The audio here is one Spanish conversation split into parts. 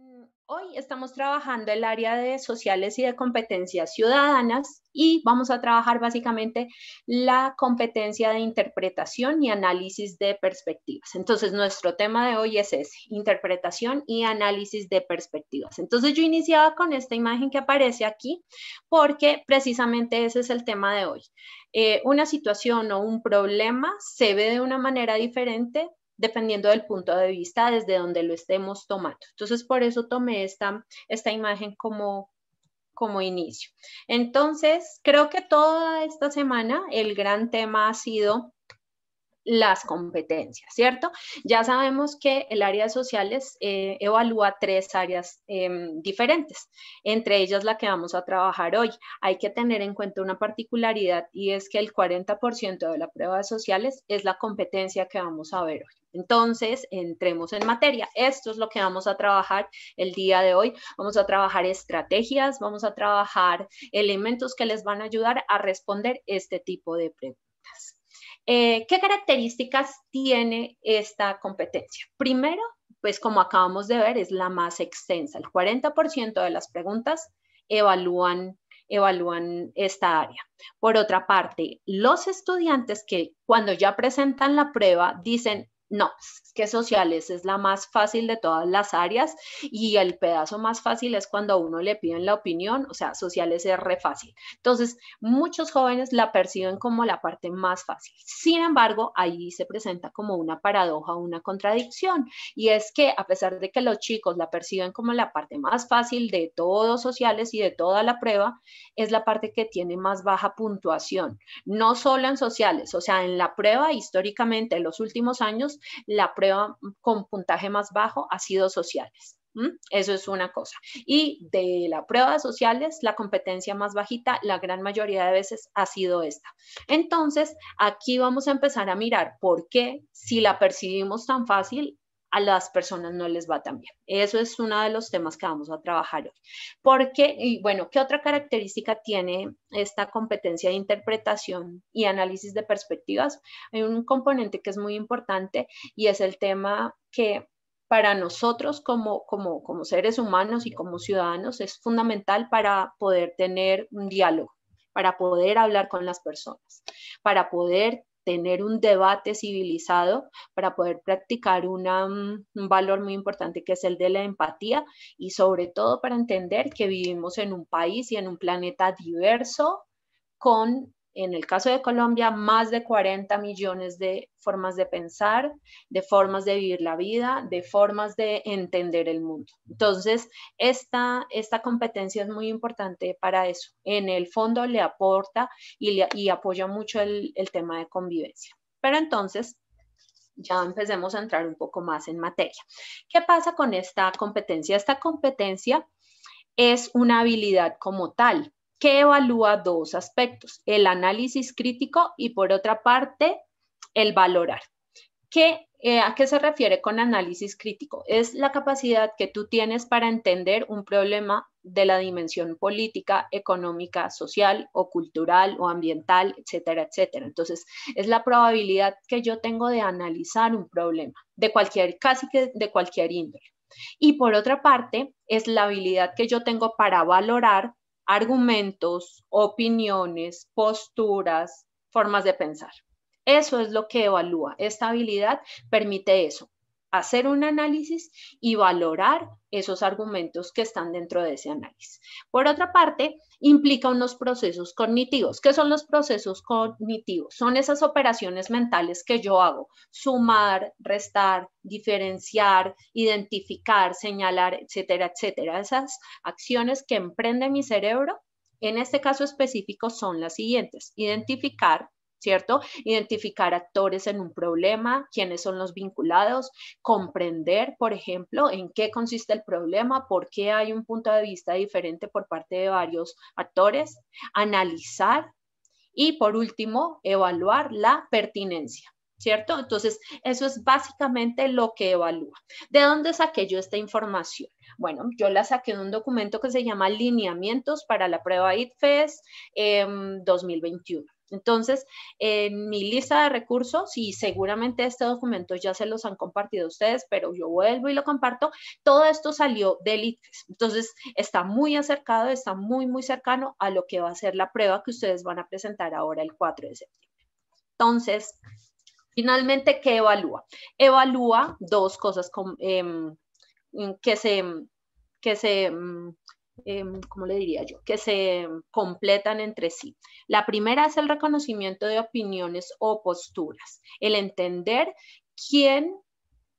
Mm, hoy estamos trabajando el área de sociales y de competencias ciudadanas y vamos a trabajar básicamente la competencia de interpretación y análisis de perspectivas. Entonces, nuestro tema de hoy es ese, interpretación y análisis de perspectivas. Entonces, yo iniciaba con esta imagen que aparece aquí porque precisamente ese es el tema de hoy. Eh, una situación o un problema se ve de una manera diferente dependiendo del punto de vista desde donde lo estemos tomando. Entonces, por eso tomé esta, esta imagen como, como inicio. Entonces, creo que toda esta semana el gran tema ha sido las competencias, ¿cierto? Ya sabemos que el área de sociales eh, evalúa tres áreas em, diferentes, entre ellas la que vamos a trabajar hoy. Hay que tener en cuenta una particularidad y es que el 40% de la prueba de sociales es la competencia que vamos a ver hoy. Entonces, entremos en materia. Esto es lo que vamos a trabajar el día de hoy. Vamos a trabajar estrategias, vamos a trabajar elementos que les van a ayudar a responder este tipo de preguntas. Eh, ¿Qué características tiene esta competencia? Primero, pues como acabamos de ver, es la más extensa. El 40% de las preguntas evalúan, evalúan esta área. Por otra parte, los estudiantes que cuando ya presentan la prueba dicen, no, que sociales es la más fácil de todas las áreas y el pedazo más fácil es cuando a uno le piden la opinión, o sea, sociales es re fácil. Entonces, muchos jóvenes la perciben como la parte más fácil. Sin embargo, ahí se presenta como una paradoja, una contradicción, y es que a pesar de que los chicos la perciben como la parte más fácil de todos sociales y de toda la prueba, es la parte que tiene más baja puntuación, no solo en sociales, o sea, en la prueba históricamente en los últimos años la prueba con puntaje más bajo ha sido sociales. Eso es una cosa. Y de la prueba de sociales, la competencia más bajita, la gran mayoría de veces ha sido esta. Entonces, aquí vamos a empezar a mirar por qué si la percibimos tan fácil, a las personas no les va tan bien. Eso es uno de los temas que vamos a trabajar hoy. Porque, y bueno, ¿qué otra característica tiene esta competencia de interpretación y análisis de perspectivas? Hay un componente que es muy importante y es el tema que para nosotros como, como, como seres humanos y como ciudadanos es fundamental para poder tener un diálogo para poder hablar con las personas, para poder tener un debate civilizado, para poder practicar mm, un valor muy importante que es el de la empatía y sobre todo para entender que vivimos en un país y en un planeta diverso con en el caso de Colombia, más de 40 millones de formas de pensar, de formas de vivir la vida, de formas de entender el mundo. Entonces, esta, esta competencia es muy importante para eso. En el fondo le aporta y, apoya mucho el, el tema de convivencia. Pero entonces, ya empecemos a entrar un poco más en materia. ¿Qué pasa con esta competencia? Esta competencia es una habilidad como tal, que evalúa dos aspectos, el análisis crítico y por otra parte el valorar. ¿Qué, eh, ¿A qué se refiere con análisis crítico? Es la capacidad que tú tienes para entender un problema de la dimensión política, económica, social o cultural o ambiental, etcétera, etcétera. Entonces, es la probabilidad que yo tengo de analizar un problema de cualquier, casi que de cualquier índole. Y por otra parte, es la habilidad que yo tengo para valorar argumentos, opiniones, posturas, formas de pensar. Eso es lo que evalúa. Esta habilidad permite eso, hacer un análisis y valorar esos argumentos que están dentro de ese análisis. Por otra parte, implica unos procesos cognitivos. ¿Qué son los procesos cognitivos? Son esas operaciones mentales que yo hago, sumar, restar, diferenciar, identificar, señalar, etcétera, etcétera. Esas acciones que emprende mi cerebro, en este caso específico, son las siguientes. Identificar, ¿cierto? Identificar actores en un problema, quiénes son los vinculados, comprender, por ejemplo, en qué consiste el problema, por qué hay un punto de vista diferente por parte de varios actores, analizar y, por último, evaluar la pertinencia. ¿Cierto? Entonces, eso es básicamente lo que evalúa. ¿De dónde saqué yo esta información? Bueno, yo la saqué de un documento que se llama Lineamientos para la prueba ITFES 2021. Em, entonces, en eh, mi lista de recursos, y seguramente este documento ya se los han compartido ustedes, pero yo vuelvo y lo comparto, todo esto salió del ICFES. Entonces, está muy acercado, está muy, muy cercano a lo que va a ser la prueba que ustedes van a presentar ahora el 4 de septiembre. Entonces, finalmente, ¿qué evalúa? Evalúa dos cosas em, que se... Que se em, Em, ¿cómo le diría yo? Que se completan entre sí. La primera es el reconocimiento de opiniones o posturas, el entender quién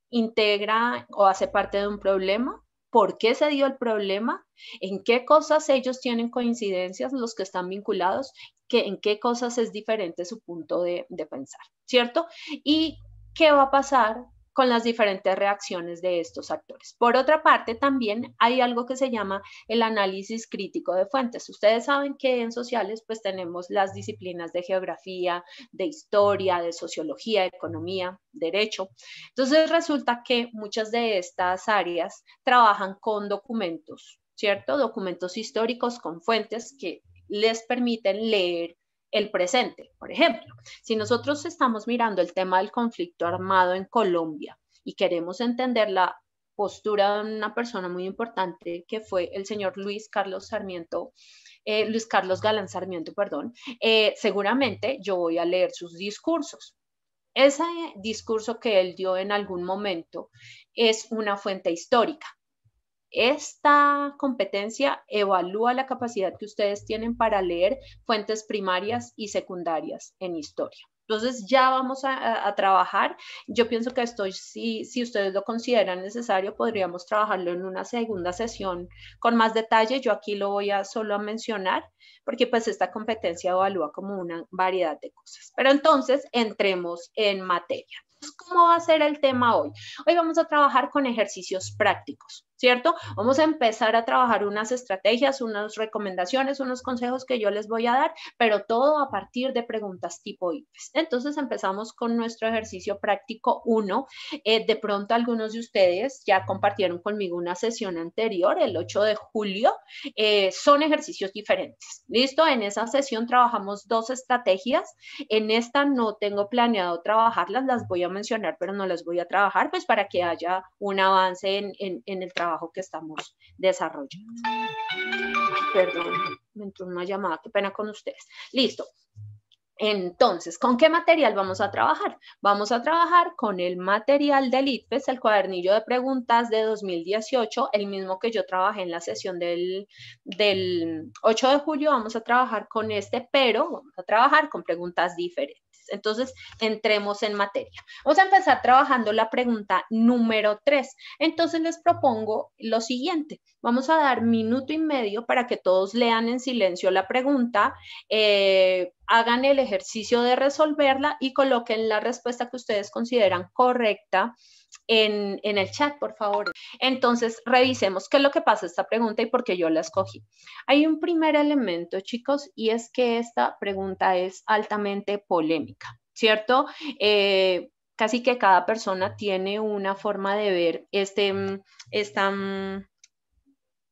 integra o hace parte de un problema, por qué se dio el problema, en qué cosas ellos tienen coincidencias los que están vinculados, que en qué cosas es diferente su punto de pensar, ¿cierto? Y qué va a pasar con las diferentes reacciones de estos actores. Por otra parte, también hay algo que se llama el análisis crítico de fuentes. Ustedes saben que en sociales pues tenemos las disciplinas de geografía, de historia, de sociología, economía, derecho. Entonces resulta que muchas de estas áreas trabajan con documentos, ¿cierto? Documentos históricos con fuentes que les permiten leer el presente, por ejemplo. Si nosotros estamos mirando el tema del conflicto armado en Colombia y queremos entender la postura de una persona muy importante que fue el señor Luis Carlos Sarmiento, eh, Luis Carlos Galán Sarmiento, perdón, eh, seguramente yo voy a leer sus discursos. Ese discurso que él dio en algún momento es una fuente histórica esta competencia evalúa la capacidad que ustedes tienen para leer fuentes primarias y secundarias en historia. Entonces ya vamos a, trabajar. Yo pienso que esto, si, si ustedes lo consideran necesario, podríamos trabajarlo en una segunda sesión con más detalle. Yo aquí lo voy a solo a mencionar porque pues esta competencia evalúa como una variedad de cosas. Pero entonces entremos en materia. ¿Cómo va a ser el tema hoy? Hoy vamos a trabajar con ejercicios prácticos. ¿cierto? Vamos a empezar a trabajar unas estrategias, unas recomendaciones, unos consejos que yo les voy a dar, pero todo a partir de preguntas tipo IPES. Entonces empezamos con nuestro ejercicio práctico 1. Eh, de pronto algunos de ustedes ya compartieron conmigo una sesión anterior, el 8 de julio. Eh, son ejercicios diferentes. ¿Listo? En esa sesión trabajamos dos estrategias. En esta no tengo planeado trabajarlas, las voy a mencionar, pero no las voy a trabajar, pues para que haya un avance en, en, en el trabajo trabajo que estamos desarrollando. Perdón, me entró una llamada, qué pena con ustedes. Listo. Entonces, ¿con qué material vamos a trabajar? Vamos a trabajar con el material del IPES, el cuadernillo de preguntas de 2018, el mismo que yo trabajé en la sesión del, del 8 de julio. Vamos a trabajar con este, pero vamos a trabajar con preguntas diferentes. Entonces, entremos en materia. Vamos a empezar trabajando la pregunta número 3. Entonces, les propongo lo siguiente. Vamos a dar minuto y medio para que todos lean en silencio la pregunta, eh, hagan el ejercicio de resolverla y coloquen la respuesta que ustedes consideran correcta en, el chat, por favor. Entonces, revisemos qué es lo que pasa esta pregunta y por qué yo la escogí. Hay un primer elemento, chicos, y es que esta pregunta es altamente polémica, ¿cierto? Eh, casi que cada persona tiene una forma de ver este, mm, esta mm,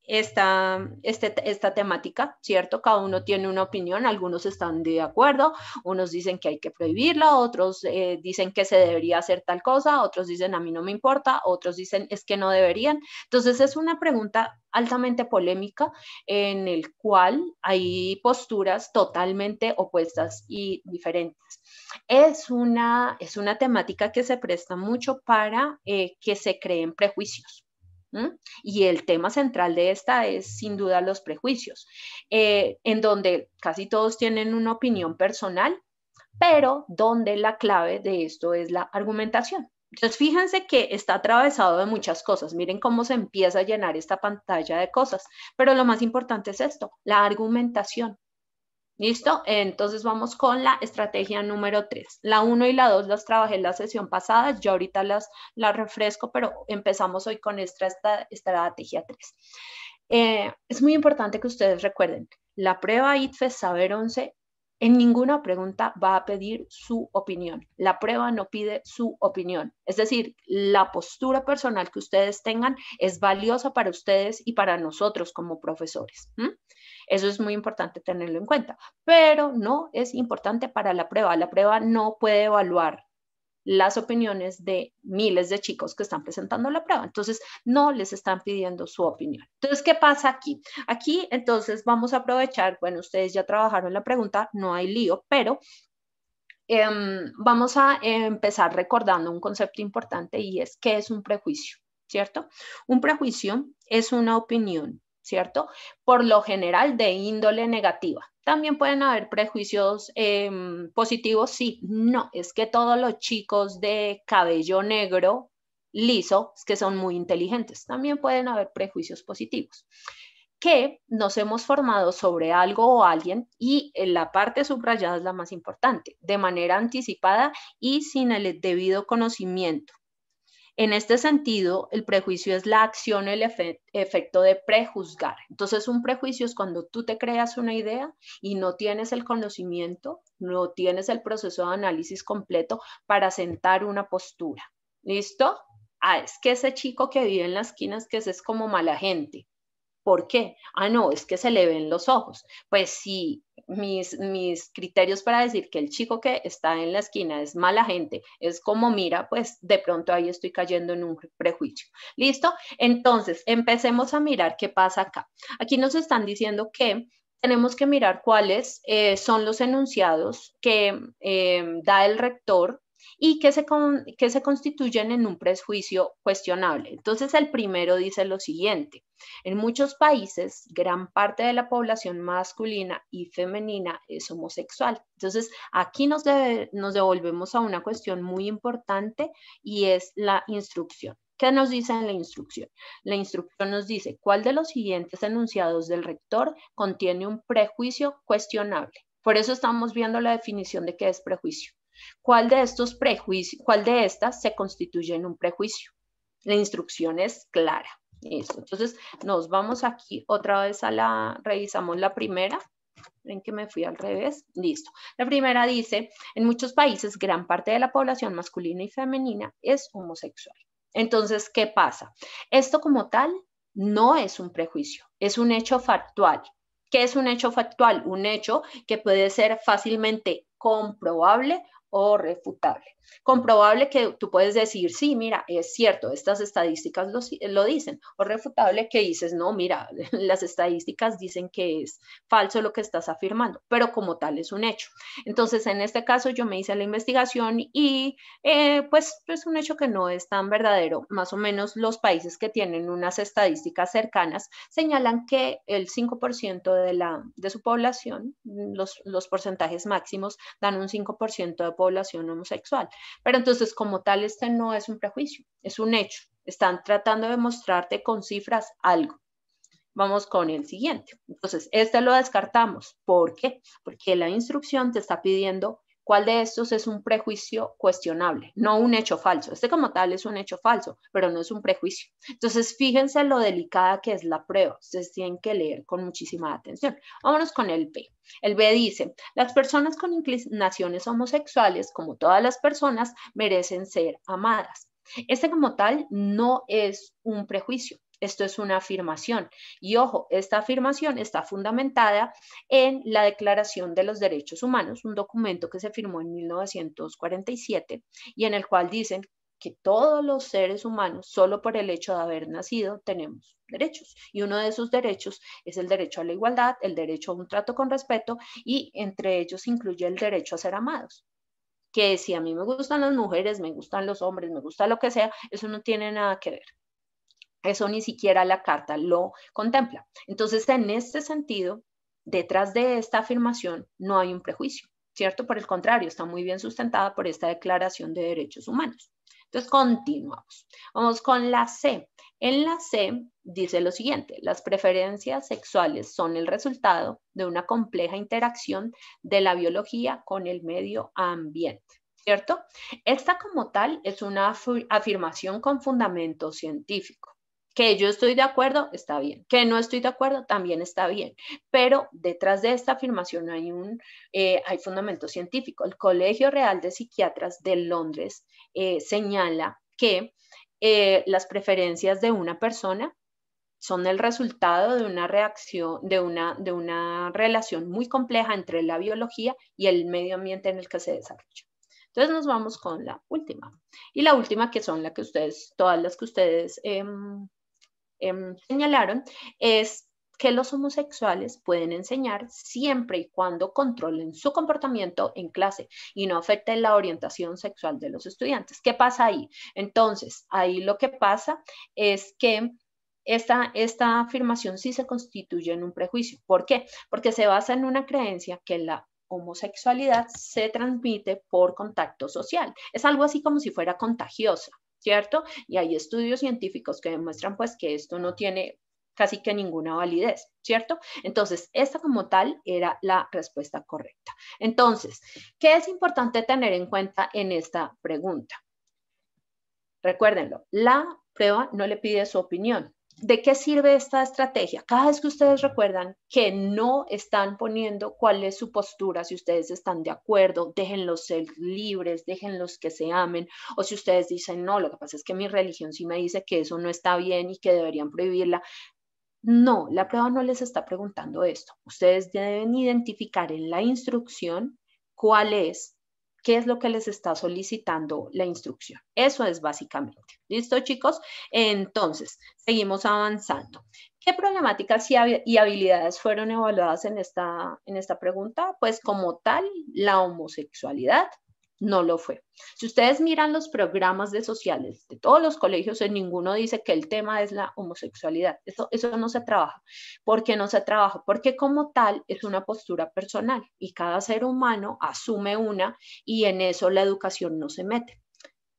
esta, este, esta temática, ¿cierto? Cada uno tiene una opinión, algunos están de acuerdo, unos dicen que hay que prohibirla, otros eh, dicen que se debería hacer tal cosa, otros dicen a mí no me importa, otros dicen es que no deberían. Entonces es una pregunta altamente polémica en el cual hay posturas totalmente opuestas y diferentes. Es una, es una temática que se presta mucho para eh, que se creen prejuicios. Y el tema central de esta es sin duda los prejuicios, eh, en donde casi todos tienen una opinión personal, pero donde la clave de esto es la argumentación. Entonces, fíjense que está atravesado de muchas cosas. Miren cómo se empieza a llenar esta pantalla de cosas. Pero lo más importante es esto, la argumentación. ¿Listo? Entonces vamos con la estrategia número 3. La 1 y la 2 las trabajé en la sesión pasada, yo ahorita las, las refresco, pero empezamos hoy con esta, estrategia 3. Eh, es muy importante que ustedes recuerden, la prueba ITFE Saber 11 en ninguna pregunta va a pedir su opinión. La prueba no pide su opinión. Es decir, la postura personal que ustedes tengan es valiosa para ustedes y para nosotros como profesores. Eso es muy importante tenerlo en cuenta, pero no es importante para la prueba. La prueba no puede evaluar las opiniones de miles de chicos que están presentando la prueba. Entonces, no les están pidiendo su opinión. Entonces, ¿qué pasa aquí? Aquí, entonces, vamos a aprovechar, bueno, ustedes ya trabajaron la pregunta, no hay lío, pero em, vamos a empezar recordando un concepto importante y es qué es un prejuicio, ¿cierto? Un prejuicio es una opinión ¿cierto? Por lo general de índole negativa. También pueden haber prejuicios em, positivos, sí, no, es que todos los chicos de cabello negro liso, que son muy inteligentes, también pueden haber prejuicios positivos que nos hemos formado sobre algo o alguien y en eh, la parte subrayada es la más importante, de manera anticipada y sin el debido conocimiento. En este sentido, el prejuicio es la acción el efecto de prejuzgar. Entonces, un prejuicio es cuando tú te creas una idea y no tienes el conocimiento, no tienes el proceso de análisis completo para sentar una postura. ¿Listo? Ah, es que ese chico que vive en las esquinas, que es como mala gente. ¿Por qué? Ah, no, es que se le ven los ojos. Pues si mis, criterios para decir que el chico que está en la esquina es mala gente, es como mira, pues de pronto ahí estoy cayendo en un prejuicio. ¿Listo? Entonces, empecemos a mirar qué pasa acá. Aquí nos están diciendo que tenemos que mirar cuáles eh, son los enunciados que eh, da el rector y que se, constituyen en un prejuicio cuestionable. Entonces, el primero dice lo siguiente, en muchos países, gran parte de la población masculina y femenina es homosexual. Entonces, aquí nos, nos devolvemos a una cuestión muy importante y es la instrucción. ¿Qué nos dice en la instrucción? La instrucción nos dice cuál de los siguientes enunciados del rector contiene un prejuicio cuestionable. Por eso estamos viendo la definición de qué es prejuicio. ¿Cuál de estos prejuicios, cuál de estas se constituye en un prejuicio? La instrucción es clara. Entonces, nos vamos aquí otra vez a la, revisamos la primera. Ven que me fui al revés. Listo. La primera dice, en muchos países gran parte de la población masculina y femenina es homosexual. Entonces, ¿qué pasa? Esto como tal no es un prejuicio, es un hecho factual. ¿Qué es un hecho factual? Un hecho que puede ser fácilmente comprobable o refutable. Comprobable que tú puedes decir, sí, mira, es cierto, estas estadísticas lo, dicen. O refutable que dices, no, mira, las estadísticas dicen que es falso lo que estás afirmando, pero como tal es un hecho. Entonces, en este caso, yo me hice la investigación y eh, pues es un hecho que no es tan verdadero. Más o menos los países que tienen unas estadísticas cercanas señalan que el 5% de, la, de su población, los, los porcentajes máximos, dan un 5% de población homosexual. Pero entonces, como tal, este no es un prejuicio, es un hecho. Están tratando de mostrarte con cifras algo. Vamos con el siguiente. Entonces, este lo descartamos. ¿Por qué? Porque la instrucción te está pidiendo ¿Cuál de estos es un prejuicio cuestionable? No un hecho falso. Este como tal es un hecho falso, pero no es un prejuicio. Entonces, fíjense lo delicada que es la prueba. Ustedes tienen que leer con muchísima atención. Vámonos con el B. El B dice, las personas con inclinaciones homosexuales, como todas las personas, merecen ser amadas. Este como tal no es un prejuicio, esto es una afirmación. Y ojo, esta afirmación está fundamentada en la Declaración de los Derechos Humanos, un documento que se firmó en 1947 y en el cual dicen que todos los seres humanos, solo por el hecho de haber nacido, tenemos derechos. Y uno de esos derechos es el derecho a la igualdad, el derecho a un trato con respeto y entre ellos incluye el derecho a ser amados que si a mí me gustan las mujeres, me gustan los hombres, me gusta lo que sea, eso no tiene nada que ver. Eso ni siquiera la carta lo contempla. Entonces, en este sentido, detrás de esta afirmación no hay un prejuicio, ¿cierto? Por el contrario, está muy bien sustentada por esta Declaración de Derechos Humanos. Entonces, continuamos. Vamos con la C. En la C dice lo siguiente, las preferencias sexuales son el resultado de una compleja interacción de la biología con el medio ambiente. ¿Cierto? Esta como tal es una afirmación con fundamento científico. Que yo estoy de acuerdo, está bien. Que no estoy de acuerdo, también está bien. Pero detrás de esta afirmación hay un eh, hay fundamento científico. El Colegio Real de Psiquiatras de Londres eh, señala que eh, las preferencias de una persona son el resultado de una reacción, de una, de una relación muy compleja entre la biología y el medio ambiente en el que se desarrolla. Entonces nos vamos con la última. Y la última que son la que ustedes, todas las que ustedes em, Em, señalaron es que los homosexuales pueden enseñar siempre y cuando controlen su comportamiento en clase y no afecte la orientación sexual de los estudiantes. ¿Qué pasa ahí? Entonces, ahí lo que pasa es que esta, esta afirmación sí se constituye en un prejuicio. ¿Por qué? Porque se basa en una creencia que la homosexualidad se transmite por contacto social. Es algo así como si fuera contagiosa. ¿cierto? Y hay estudios científicos que demuestran pues que esto no tiene casi que ninguna validez, ¿cierto? Entonces, esta como tal era la respuesta correcta. Entonces, ¿qué es importante tener en cuenta en esta pregunta? Recuérdenlo, la prueba no le pide su opinión, ¿De qué sirve esta estrategia? Cada vez que ustedes recuerdan que no están poniendo cuál es su postura, si ustedes están de acuerdo, déjenlos ser libres, déjenlos que se amen, o si ustedes dicen, no, lo que pasa es que mi religión sí me dice que eso no está bien y que deberían prohibirla. No, la prueba no les está preguntando esto. Ustedes deben identificar en la instrucción cuál es qué es lo que les está solicitando la instrucción. Eso es básicamente. ¿Listo, chicos? Entonces, seguimos avanzando. ¿Qué problemáticas y habilidades fueron evaluadas en esta, en esta pregunta? Pues como tal, la homosexualidad, no lo fue. Si ustedes miran los programas de sociales de todos los colegios, en ninguno dice que el tema es la homosexualidad. Eso, no se trabaja. ¿Por qué no se trabaja? Porque como tal es una postura personal y cada ser humano asume una y en eso la educación no se mete.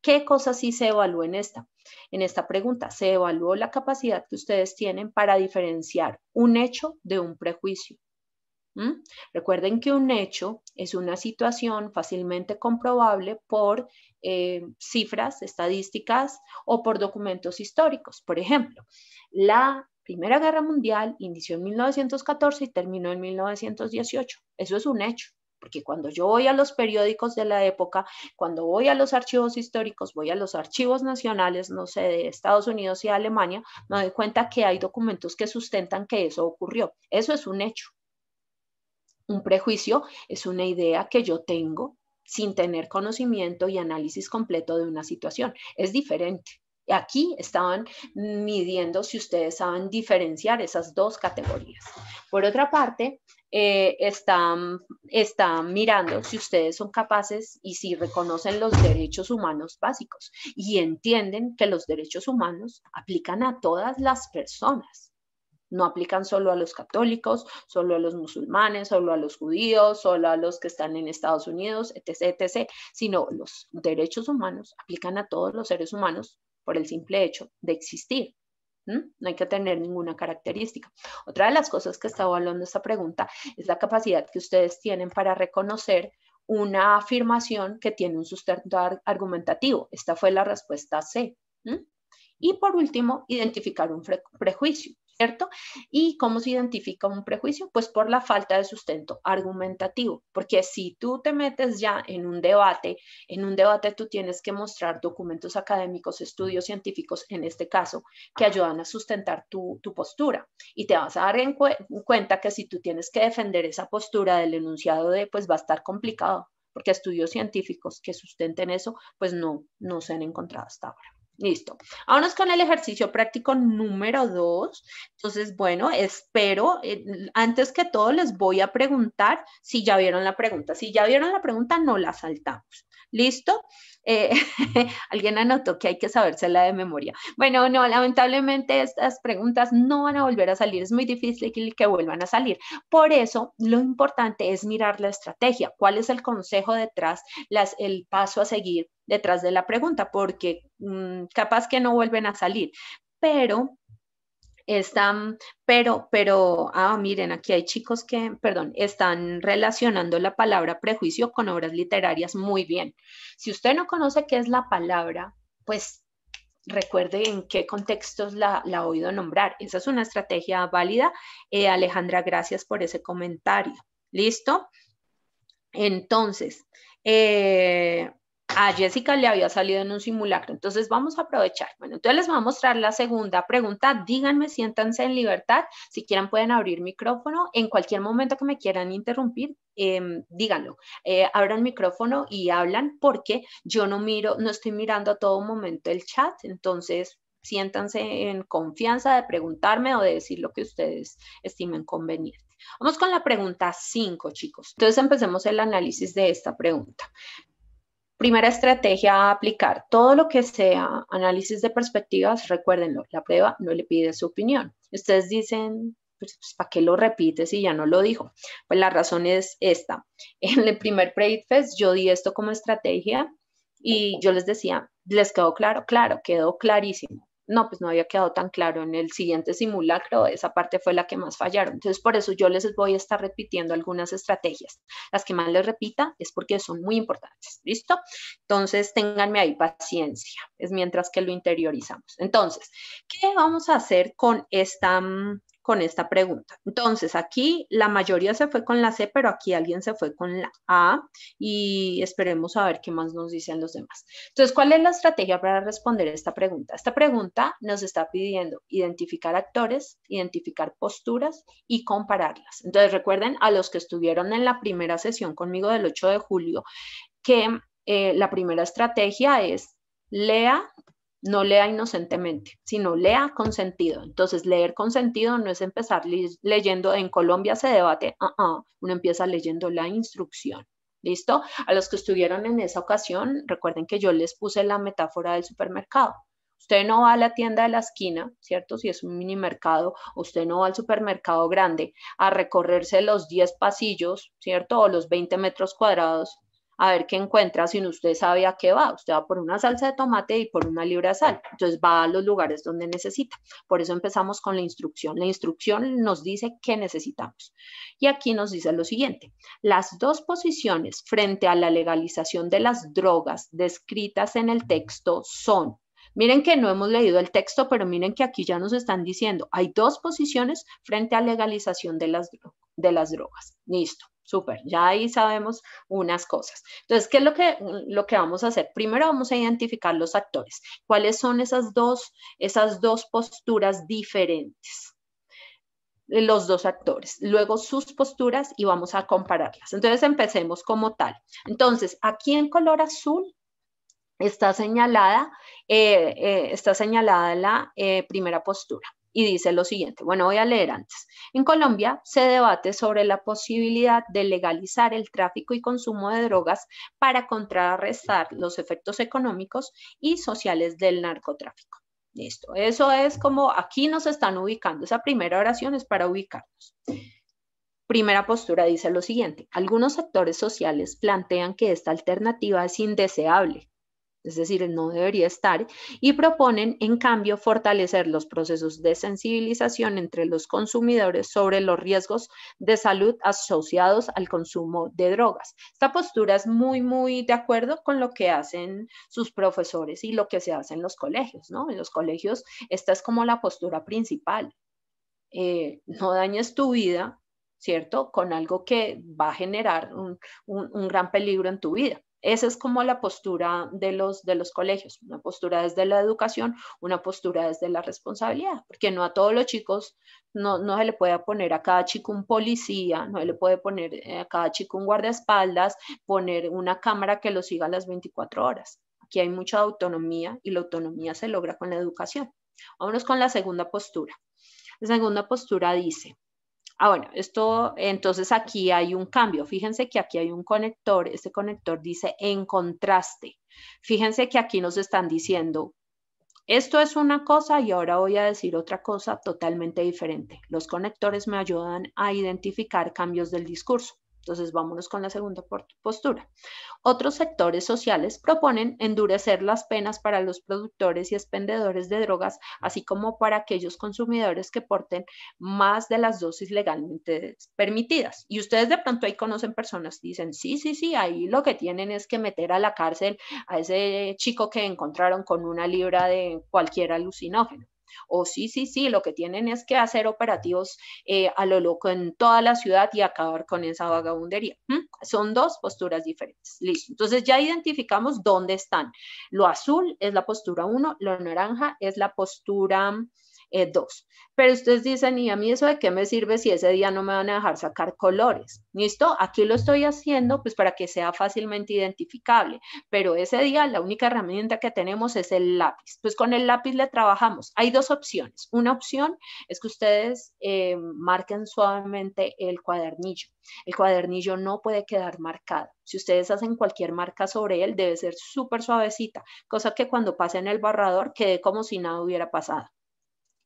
¿Qué cosa sí se evaluó en esta? En esta pregunta se evaluó la capacidad que ustedes tienen para diferenciar un hecho de un prejuicio Recuerden que un hecho es una situación fácilmente comprobable por eh, cifras estadísticas o por documentos históricos. Por ejemplo, la Primera Guerra Mundial inició en 1914 y terminó en 1918. Eso es un hecho. Porque cuando yo voy a los periódicos de la época, cuando voy a los archivos históricos, voy a los archivos nacionales, no sé, de Estados Unidos y Alemania, me doy cuenta que hay documentos que sustentan que eso ocurrió. Eso es un hecho. Un prejuicio es una idea que yo tengo sin tener conocimiento y análisis completo de una situación. Es diferente. Aquí estaban midiendo si ustedes saben diferenciar esas dos categorías. Por otra parte, eh, están, están, mirando si ustedes son capaces y si reconocen los derechos humanos básicos y entienden que los derechos humanos aplican a todas las personas. No aplican solo a los católicos, solo a los musulmanes, solo a los judíos, solo a los que están en Estados Unidos, etc., etc., sino los derechos humanos aplican a todos los seres humanos por el simple hecho de existir. No hay que tener ninguna característica. Otra de las cosas que estaba hablando esta pregunta es la capacidad que ustedes tienen para reconocer una afirmación que tiene un sustento argumentativo. Esta fue la respuesta C. Y por último, identificar un prejuicio. ¿cierto? ¿Y cómo se identifica un prejuicio? Pues por la falta de sustento argumentativo, porque si tú te metes ya en un debate, en un debate tú tienes que mostrar documentos académicos, estudios científicos, en este caso, que ayudan a sustentar tu, postura. Y te vas a dar en, cuenta que si tú tienes que defender esa postura del enunciado de, pues va a estar complicado, porque estudios científicos que sustenten eso, pues no, no se han encontrado hasta ahora. Listo. Vámonos con el ejercicio práctico número dos. Entonces, bueno, espero, eh, antes que todo les voy a preguntar si ya vieron la pregunta. Si ya vieron la pregunta, no la saltamos. ¿Listo? Eh, alguien anotó que hay que sabérsela de memoria. Bueno, no, lamentablemente estas preguntas no van a volver a salir, es muy difícil que, vuelvan a salir. Por eso, lo importante es mirar la estrategia, cuál es el consejo detrás, las, el paso a seguir detrás de la pregunta, porque mm, capaz que no vuelven a salir, pero están, pero, pero, ah, miren, aquí hay chicos que, perdón, están relacionando la palabra prejuicio con obras literarias muy bien. Si usted no conoce qué es la palabra, pues recuerde en qué contextos la, ha oído nombrar. Esa es una estrategia válida. Eh, Alejandra, gracias por ese comentario. ¿Listo? Entonces, eh, a Jessica le había salido en un simulacro. Entonces vamos a aprovechar. Bueno, entonces les voy a mostrar la segunda pregunta. Díganme, siéntanse en libertad. Si quieren, pueden abrir micrófono. En cualquier momento que me quieran interrumpir, em, díganlo. Eh, abran micrófono y hablan porque yo no miro, no estoy mirando a todo momento el chat. Entonces siéntanse en confianza de preguntarme o de decir lo que ustedes estimen conveniente. Vamos con la pregunta 5, chicos. Entonces empecemos el análisis de esta pregunta. Primera estrategia a aplicar. Todo lo que sea análisis de perspectivas, recuérdenlo, la prueba no le pide su opinión. Ustedes dicen, pues, pues ¿para qué lo repites si ya no lo dijo? Pues la razón es esta. En el primer pre yo di esto como estrategia y yo les decía, les quedó claro, claro, quedó clarísimo no, pues no había quedado tan claro en el siguiente simulacro, esa parte fue la que más fallaron. Entonces, por eso yo les voy a estar repitiendo algunas estrategias. Las que más les repita es porque son muy importantes, ¿listo? Entonces, ténganme ahí paciencia, es mientras que lo interiorizamos. Entonces, ¿qué vamos a hacer con esta, mm, con esta pregunta. Entonces, aquí la mayoría se fue con la C, pero aquí alguien se fue con la A y esperemos a ver qué más nos dicen los demás. Entonces, ¿cuál es la estrategia para responder esta pregunta? Esta pregunta nos está pidiendo identificar actores, identificar posturas y compararlas. Entonces, recuerden a los que estuvieron en la primera sesión conmigo del 8 de julio que eh, la primera estrategia es lea no lea inocentemente, sino lea con sentido. Entonces, leer con sentido no es empezar leyendo, en Colombia se debate, uh uno empieza leyendo la instrucción. ¿Listo? A los que estuvieron en esa ocasión, recuerden que yo les puse la metáfora del supermercado. Usted no va a la tienda de la esquina, ¿cierto? Si es un mini mercado, usted no va al supermercado grande a recorrerse los 10 pasillos, ¿cierto? O los 20 metros cuadrados a ver qué encuentra si usted sabe a qué va. Usted va por una salsa de tomate y por una libra de sal. Entonces va a los lugares donde necesita. Por eso empezamos con la instrucción. La instrucción nos dice qué necesitamos. Y aquí nos dice lo siguiente. Las dos posiciones frente a la legalización de las drogas descritas en el texto son Miren que no hemos leído el texto, pero miren que aquí ya nos están diciendo, hay dos posiciones frente a la legalización de las drogas de las drogas. Listo. Súper, ya ahí sabemos unas cosas. Entonces, ¿qué es lo que, lo que vamos a hacer? Primero vamos a identificar los actores. ¿Cuáles son esas dos, esas dos posturas diferentes? los dos actores, luego sus posturas y vamos a compararlas. Entonces empecemos como tal. Entonces, aquí en color azul está señalada, eh, eh, está señalada la eh, primera postura y dice lo siguiente, bueno, voy a leer antes. En Colombia se debate sobre la posibilidad de legalizar el tráfico y consumo de drogas para contrarrestar los efectos económicos y sociales del narcotráfico. Listo, eso es como aquí nos están ubicando. Esa primera oración es para ubicarnos. Primera postura dice lo siguiente, algunos sectores sociales plantean que esta alternativa es indeseable es decir, no debería estar, y proponen, en cambio, fortalecer los procesos de sensibilización entre los consumidores sobre los riesgos de salud asociados al consumo de drogas. Esta postura es muy, muy de acuerdo con lo que hacen sus profesores y lo que se hace en los colegios, ¿no? En los colegios esta es como la postura principal. Eh, no dañes tu vida, ¿cierto? Con algo que va a generar un gran peligro en tu vida. Esa es como la postura de los, de los colegios, una postura desde la educación, una postura desde la responsabilidad, porque no a todos los chicos, no, no se le puede poner a cada chico un policía, no se le puede poner eh, a cada chico un guardaespaldas, poner una cámara que lo siga las 24 horas. Aquí hay mucha autonomía y la autonomía se logra con la educación. Vámonos con la segunda postura. La segunda postura dice, Ah, bueno, esto, entonces aquí hay un cambio. Fíjense que aquí hay un conector, este conector dice en contraste. Fíjense que aquí nos están diciendo, esto es una cosa y ahora voy a decir otra cosa totalmente diferente. Los conectores me ayudan a identificar cambios del discurso. Entonces, vámonos con la segunda postura. Otros sectores sociales proponen endurecer las penas para los productores y expendedores de drogas, así como para aquellos consumidores que porten más de las dosis legalmente permitidas. Y ustedes de pronto ahí conocen personas, dicen, sí, sí, sí, ahí lo que tienen es que meter a la cárcel a ese chico que encontraron con una libra de cualquier alucinógeno. O sí, sí, sí, lo que tienen es que hacer operativos eh, a lo loco en toda la ciudad y acabar con esa vagabundería. Son dos posturas diferentes. Listo. Entonces ya identificamos dónde están. Lo azul es la postura 1, lo naranja es la postura eh, dos. Pero ustedes dicen, ¿y a mí eso de qué me sirve si ese día no me van a dejar sacar colores? ¿Listo? Aquí lo estoy haciendo pues para que sea fácilmente identificable, pero ese día la única herramienta que tenemos es el lápiz. Pues con el lápiz le trabajamos. Hay dos opciones. Una opción es que ustedes eh, marquen suavemente el cuadernillo. El cuadernillo no puede quedar marcado. Si ustedes hacen cualquier marca sobre él, debe ser súper suavecita, cosa que cuando pase en el barrador quede como si nada hubiera pasado.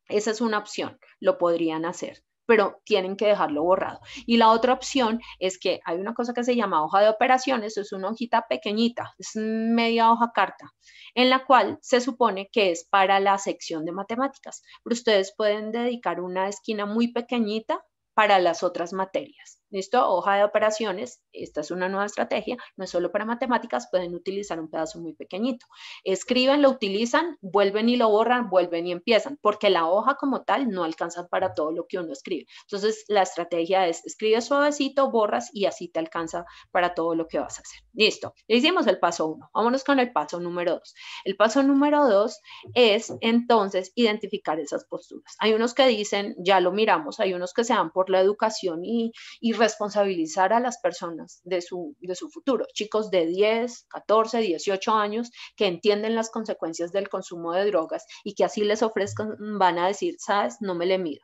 Esa es una opción, lo podrían hacer pero tienen que dejarlo borrado. Y la otra opción es que hay una cosa que se llama hoja de operaciones, es una hojita pequeñita, es media hoja carta, en la cual se supone que es para la sección de matemáticas, pero ustedes pueden dedicar una esquina muy pequeñita para las otras materias. ¿Listo? Hoja de operaciones, esta es una nueva estrategia, no es solo para matemáticas, pueden utilizar un pedazo muy pequeñito. Escriben, lo utilizan, vuelven y lo borran, vuelven y empiezan, porque la hoja como tal no alcanza para todo lo que uno escribe. Entonces, la estrategia es escribe suavecito, borras y así te alcanza para todo lo que vas a hacer. Listo, hicimos el paso uno. Vámonos con el paso número dos. El paso número dos es entonces identificar esas posturas. Hay unos que dicen, ya lo miramos, hay unos que se dan por la educación y, y responsabilizar a las personas de su, de su futuro. Chicos de 10, 14, 18 años que entienden las consecuencias del consumo de drogas y que así les ofrezcan, van a decir, sabes, no me le mido.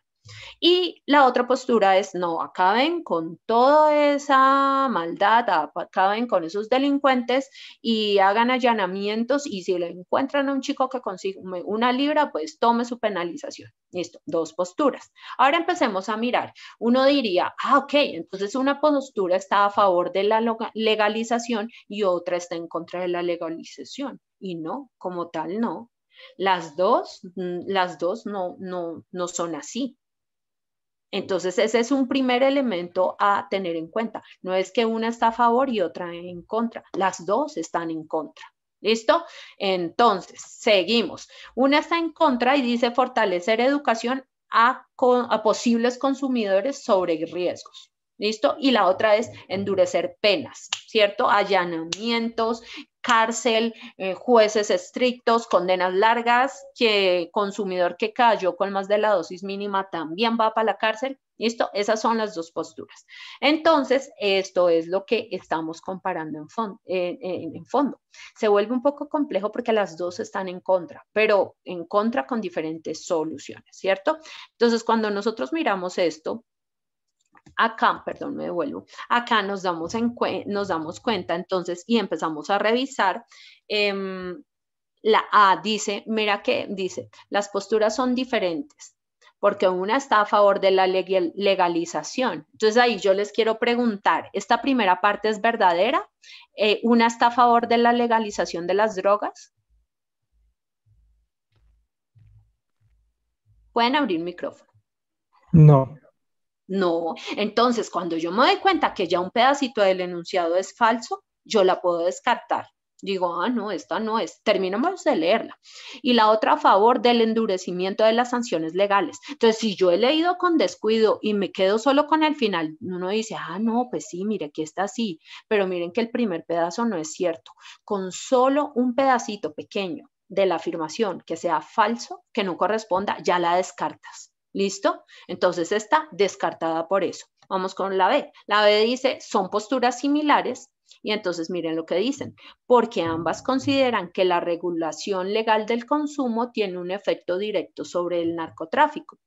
Y la otra postura es, no, acaben con toda esa maldad, acaben con esos delincuentes y hagan allanamientos y si le encuentran a un chico que consigue una libra, pues tome su penalización. Listo, dos posturas. Ahora empecemos a mirar. Uno diría, ah, ok, entonces una postura está a favor de la legalización y otra está en contra de la legalización. Y no, como tal, no. Las dos, mm, las dos no, no, no son así. Entonces, ese es un primer elemento a tener en cuenta. No es que una está a favor y otra en contra. Las dos están en contra. ¿Listo? Entonces, seguimos. Una está en contra y dice fortalecer educación a, posibles consumidores sobre riesgos. ¿Listo? Y la otra es endurecer penas, ¿cierto? Allanamientos, cárcel, eh, jueces estrictos, condenas largas, que consumidor que cayó con más de la dosis mínima también va para la cárcel. ¿Listo? Esas son las dos posturas. Entonces, esto es lo que estamos comparando en, fondo, en fondo. Se vuelve un poco complejo porque las dos están en contra, pero en contra con diferentes soluciones, ¿cierto? Entonces, cuando nosotros miramos esto, acá, perdón, me devuelvo, acá nos damos, en nos damos cuenta entonces y empezamos a revisar. Em, la A dice, mira que dice, las posturas son diferentes porque una está a favor de la legalización. Entonces ahí yo les quiero preguntar, ¿esta primera parte es verdadera? Eh, ¿Una está a favor de la legalización de las drogas? Pueden abrir micrófono. No. No. Entonces, cuando yo me doy cuenta que ya un pedacito del enunciado es falso, yo la puedo descartar. Digo, ah, no, esta no es. Terminamos de leerla. Y la otra a favor del endurecimiento de las sanciones legales. Entonces, si yo he leído con descuido y me quedo solo con el final, uno dice, ah, no, pues sí, mire, aquí está así. Pero miren que el primer pedazo no es cierto. Con solo un pedacito pequeño de la afirmación que sea falso, que no corresponda, ya la descartas. ¿Listo? Entonces está descartada por eso. Vamos con la B. La B dice, son posturas similares y entonces miren lo que dicen, porque ambas consideran que la regulación legal del consumo tiene un efecto directo sobre el narcotráfico.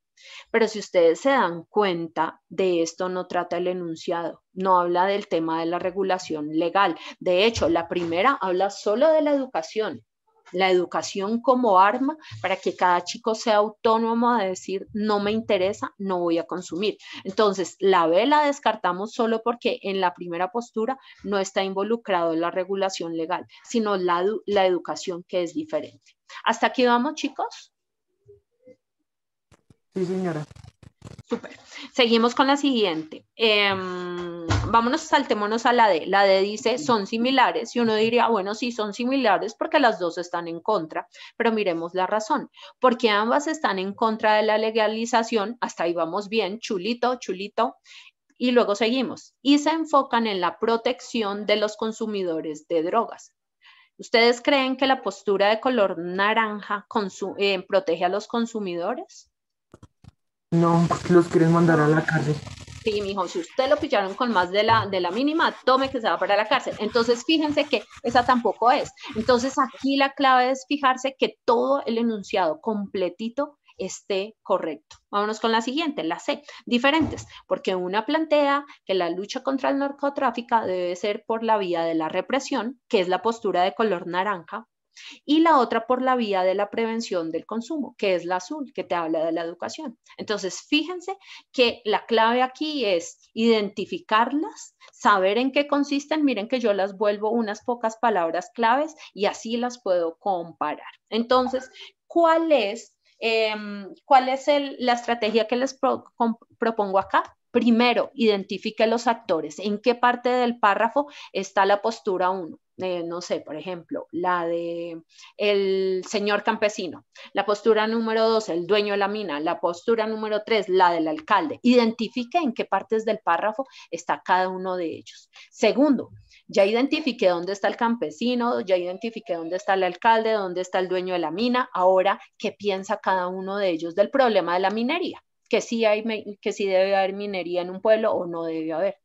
Pero si ustedes se dan cuenta, de esto no trata el enunciado, no habla del tema de la regulación legal. De hecho, la primera habla solo de la educación la educación como arma para que cada chico sea autónomo a decir, no me interesa, no voy a consumir. Entonces, la B la descartamos solo porque en la primera postura no está involucrado la regulación legal, sino la, la educación que es diferente. ¿Hasta aquí vamos, chicos? Sí, señora. Súper. Seguimos con la siguiente. Em, vámonos, saltémonos a la D. La D dice, son similares. Y uno diría, bueno, sí, son similares porque las dos están en contra. Pero miremos la razón. Porque ambas están en contra de la legalización. Hasta ahí vamos bien. Chulito, chulito. Y luego seguimos. Y se enfocan en la protección de los consumidores de drogas. ¿Ustedes creen que la postura de color naranja eh, protege a los consumidores? No, los quieren mandar a la cárcel. Sí, mijo, si usted lo pillaron con más de la, de la mínima, tome que se va para la cárcel. Entonces, fíjense que esa tampoco es. Entonces, aquí la clave es fijarse que todo el enunciado completito esté correcto. Vámonos con la siguiente, la C, diferentes, porque una plantea que la lucha contra el narcotráfico debe ser por la vía de la represión, que es la postura de color naranja, y la otra por la vía de la prevención del consumo, que es la azul, que te habla de la educación. Entonces, fíjense que la clave aquí es identificarlas, saber en qué consisten. Miren que yo las vuelvo unas pocas palabras claves y así las puedo comparar. Entonces, ¿cuál es, em, la estrategia que les propongo acá? Primero, identifique los actores. ¿En qué parte del párrafo está la postura 1? no sé, por ejemplo, la de el señor campesino, la postura número dos, el dueño de la mina, la postura número tres, la del alcalde. Identifique en qué partes del párrafo está cada uno de ellos. Segundo, ya identifique dónde está el campesino, ya identifique dónde está el alcalde, dónde está el dueño de la mina. Ahora, ¿qué piensa cada uno de ellos del problema de la minería? Que si hay, que sí debe haber minería en un pueblo o no debe haber.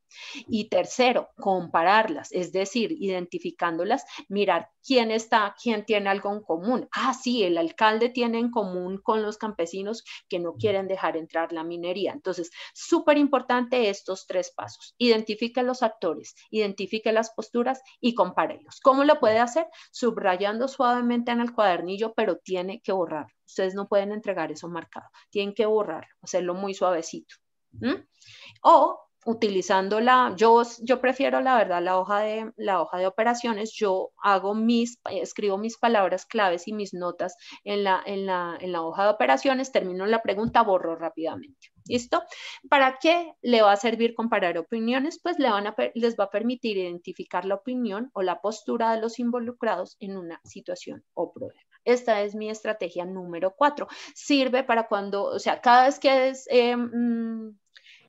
Y tercero, compararlas, es decir, identificándolas, mirar quién está, quién tiene algo en común. Ah, sí, el alcalde tiene en común con los campesinos que no quieren dejar entrar la minería. Entonces, súper importante estos tres pasos. Identifique los actores, identifique las posturas y comparelos. ¿Cómo lo puede hacer? Subrayando suavemente en el cuadernillo, pero tiene que borrarlo. Ustedes no pueden entregar eso marcado, tienen que borrarlo, hacerlo muy suavecito. O utilizando la, yo, yo prefiero la verdad la hoja, de, la hoja de operaciones, yo hago mis, escribo mis palabras claves y mis notas en la, en la, hoja de operaciones, termino la pregunta, borro rápidamente. ¿Listo? ¿Para qué le va a servir comparar opiniones? Pues le van les va a permitir identificar la opinión o la postura de los involucrados en una situación o problema. Esta es mi estrategia número cuatro. Sirve para cuando, o sea, cada vez que es, em, mm,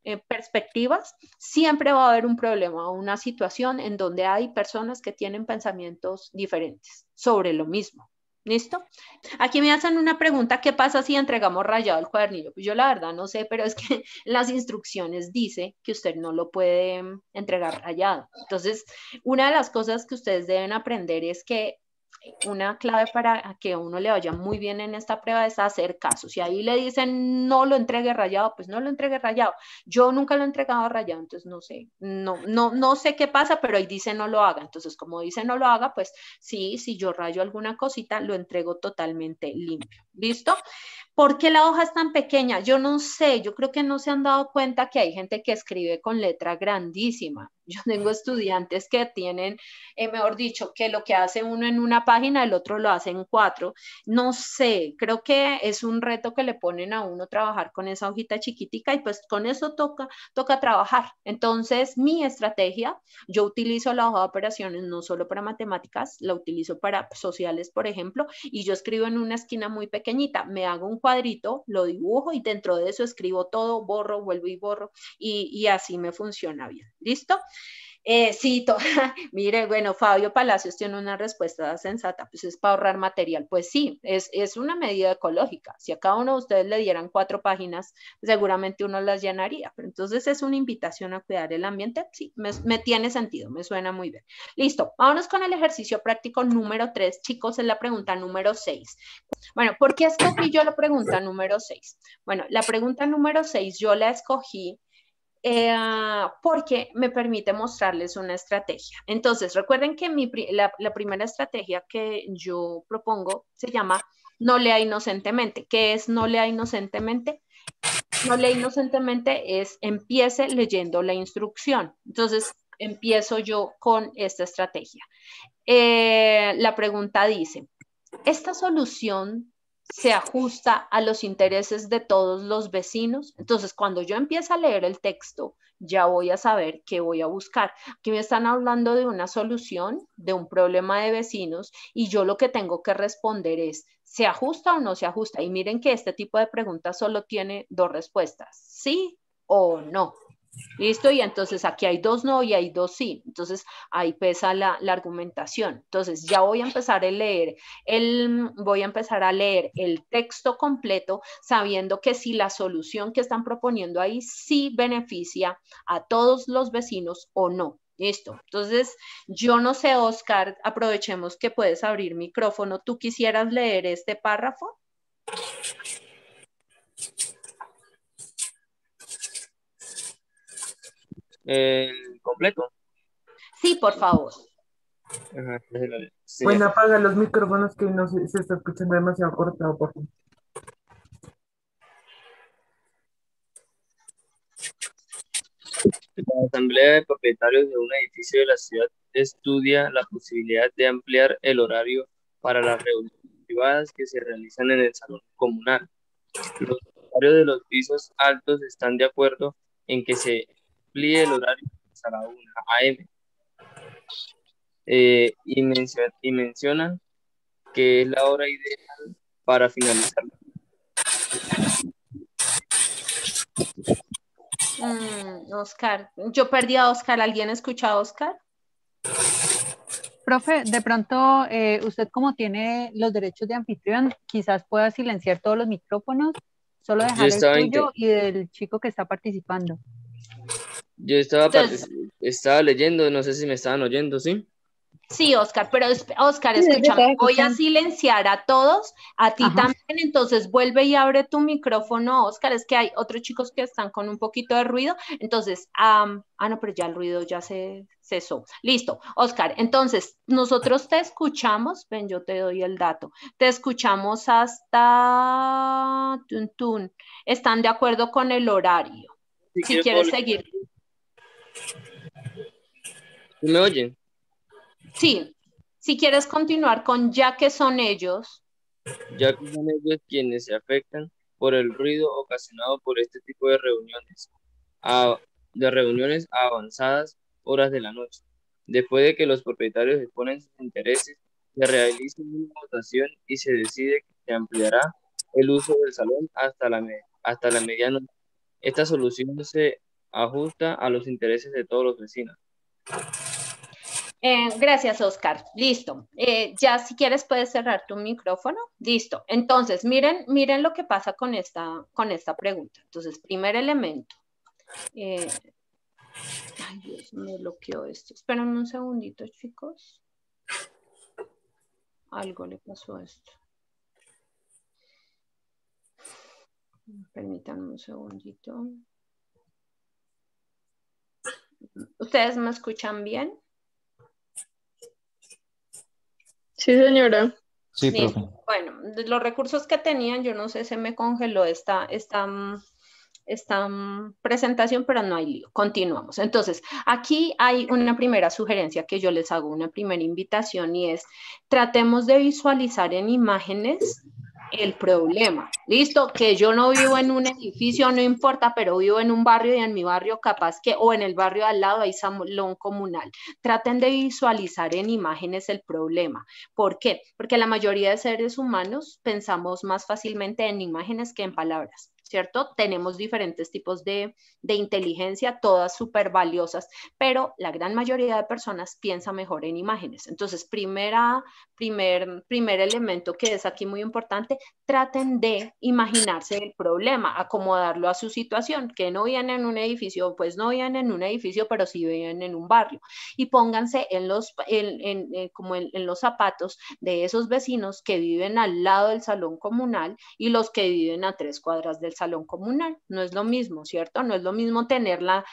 eh, perspectivas, siempre va a haber un problema o una situación en donde hay personas que tienen pensamientos diferentes sobre lo mismo. ¿Listo? Aquí me hacen una pregunta, ¿qué pasa si entregamos rayado el cuadernillo? Pues yo la verdad no sé, pero es que las instrucciones dice que usted no lo puede entregar rayado. Entonces, una de las cosas que ustedes deben aprender es que una clave para que uno le vaya muy bien en esta prueba es hacer caso. Si ahí le dicen no lo entregue rayado, pues no lo entregue rayado. Yo nunca lo he entregado rayado, entonces no sé, no, no, no sé qué pasa, pero ahí dice no lo haga. Entonces, como dice no lo haga, pues sí, si yo rayo alguna cosita, lo entrego totalmente limpio. ¿Listo? ¿Por qué la hoja es tan pequeña? Yo no sé, yo creo que no se han dado cuenta que hay gente que escribe con letra grandísima. Yo tengo estudiantes que tienen, eh, mejor dicho, que lo que hace uno en una página, el otro lo hace en cuatro. No sé, creo que es un reto que le ponen a uno trabajar con esa hojita chiquitica y pues con eso toca, toca trabajar. Entonces, mi estrategia, yo utilizo la hoja de operaciones no solo para matemáticas, la utilizo para sociales, por ejemplo, y yo escribo en una esquina muy pequeñita, me hago un cuadrito, lo dibujo y dentro de eso escribo todo, borro, vuelvo y borro y así me funciona bien. ¿Listo? Eh, sí, mire, bueno, Fabio Palacios tiene una respuesta sensata, pues es para ahorrar material. Pues sí, es, una medida ecológica. Si a cada uno de ustedes le dieran cuatro páginas, seguramente uno las llenaría. Pero entonces es una invitación a cuidar el ambiente. Sí, me, me tiene sentido, me suena muy bien. Listo, vámonos con el ejercicio práctico número tres. Chicos, es la pregunta número seis. Bueno, ¿por qué escogí yo la pregunta número seis? Bueno, la pregunta número seis yo la escogí eh, porque me permite mostrarles una estrategia. Entonces, recuerden que la, primera estrategia que yo propongo se llama no lea inocentemente. ¿Qué es no lea inocentemente? No lea inocentemente es empiece leyendo la instrucción. Entonces, empiezo yo con esta estrategia. Eh, la pregunta dice, ¿esta solución se ajusta a los intereses de todos los vecinos. Entonces, cuando yo empiezo a leer el texto, ya voy a saber qué voy a buscar. Aquí me están hablando de una solución, de un problema de vecinos, y yo lo que tengo que responder es, ¿se ajusta o no se ajusta? Y miren que este tipo de preguntas solo tiene dos respuestas, sí o no. ¿Listo? Y entonces aquí hay dos no y hay dos sí. Entonces ahí pesa la, argumentación. Entonces ya voy a empezar a leer, el, voy a empezar a leer el texto completo sabiendo que si la solución que están proponiendo ahí sí beneficia a todos los vecinos o no. Listo. Entonces, yo no sé, Oscar, aprovechemos que puedes abrir micrófono. ¿Tú quisieras leer este párrafo? el completo. Sí, por favor. Bueno, apaga los micrófonos que no se, está escuchando demasiado corto. por La Asamblea de Propietarios de un edificio de la ciudad estudia la posibilidad de ampliar el horario para las reuniones privadas que se realizan en el salón comunal. Los propietarios de los pisos altos están de acuerdo en que se amplíe el horario a la 1 a.m. Eh, y, menciona, mencionan que es la hora ideal para finalizar. Mm, Oscar, yo perdí a Oscar. ¿Alguien escucha a Oscar? Profe, de pronto eh, usted como tiene los derechos de anfitrión, quizás pueda silenciar todos los micrófonos, solo dejar el tuyo y del chico que está participando. Yo estaba, estaba leyendo, no sé si me estaban oyendo, ¿sí? Sí, Oscar, pero Oscar, escucha voy a silenciar a todos, a ti también, entonces vuelve y abre tu micrófono, Oscar, es que hay otros chicos que están con un poquito de ruido, entonces, ah, no, pero ya el ruido ya se cesó. Listo, Oscar, entonces, nosotros te escuchamos, ven, yo te doy el dato, te escuchamos hasta... Tun, ¿Están de acuerdo con el horario? si quieres seguir ¿Me oyen? Sí. Si quieres continuar con ya que son ellos. Ya que son ellos quienes se afectan por el ruido ocasionado por este tipo de reuniones, de reuniones avanzadas horas de la noche. Después de que los propietarios exponen sus intereses, se realiza una votación y se decide que se ampliará el uso del salón hasta la, hasta la medianoche. Esta solución se ajusta a los intereses de todos los vecinos. Eh, gracias, Oscar. Listo. Eh, ya si quieres puedes cerrar tu micrófono. Listo. Entonces, miren, miren lo que pasa con esta, con esta pregunta. Entonces, primer elemento. Eh, ay, Dios, me bloqueó esto. Esperen un segundito, chicos. Algo le pasó a esto. Permítanme un segundito. ¿Ustedes me escuchan bien? Sí, señora. Sí, profe. Bueno, los recursos que tenían, yo no sé, se me congeló esta, esta, esta mm, presentación, pero no hay lío. Continuamos. Entonces, aquí hay una primera sugerencia que yo les hago, una primera invitación y es, tratemos de visualizar en imágenes el problema. Listo, que yo no vivo en un edificio, no importa, pero vivo en un barrio y en mi barrio capaz que, o en el barrio al lado hay salón comunal. Traten de visualizar en imágenes el problema. ¿Por qué? Porque la mayoría de seres humanos pensamos más fácilmente en imágenes que en palabras. ¿cierto? Tenemos diferentes tipos de, de inteligencia, todas súper valiosas, pero la gran mayoría de personas piensa mejor en imágenes. Entonces, primera, primer, primer elemento que es aquí muy importante, traten de imaginarse el problema, acomodarlo a su situación, que no vienen en un edificio, pues no vienen en un edificio, pero sí viven en un barrio. Y pónganse en los, en, en, eh, como en los zapatos de esos vecinos que viven al lado del salón comunal y los que viven a tres cuadras del salón comunal. No es lo mismo, ¿cierto? No es lo mismo tenerla,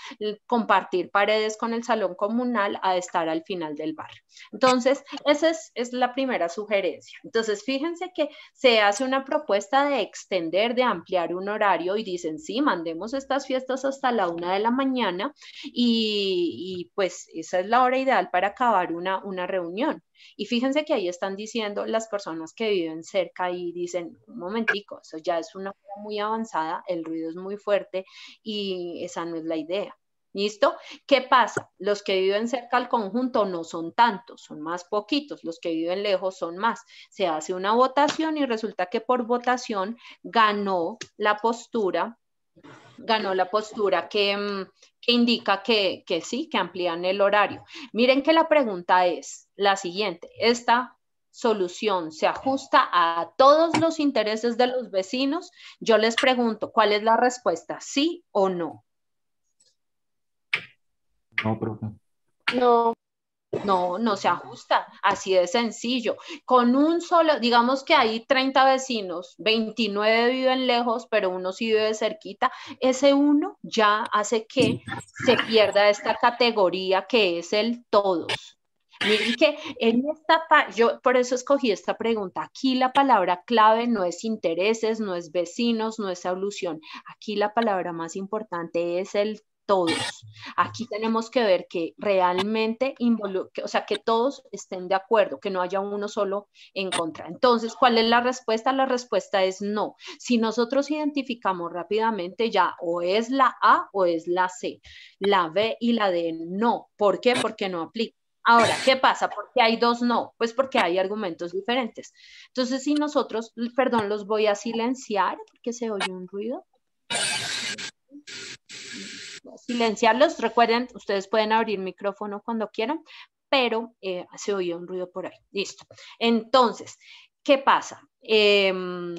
compartir paredes con el salón comunal a estar al final del barrio. Entonces, esa es, la primera sugerencia. Entonces, fíjense que se hace una propuesta de extender, de ampliar un horario y dicen, sí, mandemos estas fiestas hasta la una de la mañana y, y pues esa es la hora ideal para acabar una, una reunión. Y fíjense que ahí están diciendo las personas que viven cerca y dicen, un momentico, eso ya es una muy avanzada, el ruido es muy fuerte y esa no es la idea. ¿Listo? ¿Qué pasa? Los que viven cerca al conjunto no son tantos, son más poquitos, los que viven lejos son más. Se hace una votación y resulta que por votación ganó la postura ganó la postura que, mm, indica que, que sí, que amplían el horario. Miren que la pregunta es la siguiente, esta solución se ajusta a todos los intereses de los vecinos, yo les pregunto, ¿cuál es la respuesta? ¿Sí o no? No, profe. No. No, no se ajusta, así de sencillo. Con un solo, digamos que hay 30 vecinos, 29 viven lejos, pero uno sí vive cerquita, ese uno ya hace que se pierda esta categoría que es el todos. Miren que en esta, yo por eso escogí esta pregunta. Aquí la palabra clave no es intereses, no es vecinos, no es solución. Aquí la palabra más importante es el todos. Aquí tenemos que ver que realmente o sea, que todos estén de acuerdo, que no haya uno solo en contra. Entonces, ¿cuál es la respuesta? La respuesta es no. Si nosotros identificamos rápidamente ya o es la A o es la C, la B y la D no. ¿Por qué? Porque no aplica. Ahora, ¿qué pasa? Porque hay dos no, pues porque hay argumentos diferentes. Entonces, si nosotros, perdón, los voy a silenciar porque se oye un ruido silenciarlos. Recuerden, ustedes pueden abrir micrófono cuando quieran, pero eh, se oye un ruido por ahí. Listo. Entonces, ¿qué pasa? Em,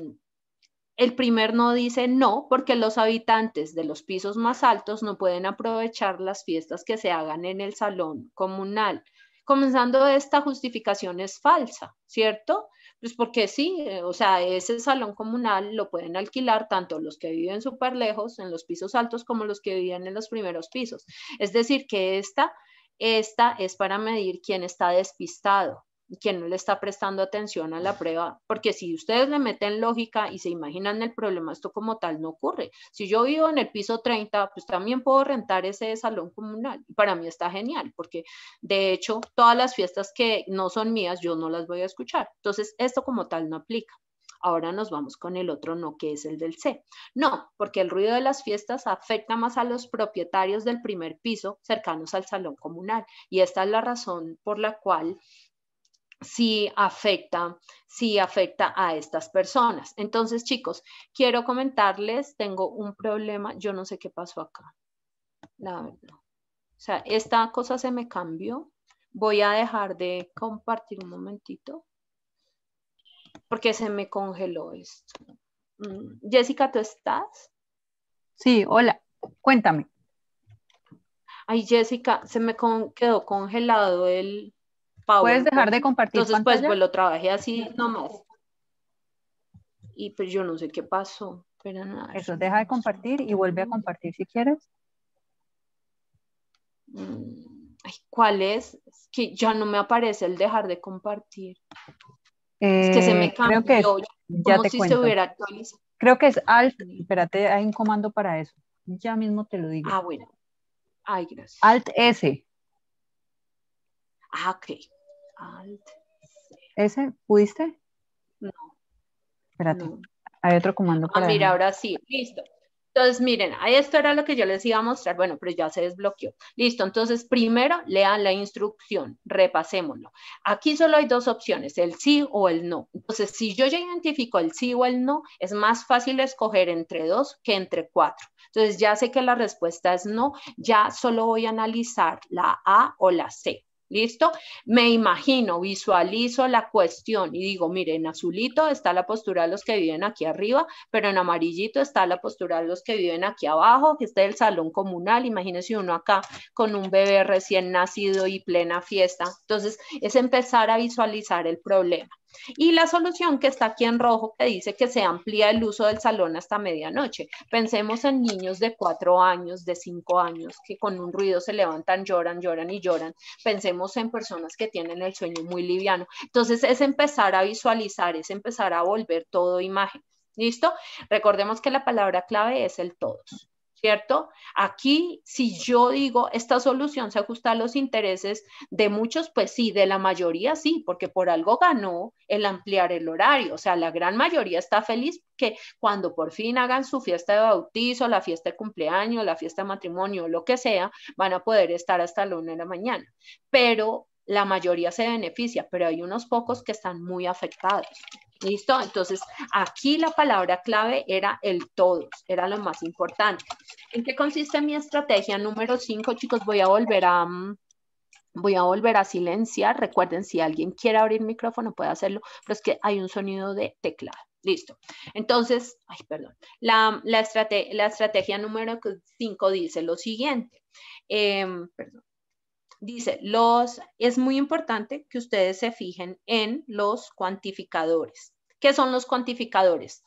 el primer no dice no porque los habitantes de los pisos más altos no pueden aprovechar las fiestas que se hagan en el salón comunal. Comenzando esta justificación es falsa, ¿cierto? Pues porque sí, eh, o sea, ese salón comunal lo pueden alquilar tanto los que viven súper lejos en los pisos altos como los que viven en los primeros pisos. Es decir, que esta, esta es para medir quién está despistado, quien no le está prestando atención a la prueba, porque si ustedes le meten lógica y se imaginan el problema, esto como tal no ocurre. Si yo vivo en el piso 30, pues también puedo rentar ese salón comunal. Para mí está genial, porque de hecho todas las fiestas que no son mías, yo no las voy a escuchar. Entonces, esto como tal no aplica. Ahora nos vamos con el otro no, que es el del C. No, porque el ruido de las fiestas afecta más a los propietarios del primer piso cercanos al salón comunal. Y esta es la razón por la cual si afecta, si afecta a estas personas. Entonces, chicos, quiero comentarles, tengo un problema, yo no sé qué pasó acá, O sea, esta cosa se me cambió. Voy a dejar de compartir un momentito porque se me congeló esto. Mm, Jessica, ¿tú estás? Sí, hola, cuéntame. Ay, Jessica, se me quedó congelado el, Puedes dejar de compartir Entonces, pues, pues lo trabajé así nomás. Y pues yo no sé qué pasó. Pero Eso, deja de compartir y vuelve a compartir si quieres. Mm, ay, ¿Cuál es? que ya no me aparece el dejar de compartir. es que se me cambió. Eh, creo que es, hubiera actualizado. Creo que es Alt. Espérate, hay un comando para eso. Ya mismo te lo digo. Ah, bueno. Ay, gracias. Alt S. Ah, ok. Alt. ¿Ese? ¿Pudiste? No. Espérate. Hay otro comando para. Ah, mira, ahora sí. Listo. Entonces, miren, esto era lo que yo les iba a mostrar. Bueno, pero ya se desbloqueó. Listo, entonces primero lean la instrucción, repasémoslo. Aquí solo hay dos opciones, el sí o el no. Entonces, si yo ya identifico el sí o el no, es más fácil escoger entre dos que entre cuatro. Entonces, ya sé que la respuesta es no, ya solo voy a analizar la A o la C. ¿Listo? Me imagino, visualizo la cuestión y digo, mire, en azulito está la postura de los que viven aquí arriba, pero en amarillito está la postura de los que viven aquí abajo, que está el salón comunal. Imagínense uno acá con un bebé recién nacido y plena fiesta. Entonces, es empezar a visualizar el problema. Y la solución que está aquí en rojo, que dice que se amplía el uso del salón hasta medianoche. Pensemos en niños de cuatro años, de cinco años, que con un ruido se levantan, lloran, lloran y lloran. Pensemos en personas que tienen el sueño muy liviano. Entonces es empezar a visualizar, es empezar a volver todo imagen. ¿Listo? Recordemos que la palabra clave es el todos. ¿cierto? Aquí, si yo digo, esta solución se ajusta a los intereses de muchos, pues sí, de la mayoría sí, porque por algo ganó el ampliar el horario. O sea, la gran mayoría está feliz que cuando por fin hagan su fiesta de bautizo, la fiesta de cumpleaños, la fiesta de matrimonio, lo que sea, van a poder estar hasta la una de la mañana. Pero la mayoría se beneficia, pero hay unos pocos que están muy afectados. ¿Listo? Entonces, aquí la palabra clave era el todos, era lo más importante. ¿En qué consiste mi estrategia número 5, chicos? Voy a volver a... Mm, voy a volver a silenciar. Recuerden, si alguien quiere abrir micrófono, puede hacerlo, pero es que hay un sonido de teclado. Listo. Entonces, ay, perdón. La, la, estrategia número 5 dice lo siguiente. Em, perdón. Dice, los, es muy importante que ustedes se fijen en los cuantificadores. ¿Qué son los cuantificadores?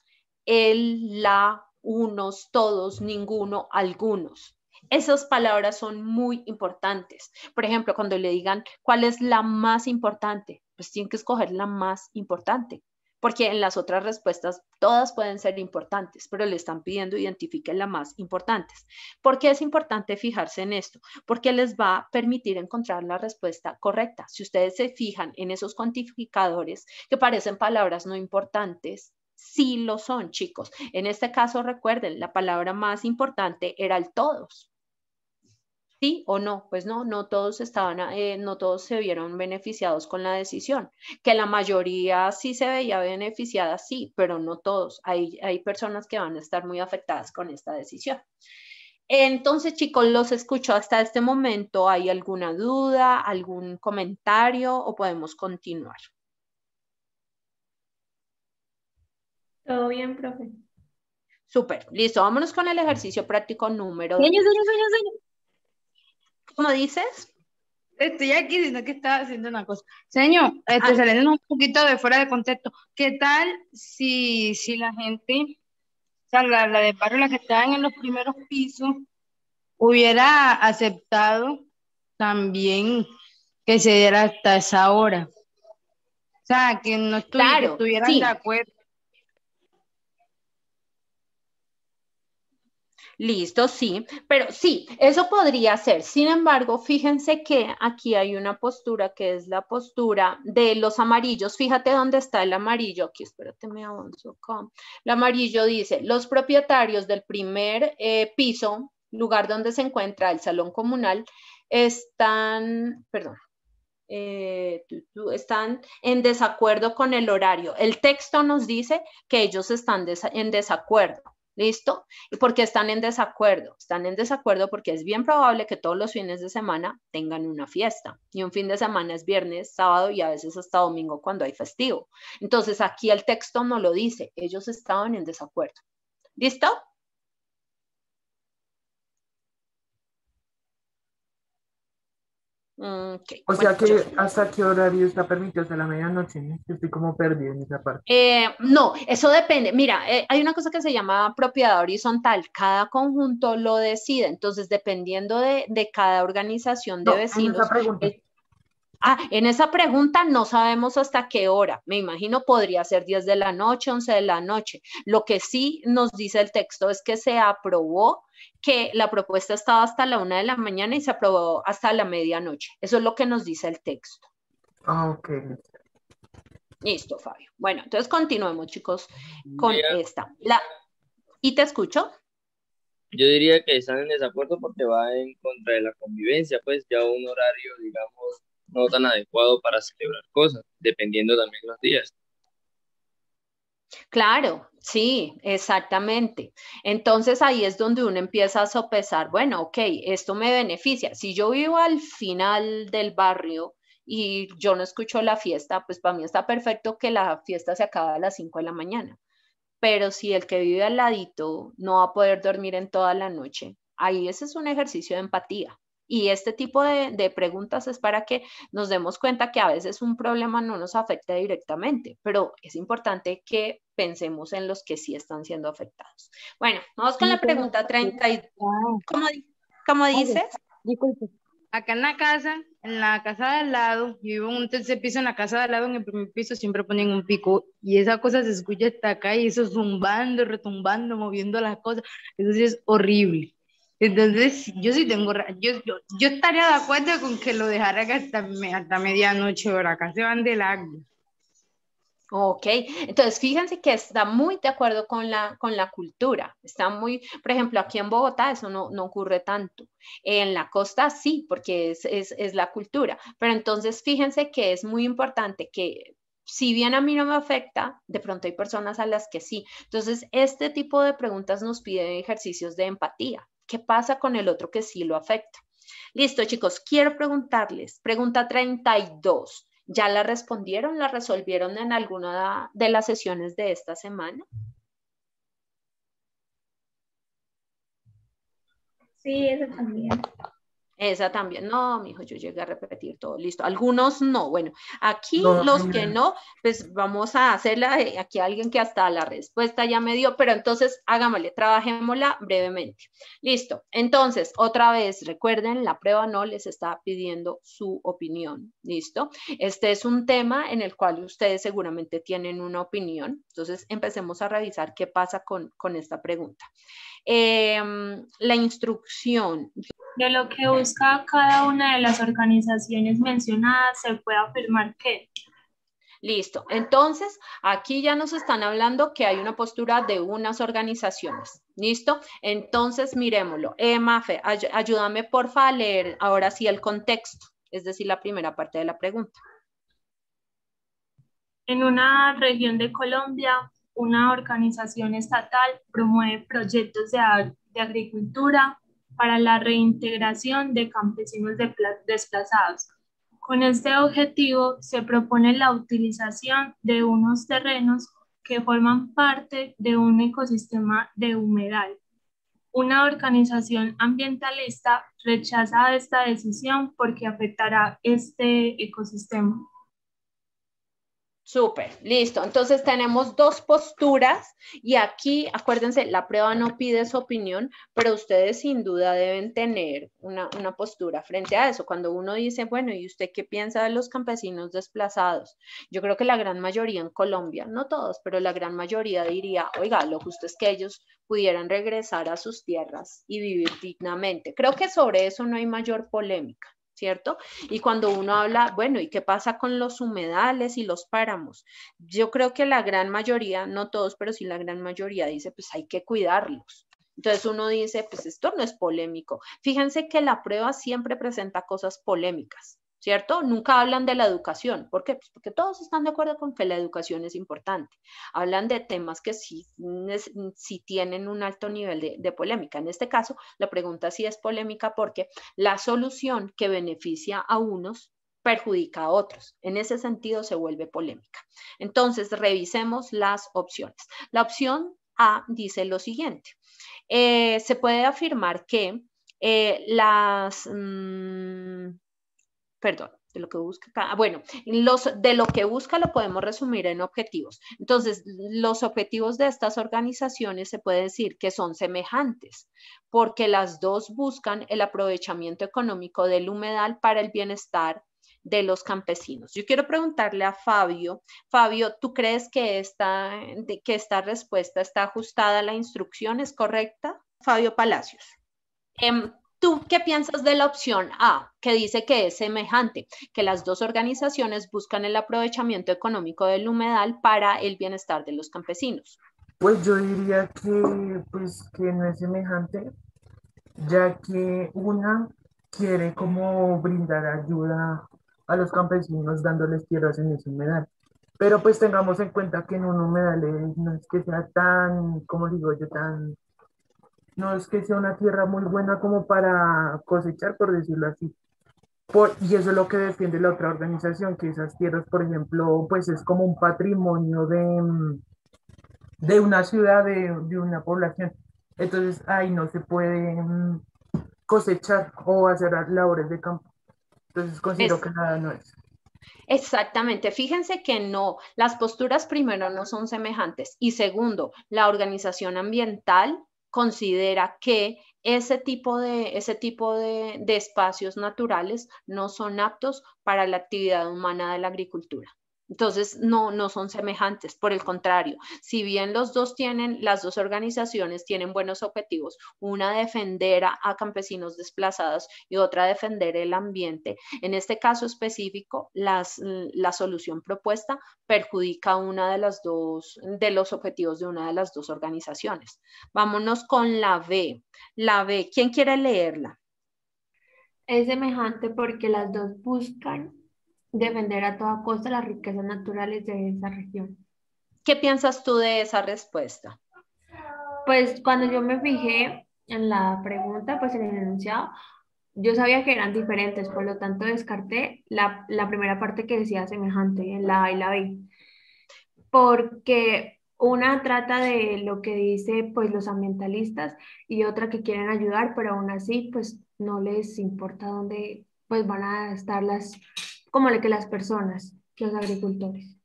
El, la, unos, todos, ninguno, algunos. Esas palabras son muy importantes. Por ejemplo, cuando le digan cuál es la más importante, pues tienen que escoger la más importante porque en las otras respuestas todas pueden ser importantes, pero le están pidiendo identifiquen las más importantes. ¿Por qué es importante fijarse en esto? Porque les va a permitir encontrar la respuesta correcta. Si ustedes se fijan en esos cuantificadores que parecen palabras no importantes, sí lo son, chicos. En este caso, recuerden, la palabra más importante era el todos sí o no. Pues no, no todos estaban, eh, no todos se vieron beneficiados con la decisión. Que la mayoría sí se veía beneficiada, sí, pero no todos. Hay, hay personas que van a estar muy afectadas con esta decisión. Entonces, chicos, los escucho hasta este momento. ¿Hay alguna duda, algún comentario o podemos continuar? Todo bien, profe. Súper, listo, vámonos con el ejercicio práctico número. Señor, ¿Cómo dices? Estoy aquí diciendo que estaba haciendo una cosa. Señor, ah. saliendo un poquito de fuera de contexto, ¿qué tal si, si la gente, o sea, la, de barrio, la que estaban en los primeros pisos, hubiera aceptado también que se diera hasta esa hora? O sea, que no estuvieran de acuerdo. Listo, sí, pero sí, eso podría ser. Sin embargo, fíjense que aquí hay una postura que es la postura de los amarillos. Fíjate dónde está el amarillo. Aquí, espérate, me avanzo El amarillo dice, los propietarios del primer eh, piso, lugar donde se encuentra el salón comunal, están, perdón, eh, están en desacuerdo con el horario. El texto nos dice que ellos están en desacuerdo. ¿Listo? ¿Y porque están en desacuerdo? Están en desacuerdo porque es bien probable que todos los fines de semana tengan una fiesta. Y un fin de semana es viernes, sábado y a veces hasta domingo cuando hay festivo. Entonces aquí el texto no lo dice, ellos estaban en desacuerdo. ¿Listo? Mm, o sea que hasta qué horario está permitido, hasta la medianoche, ¿no? estoy como perdida en esa parte. Eh, no, eso depende. Mira, eh, hay una cosa que se llama propiedad horizontal, cada conjunto lo decide, entonces dependiendo de, cada organización de vecinos. Ah, en esa pregunta no sabemos hasta qué hora. Me imagino podría ser 10 de la noche, 11 de la noche. Lo que sí nos dice el texto es que se aprobó que la propuesta estaba hasta la 1 de la mañana y se aprobó hasta la medianoche. Eso es lo que nos dice el texto. Ah, ok. Listo, Fabio. Bueno, entonces continuemos, chicos, con esta. La... ¿Y te escucho? Yo diría que están en desacuerdo porque va en contra de la convivencia, pues ya un horario, digamos, no tan adecuado para celebrar cosas, dependiendo también los días. Claro, sí, exactamente. Entonces ahí es donde uno empieza a sopesar, bueno, ok, esto me beneficia. Si yo vivo al final del barrio y yo no escucho la fiesta, pues para mí está perfecto que la fiesta se acabe a las 5 de la mañana. Pero si el que vive al ladito no va a poder dormir en toda la noche, ahí ese es un ejercicio de empatía. Y este tipo de, preguntas es para que nos demos cuenta que a veces un problema no nos afecta directamente, pero es importante que pensemos en los que sí están siendo afectados. Bueno, vamos con la pregunta 32. Ah. ¿Cómo, cómo dices? Acá en la casa, en la casa de al lado, yo vivo en un tercer piso, en la casa de al lado, en el primer piso siempre ponen un pico y esa cosa se escucha hasta acá y eso zumbando, retumbando, moviendo las cosas. Eso sí es horrible. Entonces, yo sí tengo, yo, yo, yo, estaría de acuerdo con que lo dejara hasta, hasta medianoche, ahora acá se van del agua. Ok, entonces fíjense que está muy de acuerdo con la, con la cultura. Está muy, por ejemplo, aquí en Bogotá eso no, no ocurre tanto. En la costa sí, porque es, es, es la cultura. Pero entonces fíjense que es muy importante que si bien a mí no me afecta, de pronto hay personas a las que sí. Entonces, este tipo de preguntas nos piden ejercicios de empatía. ¿Qué pasa con el otro que sí lo afecta? Listo, chicos, quiero preguntarles, pregunta 32. ¿Ya la respondieron? ¿La resolvieron en alguna de las sesiones de esta semana? Sí, eso también. Esa también, no, mi hijo, yo llegué a repetir todo, listo. Algunos no, bueno, aquí los que no, pues vamos a hacerla, eh, aquí alguien que hasta la respuesta ya me dio, pero entonces hagámosle, trabajémosla brevemente. Listo, entonces, otra vez, recuerden, la prueba no les está pidiendo su opinión, listo. Este es un tema en el cual ustedes seguramente tienen una opinión, entonces empecemos a revisar qué pasa con, con esta pregunta. Em, la instrucción. De lo que busca cada una de las organizaciones mencionadas, se puede afirmar que Listo. Entonces, aquí ya nos están hablando que hay una postura de unas organizaciones. ¿Listo? Entonces, miremoslo. Eh, Mafe, ayúdame porfa a leer ahora sí el contexto, es decir, la primera parte de la pregunta. En una región de Colombia, una organización estatal promueve proyectos de, agricultura para la reintegración de campesinos desplazados. Con este objetivo se propone la utilización de unos terrenos que forman parte de un ecosistema de humedal. Una organización ambientalista rechaza esta decisión porque afectará este ecosistema. Súper, listo. Entonces tenemos dos posturas y aquí, acuérdense, la prueba no pide su opinión, pero ustedes sin duda deben tener una, una, postura frente a eso. Cuando uno dice, bueno, ¿y usted qué piensa de los campesinos desplazados? Yo creo que la gran mayoría en Colombia, no todos, pero la gran mayoría diría, oiga, lo justo es que ellos pudieran regresar a sus tierras y vivir dignamente. Creo que sobre eso no hay mayor polémica. ¿cierto? Y cuando uno habla, bueno, ¿y qué pasa con los humedales y los páramos? Yo creo que la gran mayoría, no todos, pero sí la gran mayoría dice, pues hay que cuidarlos. Entonces uno dice, pues esto no es polémico. Fíjense que la prueba siempre presenta cosas polémicas. ¿cierto? Nunca hablan de la educación. ¿Por qué? Pues porque todos están de acuerdo con que la educación es importante. Hablan de temas que sí, tienen un alto nivel de, polémica. En este caso, la pregunta sí es polémica porque la solución que beneficia a unos perjudica a otros. En ese sentido se vuelve polémica. Entonces, revisemos las opciones. La opción A dice lo siguiente. Eh, se puede afirmar que eh, las... Mm, perdón, de lo que busca ah, bueno, de lo que busca lo podemos resumir en objetivos. Entonces, los objetivos de estas organizaciones se puede decir que son semejantes, porque las dos buscan el aprovechamiento económico del humedal para el bienestar de los campesinos. Yo quiero preguntarle a Fabio, Fabio, ¿tú crees que esta, que esta respuesta está ajustada a la instrucción? ¿Es correcta? Fabio Palacios. Em, ¿Tú qué piensas de la opción A, que dice que es semejante, que las dos organizaciones buscan el aprovechamiento económico del humedal para el bienestar de los campesinos? Pues yo diría que, pues, que no es semejante, ya que una quiere como brindar ayuda a los campesinos dándoles tierras en ese humedal. Pero pues tengamos en cuenta que en un humedal eh, no es que sea tan, como digo yo, tan no es que sea una tierra muy buena como para cosechar, por decirlo así. Por, y eso es lo que defiende la otra organización, que esas tierras, por ejemplo, pues es como un patrimonio de, mm, de una ciudad, de, una población. Entonces, ahí no se pueden mm, cosechar o hacer labores de campo. Entonces, considero que nada no es. Exactamente, fíjense que no, las posturas primero no son semejantes y segundo, la organización ambiental considera que ese tipo de, ese tipo de, de espacios naturales no son aptos para la actividad humana de la agricultura. Entonces, no, no son semejantes, por el contrario, si bien los dos tienen, las dos organizaciones tienen buenos objetivos, una defender a campesinos desplazados y otra defender el ambiente, en este caso específico, la solución propuesta perjudica una de las dos, de los objetivos de una de las dos organizaciones. Vámonos con la B. La B, ¿quién quiere leerla? Es semejante porque las dos buscan defender a toda costa las riquezas naturales de esa región. ¿Qué piensas tú de esa respuesta? Pues cuando yo me fijé en la pregunta, pues en el enunciado, yo sabía que eran diferentes, por lo tanto descarté la, primera parte que decía semejante, en la A y la B, porque una trata de lo que dice pues los ambientalistas y otra que quieren ayudar, pero aún así pues no les importa dónde pues van a estar las como la que las personas, los agricultores.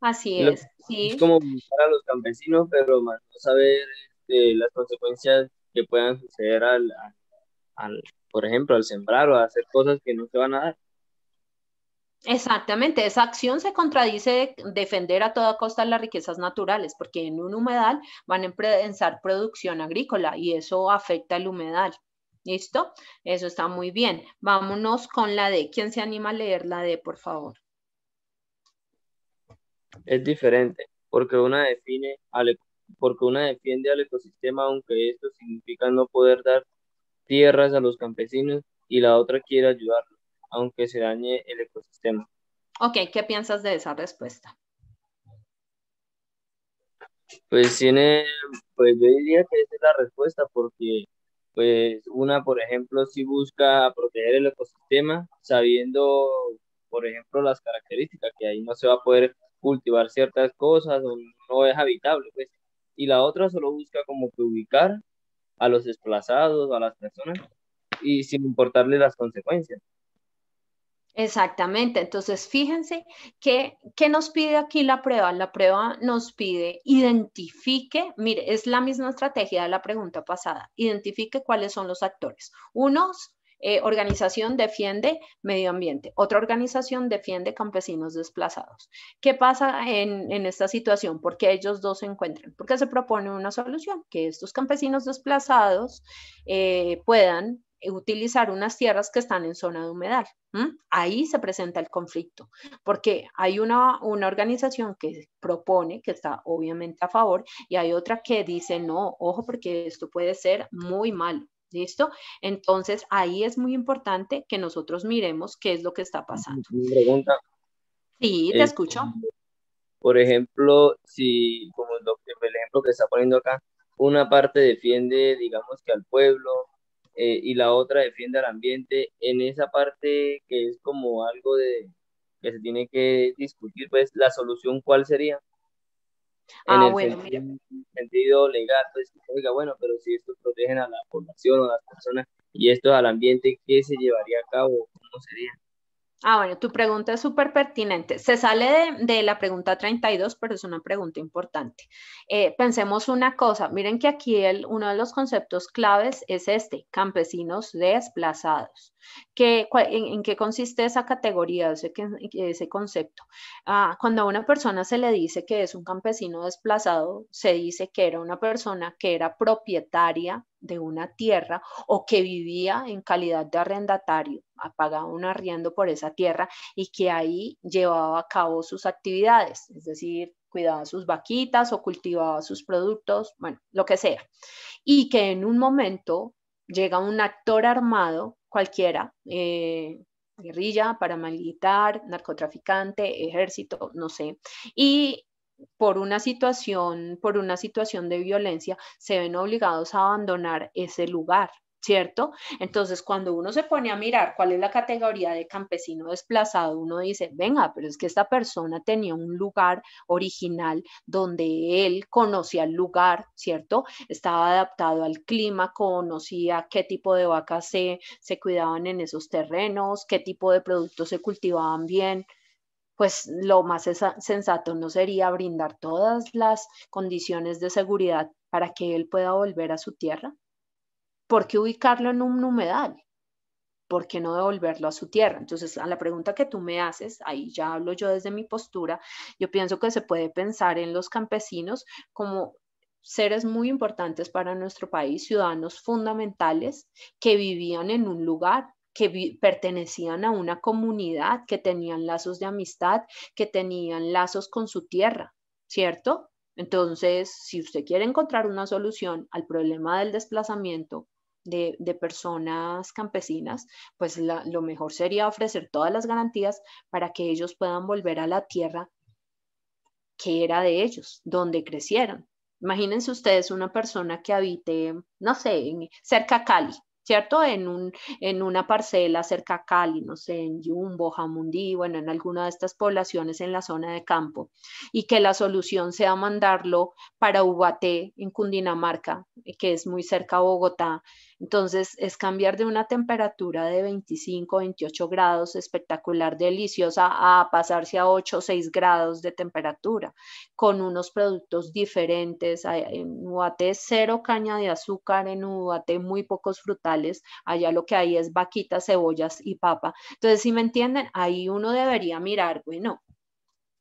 Así es, sí. Es como para los campesinos, pero más no saber este, las consecuencias que puedan suceder al, por ejemplo, al sembrar o a hacer cosas que no se van a dar. Exactamente, esa acción se contradice defender a toda costa las riquezas naturales, porque en un humedal van a empezar producción agrícola y eso afecta el humedal. ¿Listo? Eso está muy bien. Vámonos con la D. ¿Quién se anima a leer la D, por favor? Es diferente, porque una define porque una defiende al ecosistema, aunque esto significa no poder dar tierras a los campesinos, y la otra quiere ayudarlos, aunque se dañe el ecosistema. Ok, ¿qué piensas de esa respuesta? Pues tiene, pues yo diría que esa es la respuesta, porque pues una, por ejemplo, si busca proteger el ecosistema, sabiendo, por ejemplo, las características, que ahí no se va a poder cultivar ciertas cosas o no es habitable, pues. Y la otra solo busca como que ubicar a los desplazados, a las personas, y sin importarle las consecuencias. Exactamente, entonces fíjense que, ¿qué nos pide aquí la prueba? La prueba nos pide identifique, mire, es la misma estrategia de la pregunta pasada, identifique cuáles son los actores. Unos, eh, organización defiende medio ambiente, otra organización defiende campesinos desplazados. ¿Qué pasa en, esta situación? ¿Por qué ellos dos se encuentran? Porque se propone una solución, que estos campesinos desplazados eh, puedan eh, utilizar unas tierras que están en zona de humedal. Ahí se presenta el conflicto, porque hay una, una organización que propone, que está obviamente a favor, y hay otra que dice, no, ojo, porque esto puede ser muy malo. ¿Listo? Entonces, ahí es muy importante que nosotros miremos qué es lo que está pasando. pregunta. Sí, te eh, escucho. Por ejemplo, si, como el ejemplo que está poniendo acá, una parte defiende, digamos que al pueblo, eh, y la otra defiende al ambiente. En esa parte que es como algo de que se tiene que discutir, pues la solución cuál sería. Ah, en el bueno, sentido, legal, pues, oiga, bueno, pero si esto protegen a la población o a las personas y esto al ambiente, ¿qué se llevaría a cabo? ¿Cómo sería? Ah, bueno, tu pregunta es súper pertinente. Se sale de, la pregunta 32, pero es una pregunta importante. Eh, pensemos una cosa, miren que aquí el, uno de los conceptos claves es este, campesinos desplazados. en, qué consiste esa categoría, ese, concepto? Ah, cuando a una persona se le dice que es un campesino desplazado, se dice que era una persona que era propietaria de una tierra o que vivía en calidad de arrendatario, pagaba un arriendo por esa tierra y que ahí llevaba a cabo sus actividades, es decir, cuidaba sus vaquitas o cultivaba sus productos, bueno, lo que sea. Y que en un momento llega un actor armado cualquiera, eh, guerrilla, paramilitar, narcotraficante, ejército, no sé, y por una situación, por una situación de violencia, se ven obligados a abandonar ese lugar. ¿Cierto? Entonces, cuando uno se pone a mirar cuál es la categoría de campesino desplazado, uno dice, venga, pero es que esta persona tenía un lugar original donde él conocía el lugar, ¿cierto? Estaba adaptado al clima, conocía qué tipo de vacas se, se cuidaban en esos terrenos, qué tipo de productos se cultivaban bien, pues lo más sensato no sería brindar todas las condiciones de seguridad para que él pueda volver a su tierra. ¿Por qué ubicarlo en un humedal? ¿Por qué no devolverlo a su tierra? Entonces, a la pregunta que tú me haces, ahí ya hablo yo desde mi postura, yo pienso que se puede pensar en los campesinos como seres muy importantes para nuestro país, ciudadanos fundamentales que vivían en un lugar que pertenecían a una comunidad, que tenían lazos de amistad, que tenían lazos con su tierra, ¿cierto? Entonces, si usted quiere encontrar una solución al problema del desplazamiento de, personas campesinas, pues lo mejor sería ofrecer todas las garantías para que ellos puedan volver a la tierra que era de ellos, donde crecieron. Imagínense ustedes una persona que habite, no sé, cerca a Cali, ¿cierto? En, un, en una parcela cerca a Cali, no sé, en Yumbo, Jamundí, bueno, en alguna de estas poblaciones en la zona de campo, y que la solución sea mandarlo para Ubaté, en Cundinamarca, eh, que es muy cerca a Bogotá, entonces, es cambiar de una temperatura de 25, 28 grados espectacular, deliciosa, a pasarse a 8, 6 grados de temperatura, con unos productos diferentes. En Ubaté, cero caña de azúcar, en UAT muy pocos frutales. Allá lo que hay es vaquitas, cebollas y papa. Entonces, si me entienden, ahí uno debería mirar, bueno,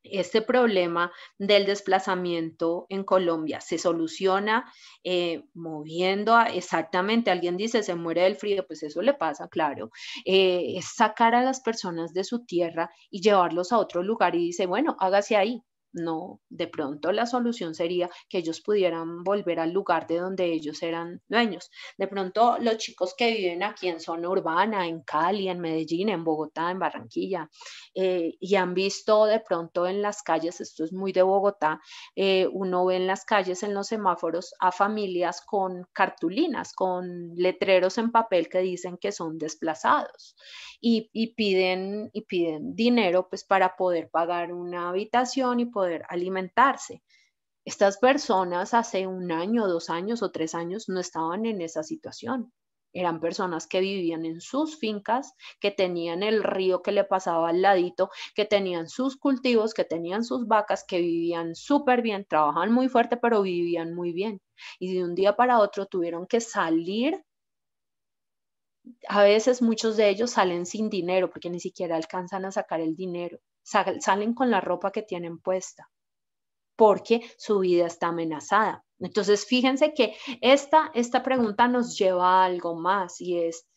este problema del desplazamiento en Colombia se soluciona eh, moviendo exactamente, alguien dice se muere del frío, pues eso le pasa, claro, eh, es sacar a las personas de su tierra y llevarlos a otro lugar y dice, bueno, hágase ahí, no, de pronto la solución sería que ellos pudieran volver al lugar de donde ellos eran dueños. De pronto los chicos que viven aquí en zona urbana, en Cali, en Medellín, en Bogotá, en Barranquilla, eh, y han visto de pronto en las calles, esto es muy de Bogotá, eh, uno ve en las calles, en los semáforos, a familias con cartulinas, con letreros en papel que dicen que son desplazados y, piden, y piden dinero pues para poder pagar una habitación y poder alimentarse. Estas personas hace un año, dos años o tres años no estaban en esa situación. Eran personas que vivían en sus fincas, que tenían el río que le pasaba al ladito, que tenían sus cultivos, que tenían sus vacas, que vivían súper bien, trabajaban muy fuerte, pero vivían muy bien. Y de un día para otro tuvieron que salir. A veces muchos de ellos salen sin dinero porque ni siquiera alcanzan a sacar el dinero salen con la ropa que tienen puesta porque su vida está amenazada. Entonces, fíjense que esta, esta pregunta nos lleva a algo más y es,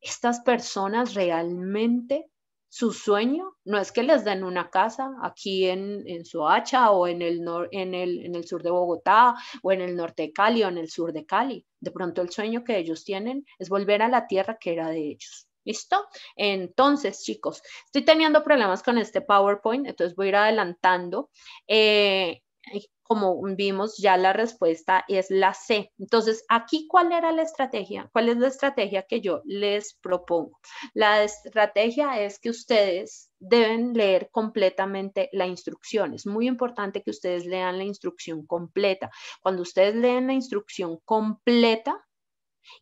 ¿estas personas realmente su sueño no es que les den una casa aquí en, en Soacha o en el, en, el, en el sur de Bogotá o en el norte de Cali o en el sur de Cali. De pronto el sueño que ellos tienen es volver a la tierra que era de ellos. ¿Listo? Entonces, chicos, estoy teniendo problemas con este PowerPoint, entonces voy a ir adelantando. Eh, como vimos ya la respuesta es la C. Entonces, aquí cuál era la estrategia, cuál es la estrategia que yo les propongo. La estrategia es que ustedes deben leer completamente la instrucción. Es muy importante que ustedes lean la instrucción completa. Cuando ustedes leen la instrucción completa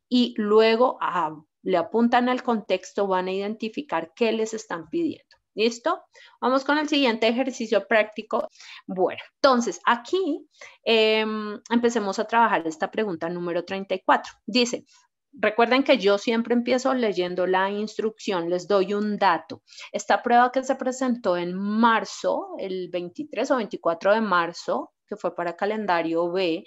y luego ah, le apuntan al contexto, van a identificar qué les están pidiendo. ¿Listo? Vamos con el siguiente ejercicio práctico. Bueno, entonces aquí em, empecemos a trabajar esta pregunta número 34. Dice, Recuerden que yo siempre empiezo leyendo la instrucción, les doy un dato. Esta prueba que se presentó en marzo, el 23 o 24 de marzo, que fue para calendario B,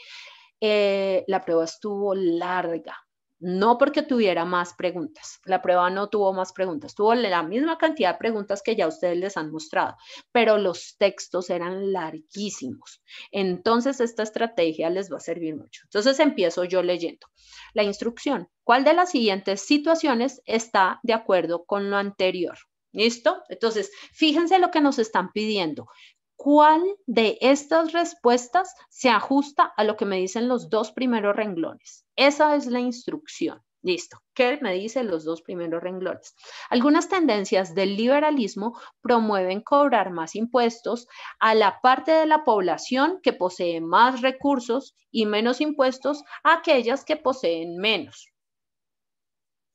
eh, la prueba estuvo larga, no porque tuviera más preguntas. La prueba no tuvo más preguntas. Tuvo la misma cantidad de preguntas que ya ustedes les han mostrado, pero los textos eran larguísimos. Entonces, esta estrategia les va a servir mucho. Entonces, empiezo yo leyendo la instrucción. ¿Cuál de las siguientes situaciones está de acuerdo con lo anterior? ¿Listo? Entonces, fíjense lo que nos están pidiendo cuál de estas respuestas se ajusta a lo que me dicen los dos primeros renglones. Esa es la instrucción. Listo. ¿Qué me dicen los dos primeros renglones? Algunas tendencias del liberalismo promueven cobrar más impuestos a la parte de la población que posee más recursos y menos impuestos a aquellas que poseen menos.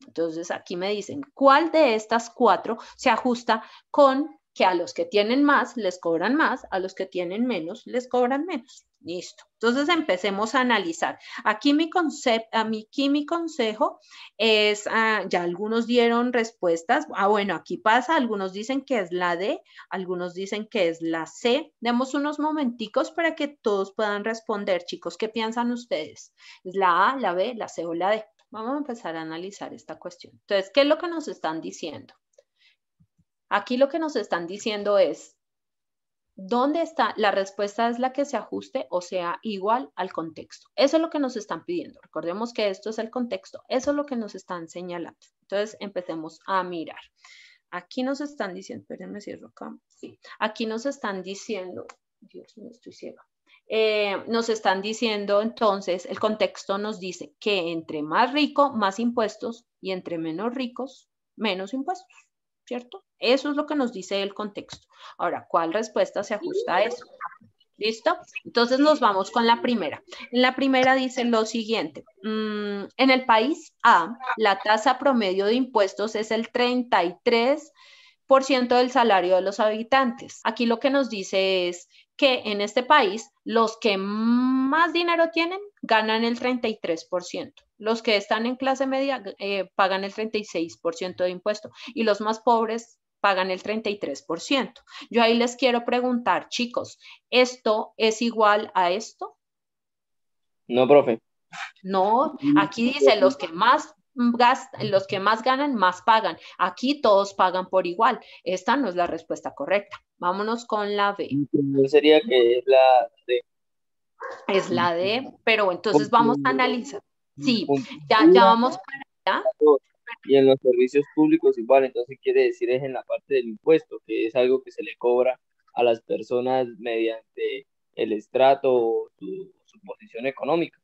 Entonces aquí me dicen, ¿cuál de estas cuatro se ajusta con que a los que tienen más les cobran más, a los que tienen menos les cobran menos. Listo. Entonces empecemos a analizar. Aquí mi, aquí mi consejo es, ah, ya algunos dieron respuestas, ah, bueno, aquí pasa, algunos dicen que es la D, algunos dicen que es la C. Demos unos momenticos para que todos puedan responder, chicos, ¿qué piensan ustedes? ¿Es la A, la B, la C o la D? Vamos a empezar a analizar esta cuestión. Entonces, ¿qué es lo que nos están diciendo? Aquí lo que nos están diciendo es, ¿dónde está? La respuesta es la que se ajuste o sea igual al contexto. Eso es lo que nos están pidiendo. Recordemos que esto es el contexto. Eso es lo que nos están señalando. Entonces empecemos a mirar. Aquí nos están diciendo, espérenme, cierro acá. Sí. Aquí nos están diciendo, Dios mío, estoy ciega. Eh, nos están diciendo entonces, el contexto nos dice que entre más rico, más impuestos y entre menos ricos, menos impuestos. ¿cierto? Eso es lo que nos dice el contexto. Ahora, ¿cuál respuesta se ajusta a eso? ¿Listo? Entonces nos vamos con la primera. En la primera dice lo siguiente. Mm, en el país A, la tasa promedio de impuestos es el 33% del salario de los habitantes. Aquí lo que nos dice es que en este país los que más dinero tienen ganan el 33%. Los que están en clase media eh, pagan el 36% de impuesto y los más pobres pagan el 33%. Yo ahí les quiero preguntar, chicos, ¿esto es igual a esto? No, profe. No, mm. aquí dice los que más los que más ganan, más pagan. Aquí todos pagan por igual. Esta no es la respuesta correcta. Vámonos con la B. sería que es la D. Es la D, pero entonces vamos a analizar. Sí, ya, ya vamos para allá. Y en los servicios públicos igual, entonces quiere decir es en la parte del impuesto, que es algo que se le cobra a las personas mediante el estrato o su, su posición económica.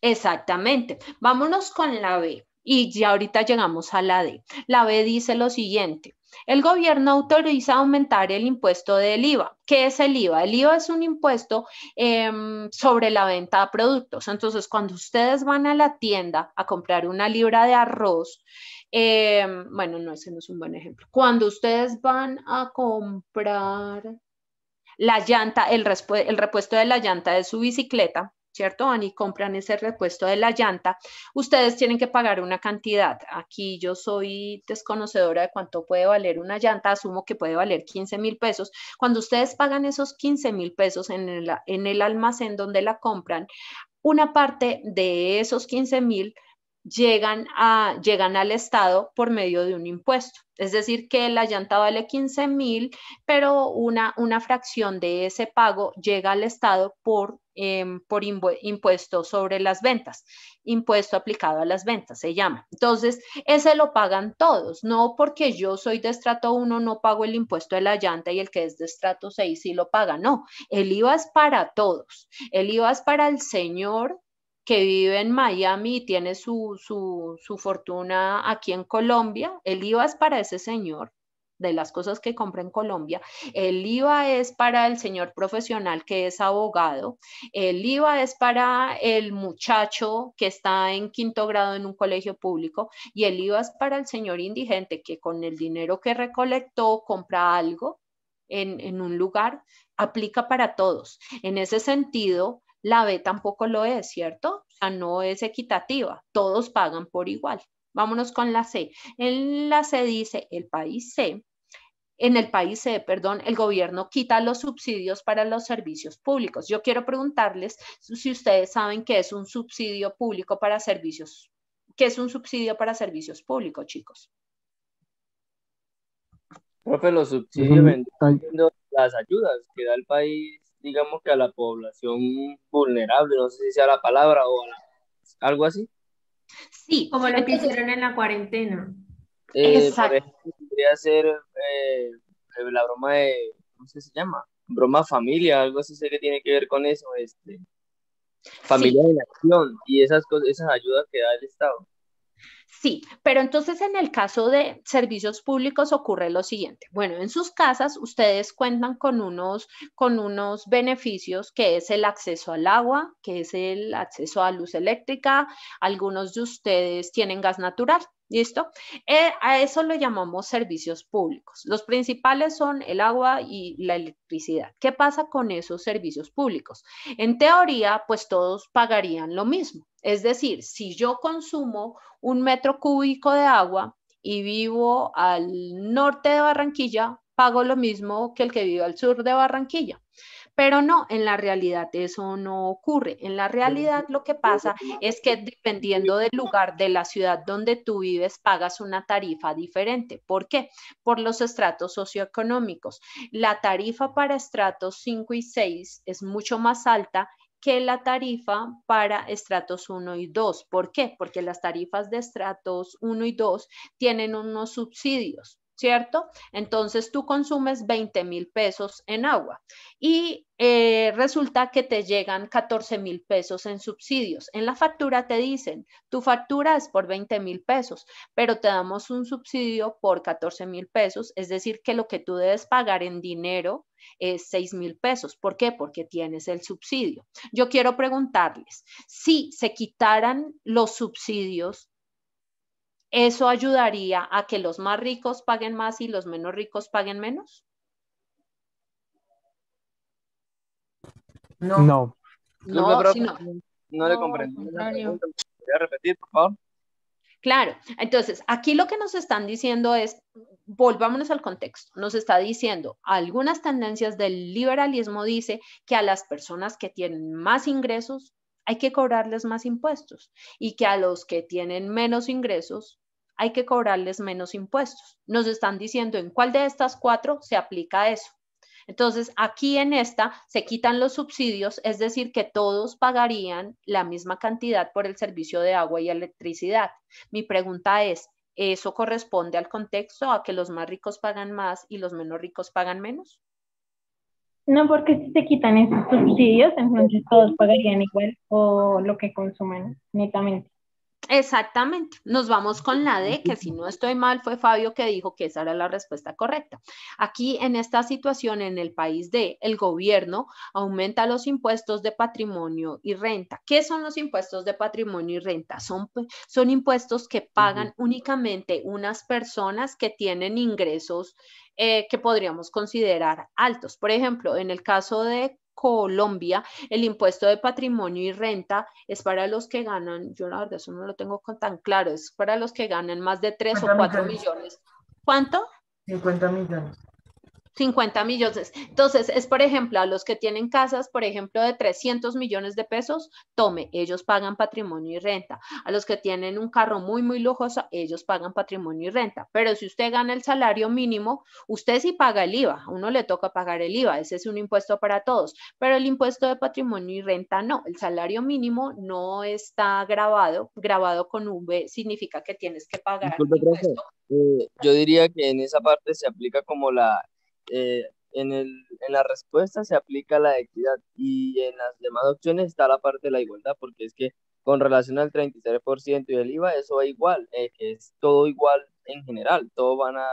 Exactamente. Vámonos con la B y ya ahorita llegamos a la D. La B dice lo siguiente. El gobierno autoriza aumentar el impuesto del IVA. ¿Qué es el IVA? El IVA es un impuesto em, sobre la venta de productos. Entonces, cuando ustedes van a la tienda a comprar una libra de arroz, em, bueno, no, ese no es un buen ejemplo. Cuando ustedes van a comprar la llanta, el repuesto de la llanta de su bicicleta, ¿cierto? Van y compran ese repuesto de la llanta, ustedes tienen que pagar una cantidad. Aquí yo soy desconocedora de cuánto puede valer una llanta, asumo que puede valer 15 mil pesos. Cuando ustedes pagan esos 15 mil pesos en el, en el almacén donde la compran, una parte de esos 15 mil llegan, a, llegan al Estado por medio de un impuesto. Es decir, que la llanta vale 15 mil, pero una, una fracción de ese pago llega al Estado por, em, por impuesto sobre las ventas, impuesto aplicado a las ventas se llama. Entonces, ese lo pagan todos, no porque yo soy de estrato 1 no pago el impuesto de la llanta y el que es de estrato 6 sí lo paga, no, el IVA es para todos, el IVA es para el señor que vive en Miami y tiene su, su, su fortuna aquí en Colombia, el IVA es para ese señor de las cosas que compra en Colombia. El IVA es para el señor profesional que es abogado. El IVA es para el muchacho que está en quinto grado en un colegio público. Y el IVA es para el señor indigente que con el dinero que recolectó compra algo en, en un lugar. Aplica para todos. En ese sentido, la B tampoco lo es, ¿cierto? O sea, no es equitativa, todos pagan por igual. Vámonos con la C. En la C dice el país C. En el país C, perdón, el gobierno quita los subsidios para los servicios públicos. Yo quiero preguntarles si ustedes saben qué es un subsidio público para servicios, qué es un subsidio para servicios públicos, chicos. Profe, los subsidios están las ayudas que da el país digamos que a la población vulnerable, no sé si sea la palabra o algo así. Sí, como lo que hicieron en la cuarentena. Eh, Exacto. Podría ser eh, la broma de, ¿cómo se llama? Broma familia, algo así sé que tiene que ver con eso, este, familia en acción y esas cosas, esas ayudas que da el Estado. Sí, pero entonces en el caso de servicios públicos ocurre lo siguiente. Bueno, en sus casas ustedes cuentan con unos, con unos beneficios que es el acceso al agua, que es el acceso a luz eléctrica, algunos de ustedes tienen gas natural, ¿Listo? Eh, a eso lo llamamos servicios públicos. Los principales son el agua y la electricidad. ¿Qué pasa con esos servicios públicos? En teoría, pues todos pagarían lo mismo. Es decir, si yo consumo un metro cúbico de agua y vivo al norte de Barranquilla, pago lo mismo que el que vive al sur de Barranquilla. Pero no, en la realidad eso no ocurre. En la realidad lo que pasa es que dependiendo del lugar, de la ciudad donde tú vives, pagas una tarifa diferente. ¿Por qué? Por los estratos socioeconómicos. La tarifa para estratos 5 y 6 es mucho más alta que la tarifa para estratos 1 y 2. ¿Por qué? Porque las tarifas de estratos 1 y 2 tienen unos subsidios ¿cierto? Entonces tú consumes 20 mil pesos en agua y eh, resulta que te llegan 14 mil pesos en subsidios. En la factura te dicen, tu factura es por 20 mil pesos, pero te damos un subsidio por 14 mil pesos, es decir, que lo que tú debes pagar en dinero es 6 mil pesos. ¿Por qué? Porque tienes el subsidio. Yo quiero preguntarles, si se quitaran los subsidios, ¿Eso ayudaría a que los más ricos paguen más y los menos ricos paguen menos? No. No, no, no, le comprendo. voy a repetir, por favor? Claro, entonces aquí lo que nos están diciendo es, volvámonos al contexto, nos está diciendo, algunas tendencias del liberalismo dice que a las personas que tienen más ingresos hay que cobrarles más impuestos y que a los que tienen menos ingresos hay que cobrarles menos impuestos. Nos están diciendo en cuál de estas cuatro se aplica eso. Entonces, aquí en esta se quitan los subsidios, es decir, que todos pagarían la misma cantidad por el servicio de agua y electricidad. Mi pregunta es, ¿eso corresponde al contexto a que los más ricos pagan más y los menos ricos pagan menos? No, porque si se quitan esos subsidios, entonces todos pagarían igual o lo que consuman netamente. Exactamente, nos vamos con la D, que si no estoy mal fue Fabio que dijo que esa era la respuesta correcta. Aquí en esta situación en el país D, el gobierno aumenta los impuestos de patrimonio y renta. ¿Qué son los impuestos de patrimonio y renta? Son, pues, son impuestos que pagan únicamente unas personas que tienen ingresos eh, que podríamos considerar altos. Por ejemplo, en el caso de Colombia, el impuesto de patrimonio y renta es para los que ganan, yo la verdad eso no lo tengo tan claro, es para los que ganan más de 3 o 4 millones. ¿Cuánto? 50 millones. 50 millones. Entonces, es por ejemplo, a los que tienen casas, por ejemplo, de 300 millones de pesos, tome, ellos pagan patrimonio y renta. A los que tienen un carro muy, muy lujoso, ellos pagan patrimonio y renta. Pero si usted gana el salario mínimo, usted sí paga el IVA, uno le toca pagar el IVA, ese es un impuesto para todos, pero el impuesto de patrimonio y renta no, el salario mínimo no está grabado, grabado con V significa que tienes que pagar. Eh, yo diría que en esa parte se aplica como la eh, en, el, en la respuesta se aplica la equidad y en las demás opciones está la parte de la igualdad, porque es que con relación al 33% y el IVA, eso es igual, eh, es todo igual en general, todos van a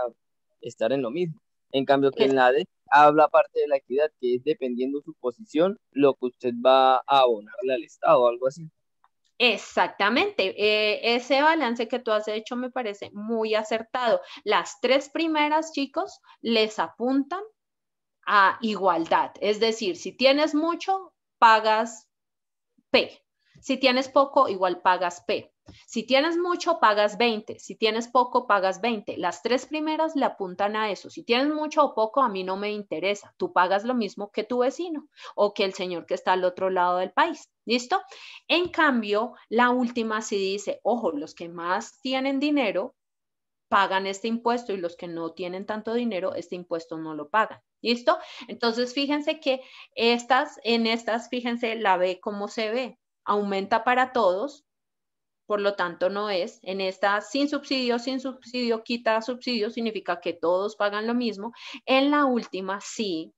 estar en lo mismo. En cambio, que en la D habla parte de la equidad, que es dependiendo su posición, lo que usted va a abonarle al Estado, algo así. Exactamente, eh, ese balance que tú has hecho me parece muy acertado. Las tres primeras, chicos, les apuntan a igualdad, es decir, si tienes mucho, pagas P, si tienes poco, igual pagas P. Si tienes mucho, pagas 20. Si tienes poco, pagas 20. Las tres primeras le apuntan a eso. Si tienes mucho o poco, a mí no me interesa. Tú pagas lo mismo que tu vecino o que el señor que está al otro lado del país. ¿Listo? En cambio, la última sí dice, ojo, los que más tienen dinero pagan este impuesto y los que no tienen tanto dinero, este impuesto no lo pagan. ¿Listo? Entonces, fíjense que estas, en estas, fíjense la B como se ve. Aumenta para todos, por lo tanto no es. En esta sin subsidio, sin subsidio, quita subsidio, significa que todos pagan lo mismo. En la última sí.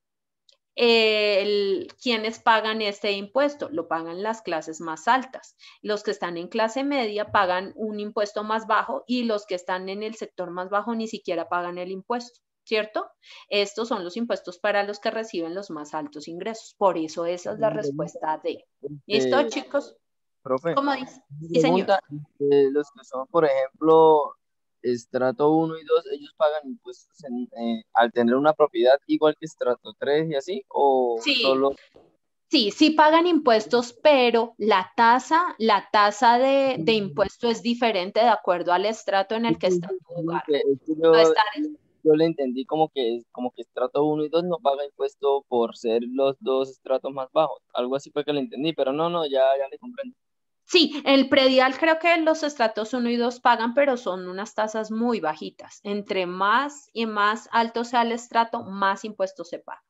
Eh, el, ¿Quiénes pagan este impuesto? Lo pagan las clases más altas. Los que están en clase media pagan un impuesto más bajo y los que están en el sector más bajo ni siquiera pagan el impuesto. ¿cierto? Estos son los impuestos para los que reciben los más altos ingresos. Por eso esa es la respuesta de. Este, ¿Listo, chicos? los que son, por ejemplo, estrato 1 y 2, ellos pagan impuestos eh, al tener una propiedad igual que estrato 3 y así, o sí. Sí, sí pagan impuestos, pero la tasa, la tasa de, de, impuesto es diferente de acuerdo al estrato en el que está tu lugar. Yo, le entendí como que, como que estrato 1 y 2 no paga impuestos por ser los dos estratos más bajos. Algo así fue que le entendí, pero no, no, ya, ya le comprendo. Sí, el predial creo que los estratos 1 y 2 pagan, pero son unas tasas muy bajitas. Entre más y más alto sea el estrato, más impuestos se paga.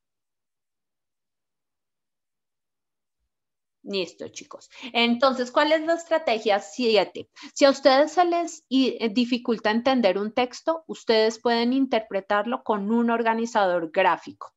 Listo, chicos. Entonces, ¿cuál es la estrategia 7? Si a ustedes se les eh, dificulta entender un texto, ustedes pueden interpretarlo con un organizador gráfico.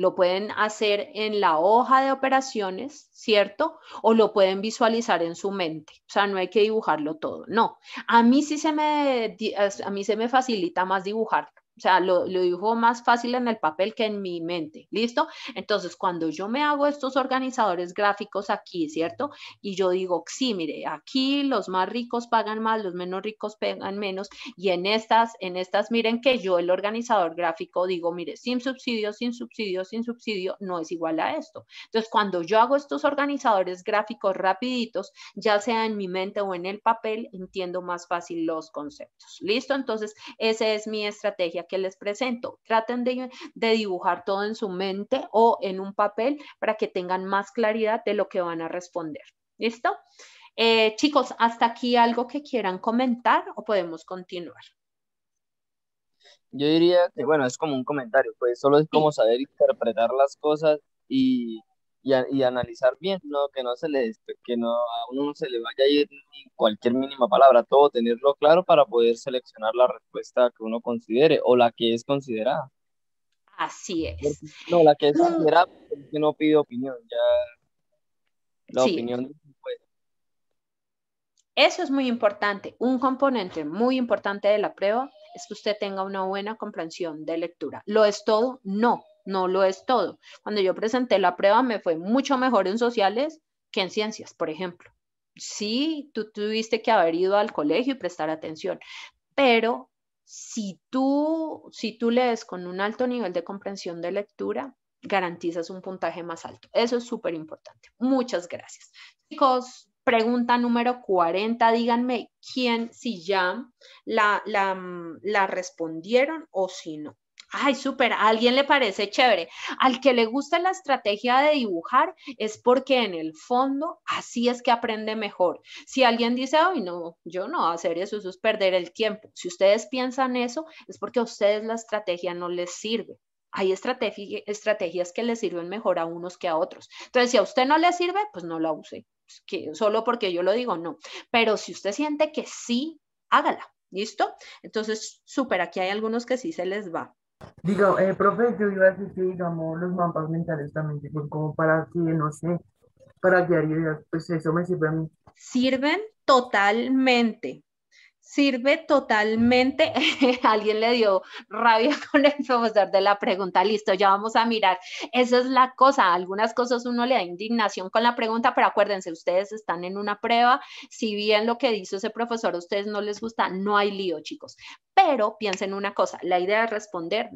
Lo pueden hacer en la hoja de operaciones, ¿cierto? O lo pueden visualizar en su mente. O sea, no hay que dibujarlo todo. No, a mí sí se me, a mí se me facilita más dibujar. O sea, lo, lo dibujo más fácil en el papel que en mi mente, ¿listo? Entonces, cuando yo me hago estos organizadores gráficos aquí, ¿cierto? Y yo digo, sí, mire, aquí los más ricos pagan más, los menos ricos pagan menos, y en estas, en estas, miren que yo el organizador gráfico digo, mire, sin subsidio, sin subsidio, sin subsidio, no es igual a esto. Entonces, cuando yo hago estos organizadores gráficos rapiditos, ya sea en mi mente o en el papel, entiendo más fácil los conceptos, ¿listo? Entonces, esa es mi estrategia que les presento. Traten de, dibujar todo en su mente o en un papel para que tengan más claridad de lo que van a responder. ¿Listo? Eh, chicos, hasta aquí algo que quieran comentar o podemos continuar. Yo diría que, bueno, es como un comentario, pues solo es como saber interpretar las cosas y y, y analizar bien, ¿no? que no se le este, que no a uno no se le vaya a ir ni cualquier mínima palabra, todo tenerlo claro para poder seleccionar la respuesta que uno considere o la que es considerada. Así es. No, la que es mm. considerada porque pues, no pide opinión, ya la opinión Eso es muy importante. Un componente muy importante de la prueba es que usted tenga una buena comprensión de lectura. ¿Lo es todo? No, no lo es todo. Cuando yo presenté la prueba me fue mucho mejor en sociales que en ciencias, por ejemplo. Sí, tú tuviste que haber ido al colegio y prestar atención, pero si tú, si tú lees con un alto nivel de comprensión de lectura, garantizas un puntaje más alto. Eso es súper importante. Muchas gracias. Chicos, pregunta número 40, díganme quién, si ya la, la respondieron o si no ay, súper, a alguien le parece chévere. Al que le gusta la estrategia de dibujar es porque en el fondo así es que aprende mejor. Si alguien dice, ay, no, yo no hacer eso, eso es perder el tiempo. Si ustedes piensan eso, es porque a ustedes la estrategia no les sirve. Hay estrategias que les sirven mejor a unos que a otros. Entonces, si a usted no le sirve, pues no la use. solo porque yo lo digo, no. Pero si usted siente que sí, hágala. ¿Listo? Entonces, súper, aquí hay algunos que sí se les va. Digo, eh, profe, yo iba a decir que, digamos, los mapas mentales también como para que, no sé, para guiar ideas, pues eso me sirve a mí. Sirven totalmente, sirve totalmente. Alguien le dio rabia con el profesor de la pregunta. Listo, ya vamos a mirar. Esa es la cosa. Algunas cosas uno le da indignación con la pregunta, pero acuérdense, ustedes están en una prueba. Si bien lo que dice ese profesor a ustedes no les gusta, no hay lío, chicos. Pero piensen una cosa, la idea es responder,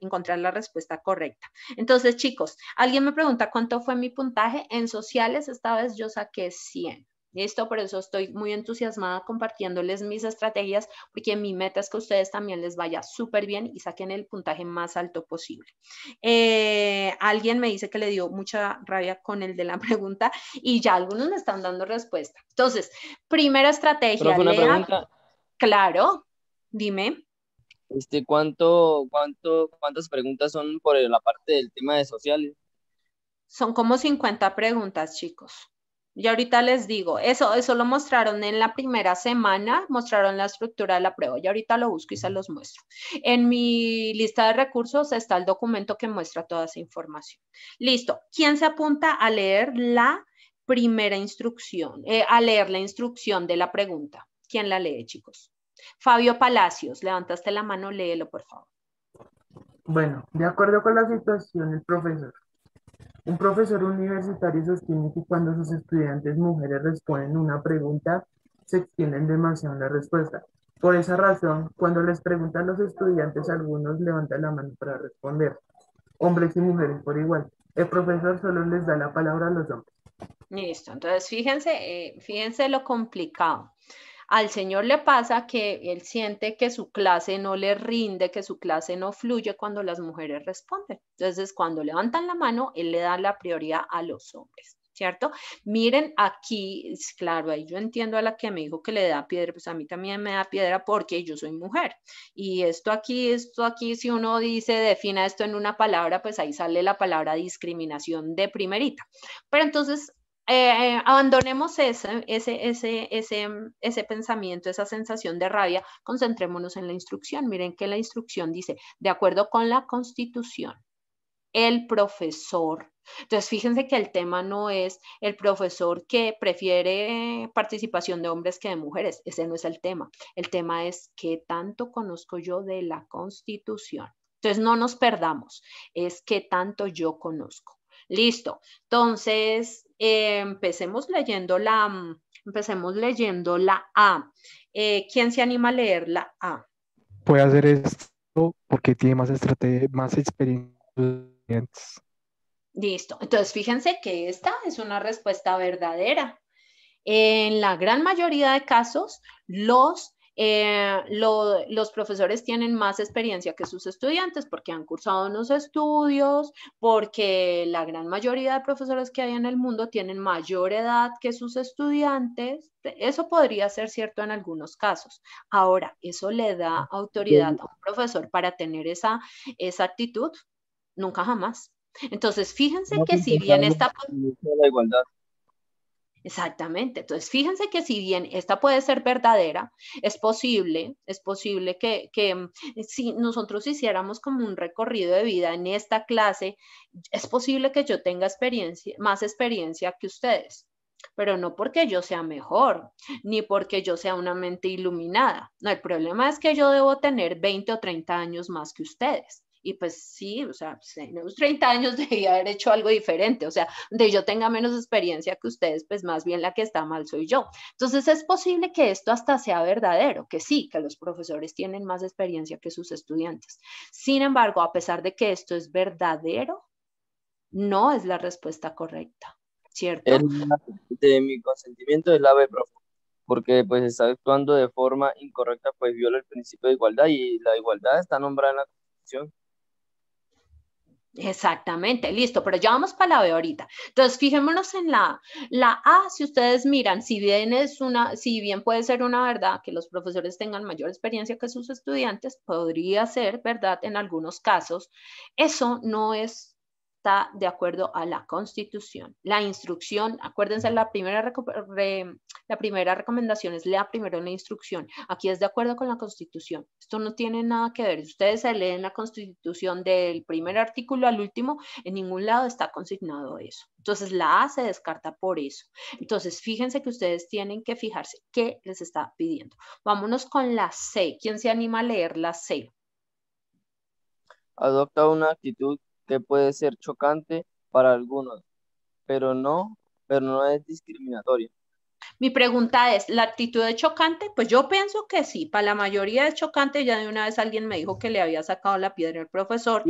encontrar la respuesta correcta. Entonces, chicos, alguien me pregunta cuánto fue mi puntaje. En sociales esta vez yo saqué 100. Listo, por eso estoy muy entusiasmada compartiéndoles mis estrategias, porque mi meta es que a ustedes también les vaya súper bien y saquen el puntaje más alto posible. Eh, alguien me dice que le dio mucha rabia con el de la pregunta y ya algunos me están dando respuesta. Entonces, primera estrategia. Claro, dime. Este, ¿cuánto, cuánto, ¿Cuántas preguntas son por la parte del tema de sociales? Son como 50 preguntas, chicos. Y ahorita les digo, eso, eso lo mostraron en la primera semana, mostraron la estructura de la prueba. Y ahorita lo busco y se los muestro. En mi lista de recursos está el documento que muestra toda esa información. Listo. ¿Quién se apunta a leer la primera instrucción, eh, a leer la instrucción de la pregunta? ¿Quién la lee, chicos? Fabio Palacios, levantaste la mano, léelo, por favor. Bueno, de acuerdo con la situación, el profesor un profesor universitario sostiene que cuando sus estudiantes mujeres responden una pregunta, se extienden demasiado la respuesta. Por esa razón, cuando les preguntan los estudiantes, algunos levantan la mano para responder. Hombres y mujeres por igual. El profesor solo les da la palabra a los hombres. Listo, entonces fíjense, eh, fíjense lo complicado. Al señor le pasa que él siente que su clase no le rinde, que su clase no fluye cuando las mujeres responden. Entonces, cuando levantan la mano, él le da la prioridad a los hombres. ¿cierto? Miren aquí, claro, ahí yo entiendo a la que me dijo que le da piedra, pues a mí también me da piedra porque yo soy mujer. Y esto aquí, esto aquí, si uno dice, defina esto en una palabra, pues ahí sale la palabra discriminación de primerita. Pero entonces eh, eh, abandonemos ese, ese, ese, ese, ese pensamiento, esa sensación de rabia, concentrémonos en la instrucción. Miren que la instrucción dice, de acuerdo con la constitución, el profesor. Entonces, fíjense que el tema no es el profesor que prefiere participación de hombres que de mujeres. Ese no es el tema. El tema es qué tanto conozco yo de la constitución. Entonces, no nos perdamos. Es qué tanto yo conozco. Listo. Entonces, eh, empecemos leyendo la, mm, empecemos leyendo la A. Eh, ¿Quién se anima a leer la A? Puede hacer esto porque tiene más estrategia, más experiencias. Listo. Entonces, fíjense que esta es una respuesta verdadera. En la gran mayoría de casos, los eh, los profesores tienen más experiencia que sus estudiantes porque han cursado unos estudios, porque la gran mayoría de profesores que hay en el mundo tienen mayor edad que sus estudiantes. Eso podría ser cierto en algunos casos. Ahora, ¿eso le da autoridad a un profesor para tener esa, esa actitud? Nunca jamás. Entonces, fíjense que si bien esta... igualdad. Exactamente. Entonces, fíjense que si bien esta puede ser verdadera, es posible, es posible que, mm, si nosotros hiciéramos como un recorrido de vida en esta clase, es posible que yo tenga experiencia, más experiencia que ustedes, pero no porque yo sea mejor, ni porque yo sea una mente iluminada. No, el problema es que yo debo tener 20 o 30 años más que ustedes. Y pues sí, o sea, pues, en unos 30 años de haber hecho algo diferente, o sea, de yo tenga menos experiencia que ustedes, pues más bien la que está mal soy yo. Entonces es posible que esto hasta sea verdadero, que sí, que los profesores tienen más experiencia que sus estudiantes. Sin embargo, a pesar de que esto es verdadero, no es la respuesta correcta, ¿cierto? de mi consentimiento es la B, porque pues está actuando de forma incorrecta, pues viola el principio de igualdad y la igualdad está nombrada en la Constitución. Exactamente, listo, pero ya vamos para la B ahorita. Entonces, fijémonos en la, la A, si ustedes miran, si bien es una, si bien puede ser una verdad que los profesores tengan mayor experiencia que sus estudiantes, podría ser verdad en algunos casos, eso no es está de acuerdo a la Constitución. La instrucción, acuérdense, la primera, la primera recomendación es lea primero la instrucción. Aquí es de acuerdo con la Constitución. Esto no tiene nada que ver. Ustedes se leen la Constitución del primer artículo al último, en ningún lado está consignado eso. Entonces, la A se descarta por eso. Entonces, fíjense que ustedes tienen que fijarse qué les está pidiendo. Vámonos con la C. ¿Quién se anima a leer la C? Adopta una actitud que puede ser chocante para algunos, pero no, pero no es discriminatorio. Mi pregunta es, ¿la actitud es chocante? Pues yo pienso que sí, para la mayoría es chocante, ya de una vez alguien me dijo que le había sacado la piedra al profesor,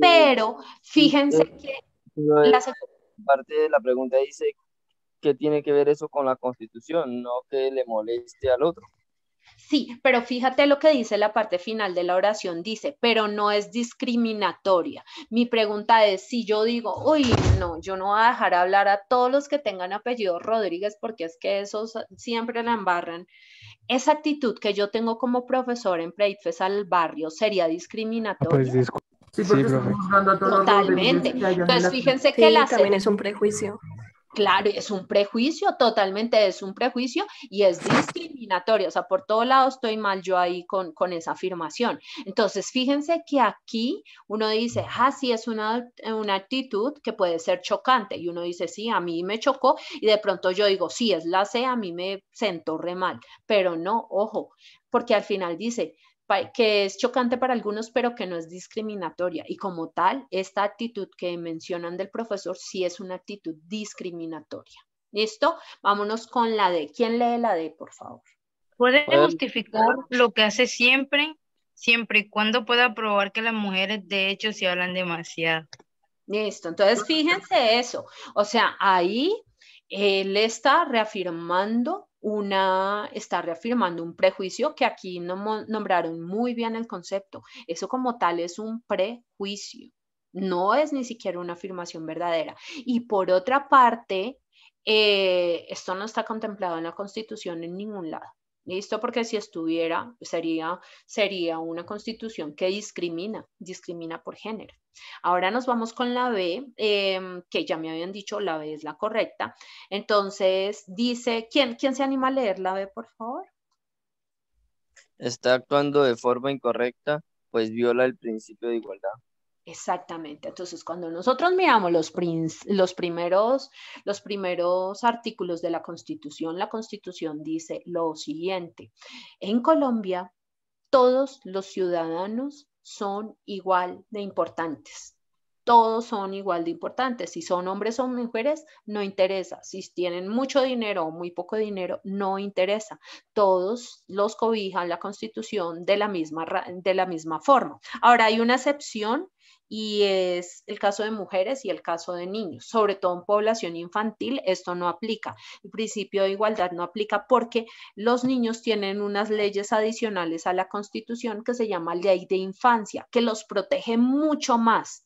pero fíjense que la parte de la pregunta dice que tiene que ver eso con la constitución, no que le moleste al otro. Sí, pero fíjate lo que dice la parte final de la oración, dice, pero no es discriminatoria. Mi pregunta es si yo digo, uy, no, yo no voy a dejar hablar a todos los que tengan apellido Rodríguez porque es que esos siempre la embarran. Esa actitud que yo tengo como profesor en Preitfes al barrio sería discriminatoria. Pues sí, Totalmente. Entonces, fíjense que la también es un prejuicio. Claro, es un prejuicio, totalmente es un prejuicio y es discriminatorio. O sea, por todos lados estoy mal yo ahí con, esa afirmación. Entonces, fíjense que aquí uno dice, ah, sí, es una, una actitud que puede ser chocante. Y uno dice, sí, a mí me chocó. Y de pronto yo digo, sí, es la C, a mí me sentó re mal. Pero no, ojo, porque al final dice, que es chocante para algunos, pero que no es discriminatoria. Y como tal, esta actitud que mencionan del profesor sí es una actitud discriminatoria. ¿Listo? Vámonos con la D. ¿Quién lee la D, por favor? Puede justificar lo que hace siempre, siempre y cuando pueda probar que las mujeres de hecho se hablan demasiado. Listo, entonces fíjense eso. O sea, ahí él está reafirmando una, está reafirmando un prejuicio que aquí nombraron muy bien el concepto. Eso como tal es un prejuicio, no es ni siquiera una afirmación verdadera. Y por otra parte, eh, esto no está contemplado en la Constitución en ningún lado. ¿Listo? Porque si estuviera, sería, sería una constitución que discrimina, discrimina por género. Ahora nos vamos con la B, em, que ya me habían dicho, la B es la correcta. Entonces, dice, ¿quién, ¿quién se anima a leer la B, por favor? Está actuando de forma incorrecta, pues viola el principio de igualdad. Exactamente. Entonces, cuando nosotros miramos los, los, primeros, los primeros artículos de la Constitución, la Constitución dice lo siguiente. En Colombia, todos los ciudadanos son igual de importantes. Todos son igual de importantes. Si son hombres o mujeres, no interesa. Si tienen mucho dinero o muy poco dinero, no interesa. Todos los cobijan la constitución de la misma, de la misma forma. Ahora, hay una excepción y es el caso de mujeres y el caso de niños. Sobre todo en población infantil, esto no aplica. El principio de igualdad no aplica porque los niños tienen unas leyes adicionales a la Constitución que se llama ley de infancia, que los protege mucho más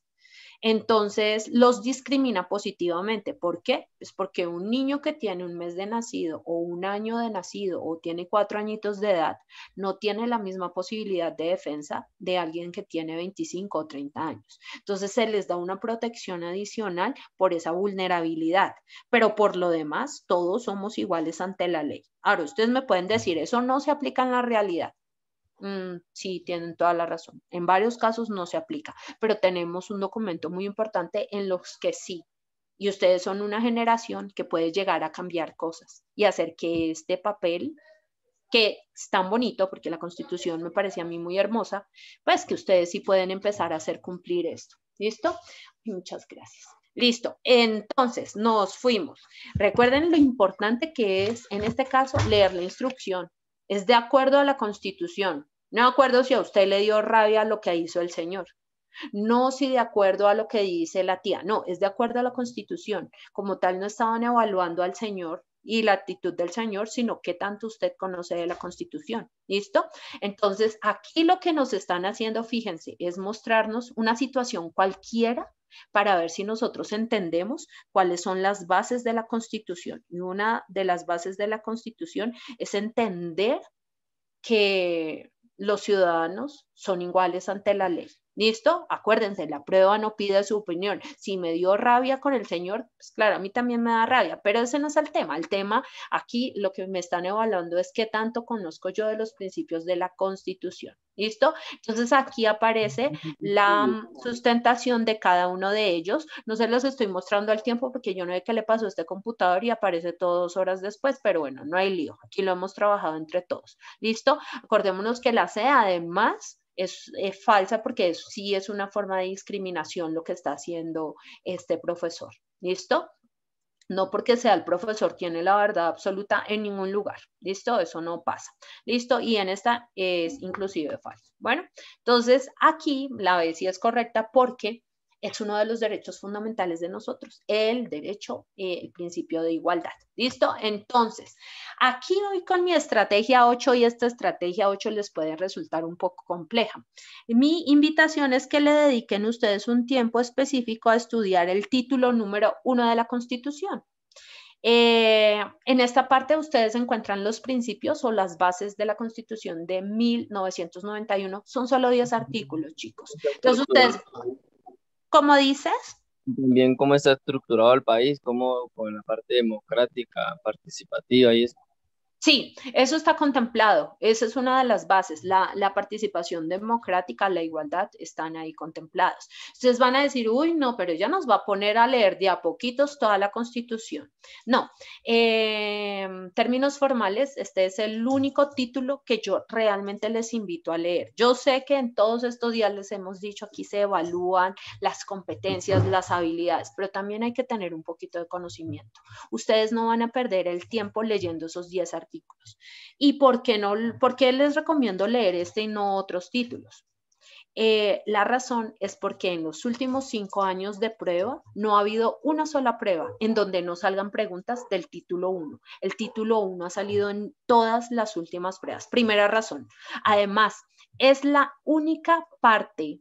entonces los discrimina positivamente. ¿Por qué? Es pues porque un niño que tiene un mes de nacido o un año de nacido o tiene cuatro añitos de edad no tiene la misma posibilidad de defensa de alguien que tiene 25 o 30 años. Entonces se les da una protección adicional por esa vulnerabilidad, pero por lo demás todos somos iguales ante la ley. Ahora, ustedes me pueden decir, eso no se aplica en la realidad. Mm, sí, tienen toda la razón. En varios casos no se aplica, pero tenemos un documento muy importante en los que sí. Y ustedes son una generación que puede llegar a cambiar cosas y hacer que este papel, que es tan bonito, porque la constitución me parece a mí muy hermosa, pues que ustedes sí pueden empezar a hacer cumplir esto. ¿Listo? Muchas gracias. Listo, entonces nos fuimos. Recuerden lo importante que es, en este caso, leer la instrucción es de acuerdo a la Constitución, no de acuerdo si a usted le dio rabia lo que hizo el señor. No si de acuerdo a lo que dice la tía, no, es de acuerdo a la constitución. Como tal, no estaban evaluando al señor y la actitud del señor, sino qué tanto usted conoce de la constitución. ¿Listo? Entonces, aquí lo que nos están haciendo, fíjense, es mostrarnos una situación cualquiera para ver si nosotros entendemos cuáles son las bases de la Constitución. Y una de las bases de la Constitución es entender que los ciudadanos son iguales ante la ley ¿Listo? Acuérdense, la prueba no pide su opinión. Si me dio rabia con el señor, pues claro, a mí también me da rabia, pero ese no es el tema. El tema aquí lo que me están evaluando es qué tanto conozco yo de los principios de la Constitución. ¿Listo? Entonces aquí aparece la sustentación de cada uno de ellos. No se los estoy mostrando al tiempo porque yo no sé qué le pasó a este computador y aparece todo dos horas después, pero bueno, no hay lío. Aquí lo hemos trabajado entre todos. ¿Listo? Acordémonos que la C además es, falsa porque sí es una forma de discriminación lo que está haciendo este profesor. ¿Listo? No porque sea el profesor tiene la verdad absoluta en ningún lugar. ¿Listo? Eso no pasa. ¿Listo? Y en esta es inclusive falso. Bueno, entonces aquí la B sí es correcta porque es uno de los derechos fundamentales de nosotros, el derecho, eh, el principio de igualdad. ¿Listo? Entonces, aquí voy con mi estrategia 8 y esta estrategia 8 les puede resultar un poco compleja. Mi invitación es que le dediquen ustedes un tiempo específico a estudiar el título número 1 de la Constitución. Eh, en esta parte ustedes encuentran los principios o las bases de la Constitución de 1991. Son solo 10 artículos, chicos. Entonces ustedes ¿Cómo dices? También cómo está estructurado el país, cómo con la parte democrática, participativa y eso. Sí, eso está contemplado. Esa es una de las bases. La, participación democrática, la igualdad están ahí contemplados. Ustedes van a decir, uy, no, pero ya nos va a poner a leer de a poquitos toda la constitución. No, en em, términos formales, este es el único título que yo realmente les invito a leer. Yo sé que en todos estos días les hemos dicho, aquí se evalúan las competencias, las habilidades, pero también hay que tener un poquito de conocimiento. Ustedes no van a perder el tiempo leyendo esos 10 artículos ¿Y por qué, no, por les recomiendo leer este y no otros títulos? Eh, la razón es porque en los últimos cinco años de prueba no ha habido una sola prueba en donde no salgan preguntas del título 1. El título 1 ha salido en todas las últimas pruebas. Primera razón. Además, es la única parte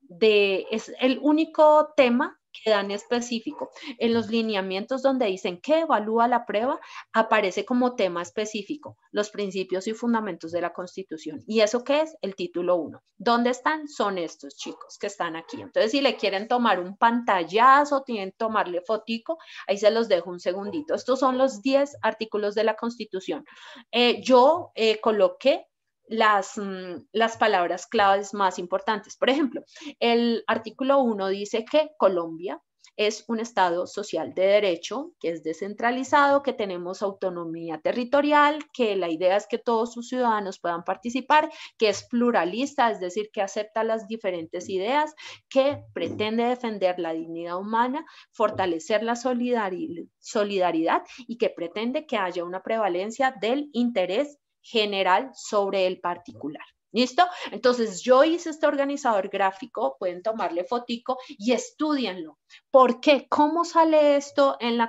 de, es el único tema quedan dan específico. En los lineamientos donde dicen que evalúa la prueba, aparece como tema específico los principios y fundamentos de la Constitución. ¿Y eso qué es? El título 1. ¿Dónde están? Son estos chicos que están aquí. Entonces, si le quieren tomar un pantallazo, tienen tomarle fotico, ahí se los dejo un segundito. Estos son los 10 artículos de la Constitución. Eh, yo eh, coloqué las, mm, las palabras claves más importantes. Por ejemplo, el artículo 1 dice que Colombia es un Estado social de derecho, que es descentralizado, que tenemos autonomía territorial, que la idea es que todos sus ciudadanos puedan participar, que es pluralista, es decir, que acepta las diferentes ideas, que pretende defender la dignidad humana, fortalecer la solidaridad y que pretende que haya una prevalencia del interés general sobre el particular. ¿Listo? Entonces yo hice este organizador gráfico, pueden tomarle fotico y estudienlo. ¿Por qué? ¿Cómo sale esto en eh,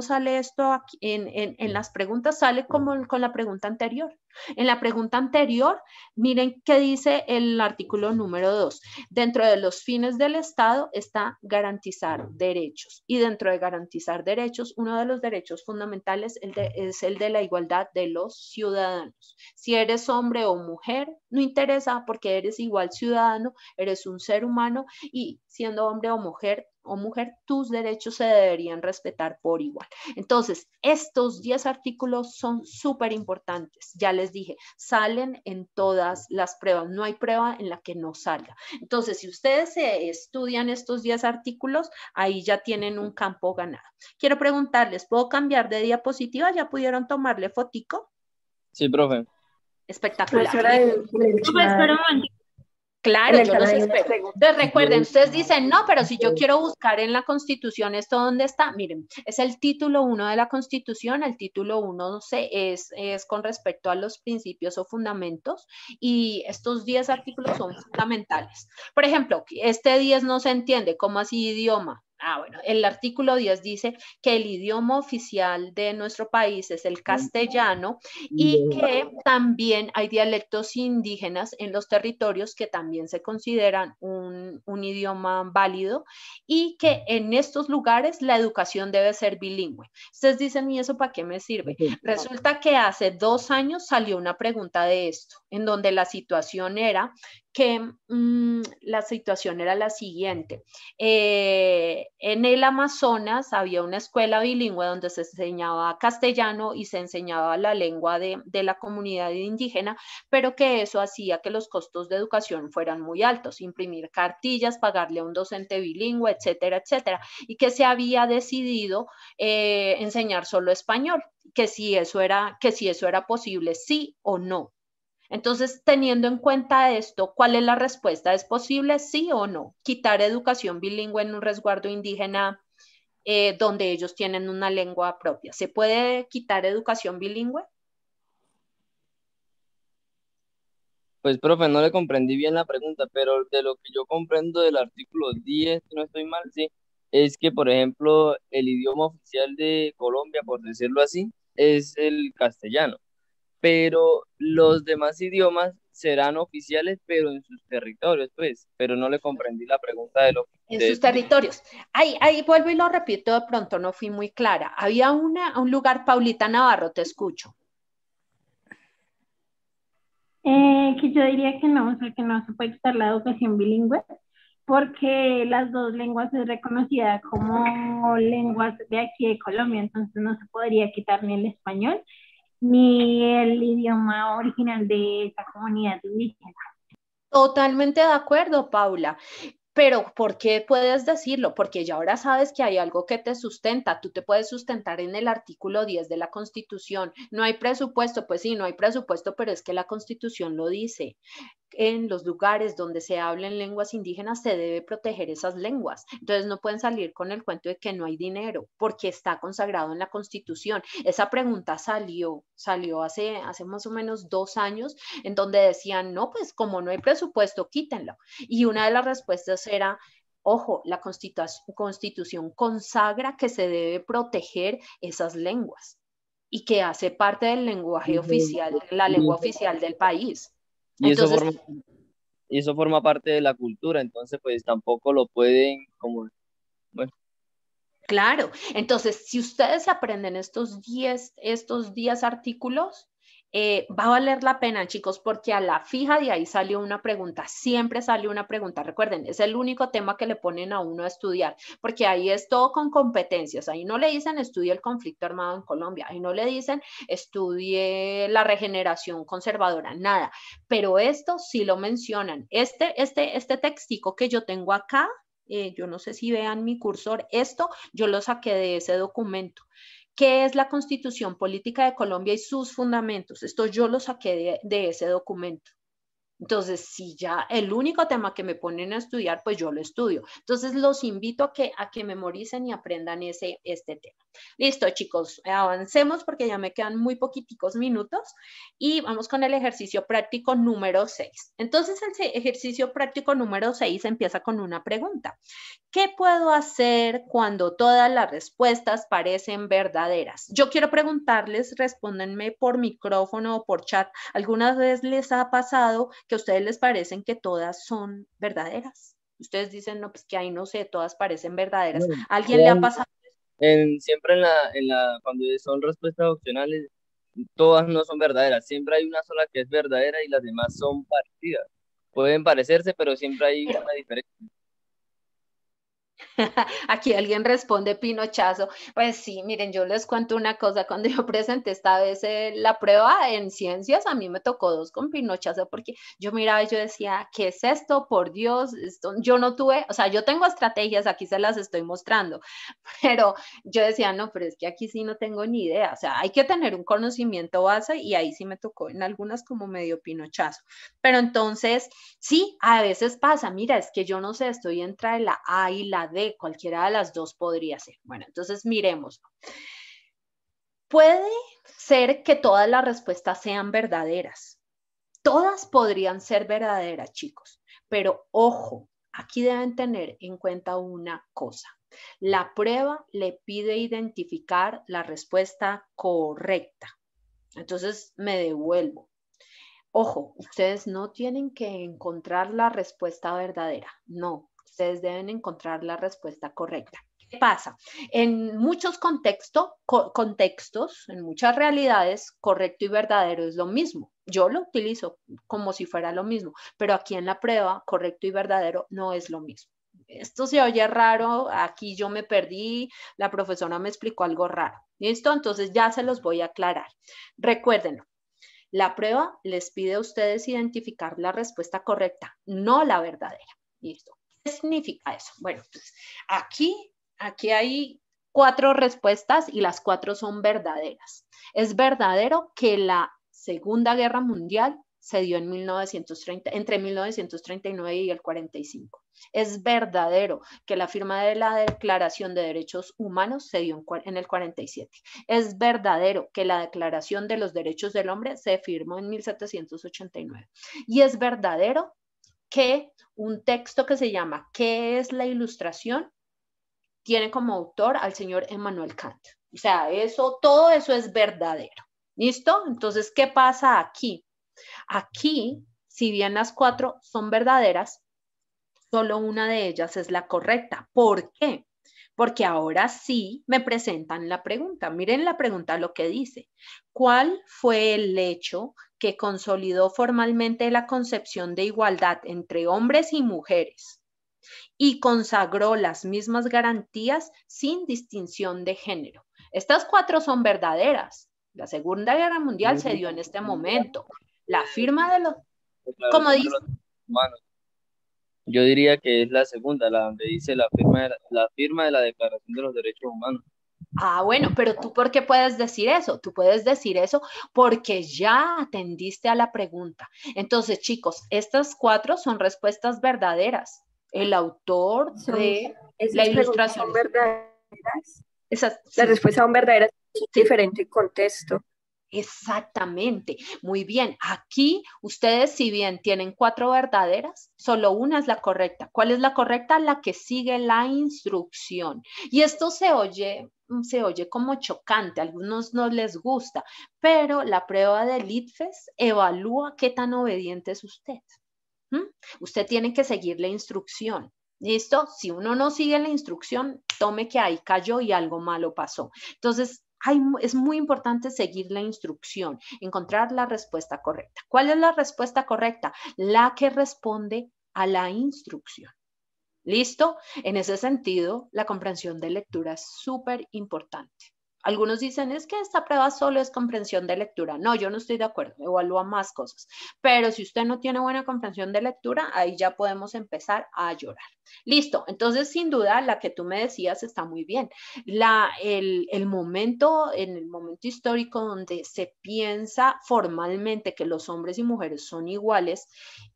sale esto En, las preguntas? Sale como con la pregunta anterior. En la pregunta anterior, miren qué dice el artículo número 2. Dentro de los fines del Estado está garantizar derechos. Y dentro de garantizar derechos, uno de los derechos fundamentales es el de la igualdad de los ciudadanos. Si eres hombre o mujer, no interesa porque eres igual ciudadano, eres un ser humano y siendo hombre o mujer o mujer, tus derechos se deberían respetar por igual. Entonces, estos 10 artículos son súper importantes. Ya les dije, salen en todas las pruebas. No hay prueba en la que no salga. Entonces, si ustedes estudian estos 10 artículos, ahí ya tienen un campo ganado. Quiero preguntarles, ¿puedo cambiar de diapositiva? ¿Ya pudieron tomarle fotico? Sí, profe espectacular. Pues claro, yo espero. recuerden, ustedes dicen, no, pero si yo quiero buscar en la Constitución esto dónde está, miren, es el título 1 de la Constitución, el título 1 es, es con respecto a los principios o fundamentos y estos 10 artículos son fundamentales. Por ejemplo, este 10 no se entiende, como así idioma? Ah, bueno, el artículo 10 dice que el idioma oficial de nuestro país es el castellano y que también hay dialectos indígenas en los territorios que también se consideran un, idioma válido y que en estos lugares la educación debe ser bilingüe. Ustedes dicen, ¿y eso para qué me sirve? Resulta que hace dos años salió una pregunta de esto, en donde la situación era que mm, la situación era la siguiente. Eh, en el Amazonas había una escuela bilingüe donde se enseñaba castellano y se enseñaba la lengua de, la comunidad indígena, pero que eso hacía que los costos de educación fueran muy altos, imprimir cartillas, pagarle a un docente bilingüe, etcétera, etcétera, y que se había decidido eh, enseñar solo español, que si eso era, que si eso era posible, sí o no. Entonces, teniendo en cuenta esto, ¿cuál es la respuesta? ¿Es posible sí o no quitar educación bilingüe en un resguardo indígena eh, donde ellos tienen una lengua propia? ¿Se puede quitar educación bilingüe? Pues, profe, no le comprendí bien la pregunta, pero de lo que yo comprendo del artículo 10, no estoy mal, sí, es que, por ejemplo, el idioma oficial de Colombia, por decirlo así, es el castellano pero los demás idiomas serán oficiales, pero en sus territorios, pues, pero no le comprendí la pregunta de lo En sus territorios. Ahí, ahí vuelvo y lo repito, de pronto no fui muy clara. Había una, un lugar, Paulita Navarro, te escucho. Eh, que yo diría que no, o sea, que no se puede quitar la educación bilingüe, porque las dos lenguas es reconocida como lenguas de aquí de Colombia, entonces no se podría quitar ni el español, ni el idioma original de esa comunidad indígena. Totalmente de acuerdo, Paula. Pero ¿por qué puedes decirlo? Porque ya ahora sabes que hay algo que te sustenta. Tú te puedes sustentar en el artículo 10 de la Constitución. No hay presupuesto, pues sí, no hay presupuesto, pero es que la Constitución lo dice en los lugares donde se hablen lenguas indígenas se debe proteger esas lenguas. Entonces no pueden salir con el cuento de que no hay dinero porque está consagrado en la Constitución. Esa pregunta salió, salió hace, hace más o menos dos años en donde decían, no, pues como no hay presupuesto, quítenlo. Y una de las respuestas era, ojo, la constitución consagra que se debe proteger esas lenguas y que hace parte del lenguaje oficial, la lengua oficial del país. Y, eso forma, eso forma parte de la cultura, entonces pues tampoco lo pueden como... Claro, entonces si ustedes aprenden estos 10 estos artículos, eh, va a valer la pena, chicos, porque a la fija de ahí salió una pregunta, siempre sale una pregunta. Recuerden, es el único tema que le ponen a uno a estudiar, porque ahí es todo con competencias. Ahí no le dicen estudie el conflicto armado en Colombia, ahí no le dicen estudie la regeneración conservadora, nada. Pero esto sí lo mencionan. Este, este, este textico que yo tengo acá, eh, yo no sé si vean mi cursor, esto yo lo saqué de ese documento. ¿Qué es la Constitución Política de Colombia y sus fundamentos? Esto yo lo saqué de, ese documento. Entonces, si ya el único tema que me ponen a estudiar, pues yo lo estudio. Entonces, los invito a que, a que memoricen y aprendan ese, este tema. Listo, chicos, avancemos porque ya me quedan muy poquiticos minutos y vamos con el ejercicio práctico número 6. Entonces, el ejercicio práctico número 6 empieza con una pregunta. ¿Qué puedo hacer cuando todas las respuestas parecen verdaderas? Yo quiero preguntarles, respóndenme por micrófono o por chat. ¿Alguna vez les ha pasado que a ustedes les parecen que todas son verdaderas. Ustedes dicen, no, pues que ahí no sé, todas parecen verdaderas. ¿Alguien le ha pasado? En, siempre en la, en la, cuando son respuestas opcionales, todas no son verdaderas. Siempre hay una sola que es verdadera y las demás son partidas. Pueden parecerse, pero siempre hay una diferencia. Aquí alguien responde pinochazo. Pues sí, miren, yo les cuento una cosa. Cuando yo presenté esta vez eh, la prueba en ciencias, a mí me tocó dos con pinochazo porque yo miraba y yo decía, ¿qué es esto? Por Dios, yo no tuve, o sea, yo tengo estrategias, aquí se las estoy mostrando, pero yo decía, no, pero es que aquí sí no tengo ni idea. O sea, hay que tener un conocimiento base y ahí sí me tocó en algunas como medio pinochazo. Pero entonces, sí, a veces pasa, mira, es que yo no sé, estoy entre la A y la D cualquiera de las dos podría ser. Bueno, entonces miremos. Puede ser que todas las respuestas sean verdaderas. Todas podrían ser verdaderas, chicos, pero ojo, aquí deben tener en cuenta una cosa. La prueba le pide identificar la respuesta correcta. Entonces me devuelvo. Ojo, ustedes no tienen que encontrar la respuesta verdadera, no. Ustedes deben encontrar la respuesta correcta. ¿Qué pasa? En muchos contexto, contextos, en muchas realidades, correcto y verdadero es lo mismo. Yo lo utilizo como si fuera lo mismo, pero aquí en la prueba, correcto y verdadero no es lo mismo. Esto se oye raro, aquí yo me perdí, la profesora me explicó algo raro. ¿Listo? Entonces ya se los voy a aclarar. Recuérdenlo, la prueba les pide a ustedes identificar la respuesta correcta, no la verdadera. ¿Listo? significa eso? Bueno, pues aquí, aquí hay cuatro respuestas y las cuatro son verdaderas. Es verdadero que la Segunda Guerra Mundial se dio en 1930, entre 1939 y el 45. Es verdadero que la firma de la Declaración de Derechos Humanos se dio en el 47. Es verdadero que la Declaración de los Derechos del Hombre se firmó en 1789. Y es verdadero que un texto que se llama ¿Qué es la ilustración? tiene como autor al señor Emmanuel Kant. O sea, eso, todo eso es verdadero. ¿Listo? Entonces, ¿qué pasa aquí? Aquí, si bien las cuatro son verdaderas, solo una de ellas es la correcta. ¿Por qué? Porque ahora sí me presentan la pregunta. Miren la pregunta lo que dice. ¿Cuál fue el hecho que consolidó formalmente la concepción de igualdad entre hombres y mujeres y consagró las mismas garantías sin distinción de género. Estas cuatro son verdaderas. La Segunda Guerra Mundial se dio en este momento. La firma de los... Como dice... Yo diría que es la segunda, la donde dice la firma de la Declaración de los Derechos Humanos. Ah, bueno, pero tú por qué puedes decir eso? Tú puedes decir eso porque ya atendiste a la pregunta. Entonces, chicos, estas cuatro son respuestas verdaderas. El autor de la ilustración. verdaderas. Esas, Las respuestas son verdaderas en diferente contexto. Exactamente. Muy bien. Aquí ustedes, si bien tienen cuatro verdaderas, solo una es la correcta. ¿Cuál es la correcta? La que sigue la instrucción. Y esto se oye Mm, se oye como chocante, a algunos no les gusta, pero la prueba de Litfes evalúa qué tan obediente es usted. Usted tiene que seguir la instrucción. ¿Listo? Si uno no sigue la instrucción, tome que ahí cayó y algo malo pasó. Entonces, es muy importante seguir la instrucción, encontrar la respuesta correcta. ¿Cuál es la respuesta correcta? La que responde a la instrucción. ¿Listo? En ese sentido, la comprensión de lectura es súper importante. Algunos dicen, es que esta prueba solo es comprensión de lectura. No, yo no estoy de acuerdo, evalúa más cosas. Pero si usted no tiene buena comprensión de lectura, ahí ya podemos empezar a llorar. Listo, entonces sin duda la que tú me decías está muy bien. La, el, el momento, en el momento histórico donde se piensa formalmente que los hombres y mujeres son iguales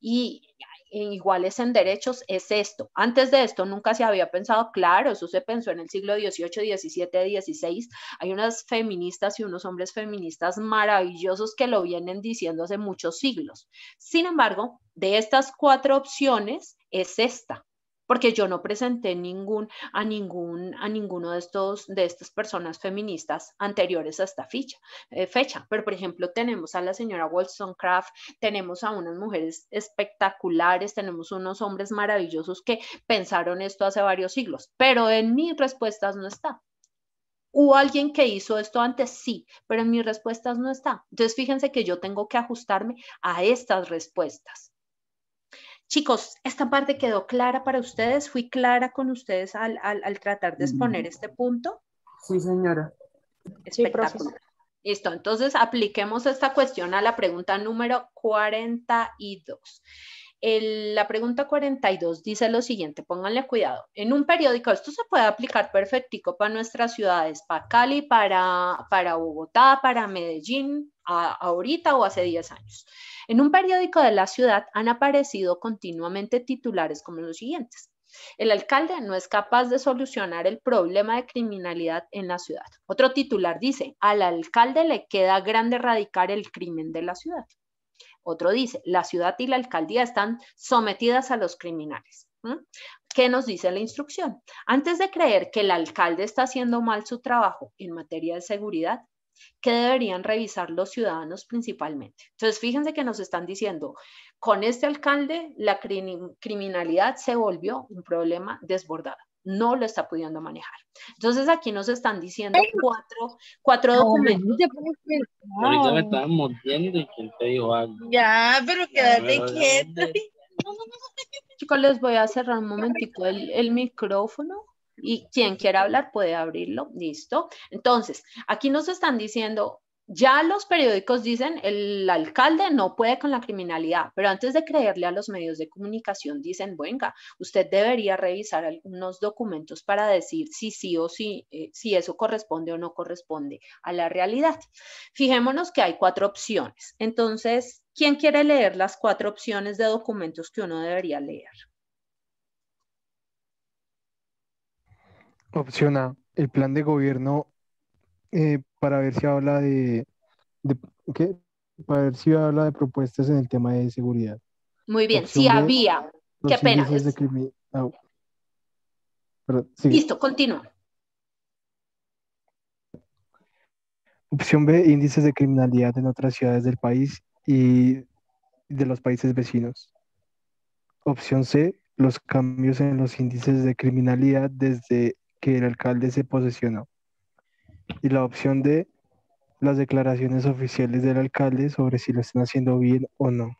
y iguales en derechos es esto. Antes de esto nunca se había pensado, claro, eso se pensó en el siglo XVIII, XVII, XVI. Hay unas feministas y unos hombres feministas maravillosos que lo vienen diciendo hace muchos siglos. Sin embargo, de estas cuatro opciones es esta porque yo no presenté ningún, a, ningún, a ninguno de, estos, de estas personas feministas anteriores a esta fecha, eh, fecha. Pero, por ejemplo, tenemos a la señora Wollstonecraft, tenemos a unas mujeres espectaculares, tenemos unos hombres maravillosos que pensaron esto hace varios siglos, pero en mis respuestas no está. ¿Hubo alguien que hizo esto antes? Sí, pero en mis respuestas no está. Entonces, fíjense que yo tengo que ajustarme a estas respuestas. Chicos, esta parte quedó clara para ustedes. Fui clara con ustedes al, al, tratar de exponer este punto. Sí, señora. Espectacular. Listo, entonces apliquemos esta cuestión a la pregunta número 42. la pregunta 42 dice lo siguiente, pónganle cuidado. En un periódico, esto se puede aplicar perfectico para nuestras ciudades, para Cali, para, para Bogotá, para Medellín, ahorita o hace 10 años. En un periódico de la ciudad han aparecido continuamente titulares como los siguientes. El alcalde no es capaz de solucionar el problema de criminalidad en la ciudad. Otro titular dice, al alcalde le queda grande erradicar el crimen de la ciudad. Otro dice, la ciudad y la alcaldía están sometidas a los criminales. ¿Qué nos dice la instrucción? Antes de creer que el alcalde está haciendo mal su trabajo en materia de seguridad, que deberían revisar los ciudadanos principalmente. Entonces, fíjense que nos están diciendo, con este alcalde la criminalidad se volvió un problema desbordado no lo está pudiendo manejar. Entonces aquí nos están diciendo cuatro, cuatro documentos. Ahorita me estaban mordiendo te dijo algo. Ya, pero quédate quieto. Chicos, les voy a cerrar un momentico el, el micrófono y quien quiera hablar puede abrirlo, listo. Entonces, aquí nos están diciendo, ya los periódicos dicen, el alcalde no puede con la criminalidad, pero antes de creerle a los medios de comunicación dicen, venga, usted debería revisar algunos documentos para decir si sí o si, eh, si eso corresponde o no corresponde a la realidad. Fijémonos que hay cuatro opciones. Entonces, ¿quién quiere leer las cuatro opciones de documentos que uno debería leer? Opción A, el plan de gobierno eh, para ver si habla de, ¿qué? para ver si habla de propuestas en el tema de seguridad. Muy bien, si sí había. Qué pena. Ah, Listo, continúa. Opción B, índices de criminalidad en otras ciudades del país y de los países vecinos. Opción C, los cambios en los índices de criminalidad desde que el alcalde se posesionó. Y la opción de las declaraciones oficiales del alcalde sobre si lo están haciendo bien o no.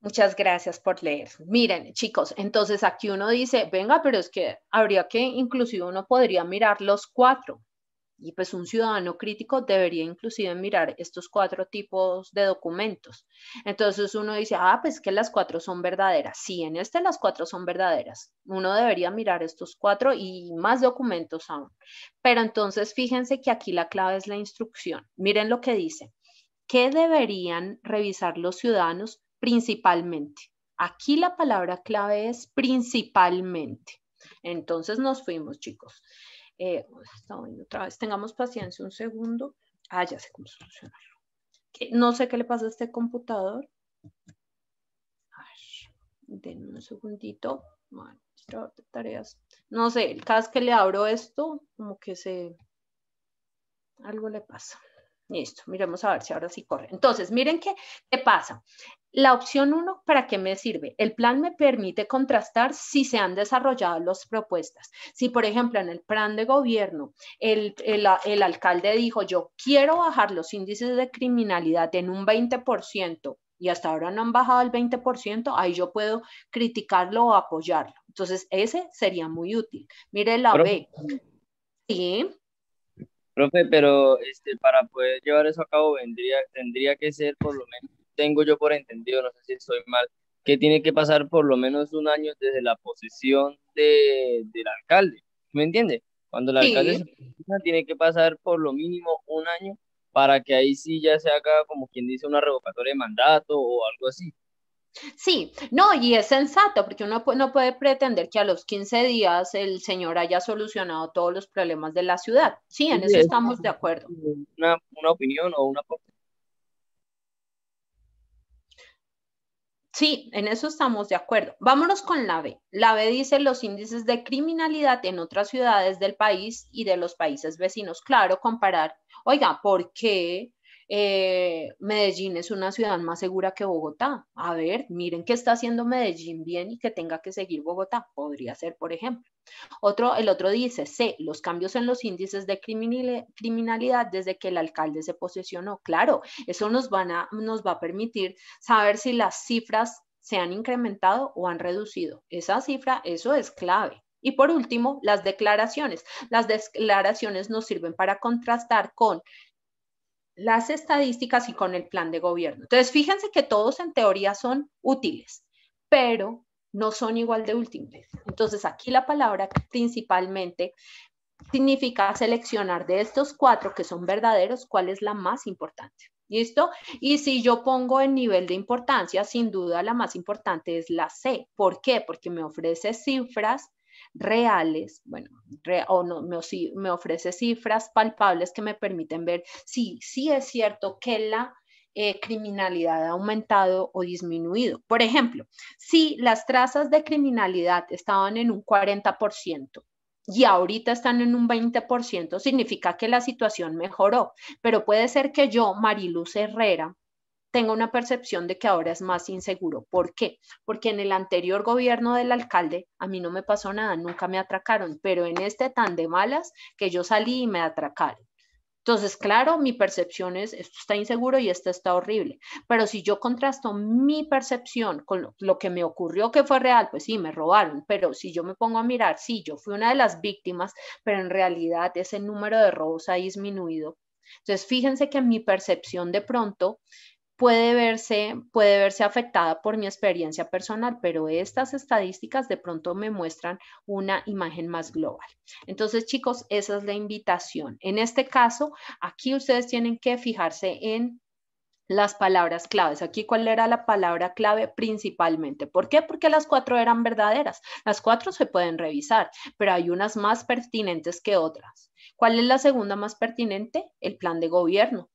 Muchas gracias por leer. Miren, chicos, entonces aquí uno dice, venga, pero es que habría que, inclusive uno podría mirar los cuatro, y pues un ciudadano crítico debería inclusive mirar estos cuatro tipos de documentos. Entonces uno dice, ah, pues que las cuatro son verdaderas. Sí, en este las cuatro son verdaderas. Uno debería mirar estos cuatro y más documentos aún. Pero entonces fíjense que aquí la clave es la instrucción. Miren lo que dice. ¿Qué deberían revisar los ciudadanos principalmente? Aquí la palabra clave es principalmente. Entonces nos fuimos, chicos eh, pues, otra vez, tengamos paciencia un segundo, ah, ya sé cómo solucionarlo. No sé qué le pasa a este computador. Ay, denme un segundito. tareas. No sé, cada vez que le abro esto, como que se... Algo le pasa. Listo, miremos a ver si ahora sí corre. Entonces, miren qué, qué pasa. La opción uno, ¿para qué me sirve? El plan me permite contrastar si se han desarrollado las propuestas. Si, por ejemplo, en el plan de gobierno, el, alcalde dijo, yo quiero bajar los índices de criminalidad en un 20% y hasta ahora no han bajado el 20%, ahí yo puedo criticarlo o apoyarlo. Entonces, ese sería muy útil. Mire la B. Sí. Profe, pero este, para poder llevar eso a cabo vendría, tendría que ser, por lo menos, tengo yo por entendido, no sé si estoy mal, que tiene que pasar por lo menos un año desde la posesión de, del alcalde. ¿Me entiende? Cuando el alcalde se tiene que pasar por lo mínimo un año para que ahí sí ya se haga, como quien dice, una revocatoria de mandato o algo así. Sí, no, y es sensato, porque uno no puede pretender que a los 15 días el señor haya solucionado todos los problemas de la ciudad. Sí, en eso estamos de acuerdo. Una, una opinión o una Sí, en eso estamos de acuerdo. Vámonos con la B. La B dice los índices de criminalidad en otras ciudades del país y de los países vecinos. Claro, comparar, oiga, ¿por qué eh, Medellín es una ciudad más segura que Bogotá. A ver, miren qué está haciendo Medellín bien y que tenga que seguir Bogotá. Podría ser, por ejemplo. Otro, el otro dice, C, los cambios en los índices de criminalidad desde que el alcalde se posesionó. Claro, eso nos, nos va a permitir saber si las cifras se han incrementado o han reducido. Esa cifra, eso es clave. Y por último, las declaraciones. Las declaraciones nos sirven para contrastar con las estadísticas y con el plan de gobierno. Entonces, fíjense que todos en teoría son útiles, pero no son igual de útiles. Entonces, aquí la palabra principalmente significa seleccionar de estos cuatro que son verdaderos, cuál es la más importante. ¿Listo? Y si yo pongo el nivel de importancia, sin duda la más importante es la C. ¿Por qué? Porque me ofrece cifras reales, bueno, o no, me, ofrece cifras palpables que me permiten ver si sí es cierto que la eh, criminalidad ha aumentado o disminuido. Por ejemplo, si las trazas de criminalidad estaban en un 40% y ahorita están en un 20%, significa que la situación mejoró. Pero puede ser que yo, Mariluz Herrera, tengo una percepción de que ahora es más inseguro. ¿Por qué? Porque en el anterior gobierno del alcalde a mí no me pasó nada, nunca me atracaron, pero en este tan de malas que yo salí y me atracaron. Entonces, claro, mi percepción es, esto está inseguro y esto está horrible, pero si yo contrasto mi percepción con lo, que me ocurrió que fue real, pues sí, me robaron, pero si yo me pongo a mirar, sí, yo fui una de las víctimas, pero en realidad ese número de robos ha disminuido. Entonces, fíjense que mi percepción de pronto puede verse, puede verse afectada por mi experiencia personal, pero estas estadísticas de pronto me muestran una imagen más global. Entonces, chicos, esa es la invitación. En este caso, aquí ustedes tienen que fijarse en las palabras claves. Aquí, ¿cuál era la palabra clave principalmente? ¿Por qué? Porque las cuatro eran verdaderas. Las cuatro se pueden revisar, pero hay unas más pertinentes que otras. ¿Cuál es la segunda más pertinente? El plan de gobierno.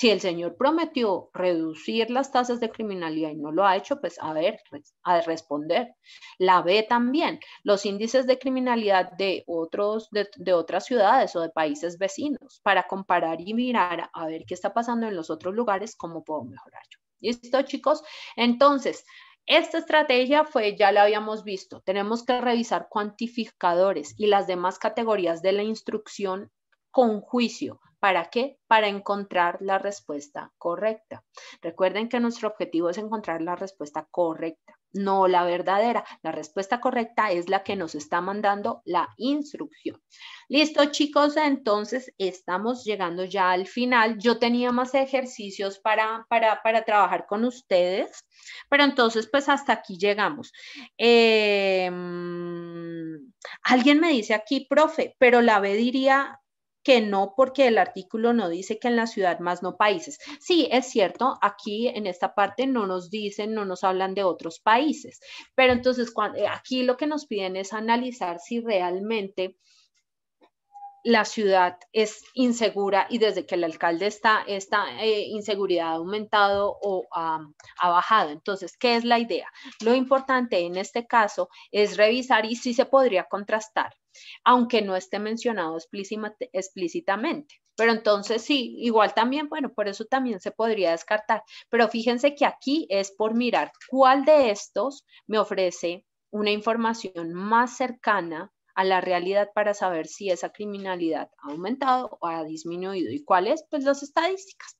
Si el señor prometió reducir las tasas de criminalidad y no lo ha hecho, pues a ver, pues, a responder. La B también, los índices de criminalidad de, otros, de, otras ciudades o de países vecinos para comparar y mirar a ver qué está pasando en los otros lugares, cómo puedo mejorar yo. ¿Listo, chicos? Entonces, esta estrategia fue, ya la habíamos visto, tenemos que revisar cuantificadores y las demás categorías de la instrucción con juicio. ¿Para qué? Para encontrar la respuesta correcta. Recuerden que nuestro objetivo es encontrar la respuesta correcta, no la verdadera. La respuesta correcta es la que nos está mandando la instrucción. Listo, chicos, entonces estamos llegando ya al final. Yo tenía más ejercicios para, para, para trabajar con ustedes, pero entonces pues hasta aquí llegamos. Em, alguien me dice aquí, profe, pero la B diría que no porque el artículo no dice que en la ciudad más no países. Sí, es cierto, aquí en esta parte no nos dicen, no nos hablan de otros países, pero entonces eh, aquí lo que nos piden es analizar si realmente la ciudad es insegura y desde que el alcalde está, esta eh, inseguridad ha aumentado o ha bajado. Entonces, ¿qué es la idea? Lo importante en este caso es revisar y si se podría contrastar, aunque no esté mencionado explícitamente. Pero entonces sí, igual también, bueno, por eso también se podría descartar. Pero fíjense que aquí es por mirar cuál de estos me ofrece una información más cercana a la realidad para saber si esa criminalidad ha aumentado o ha disminuido. ¿Y cuáles? Pues las estadísticas.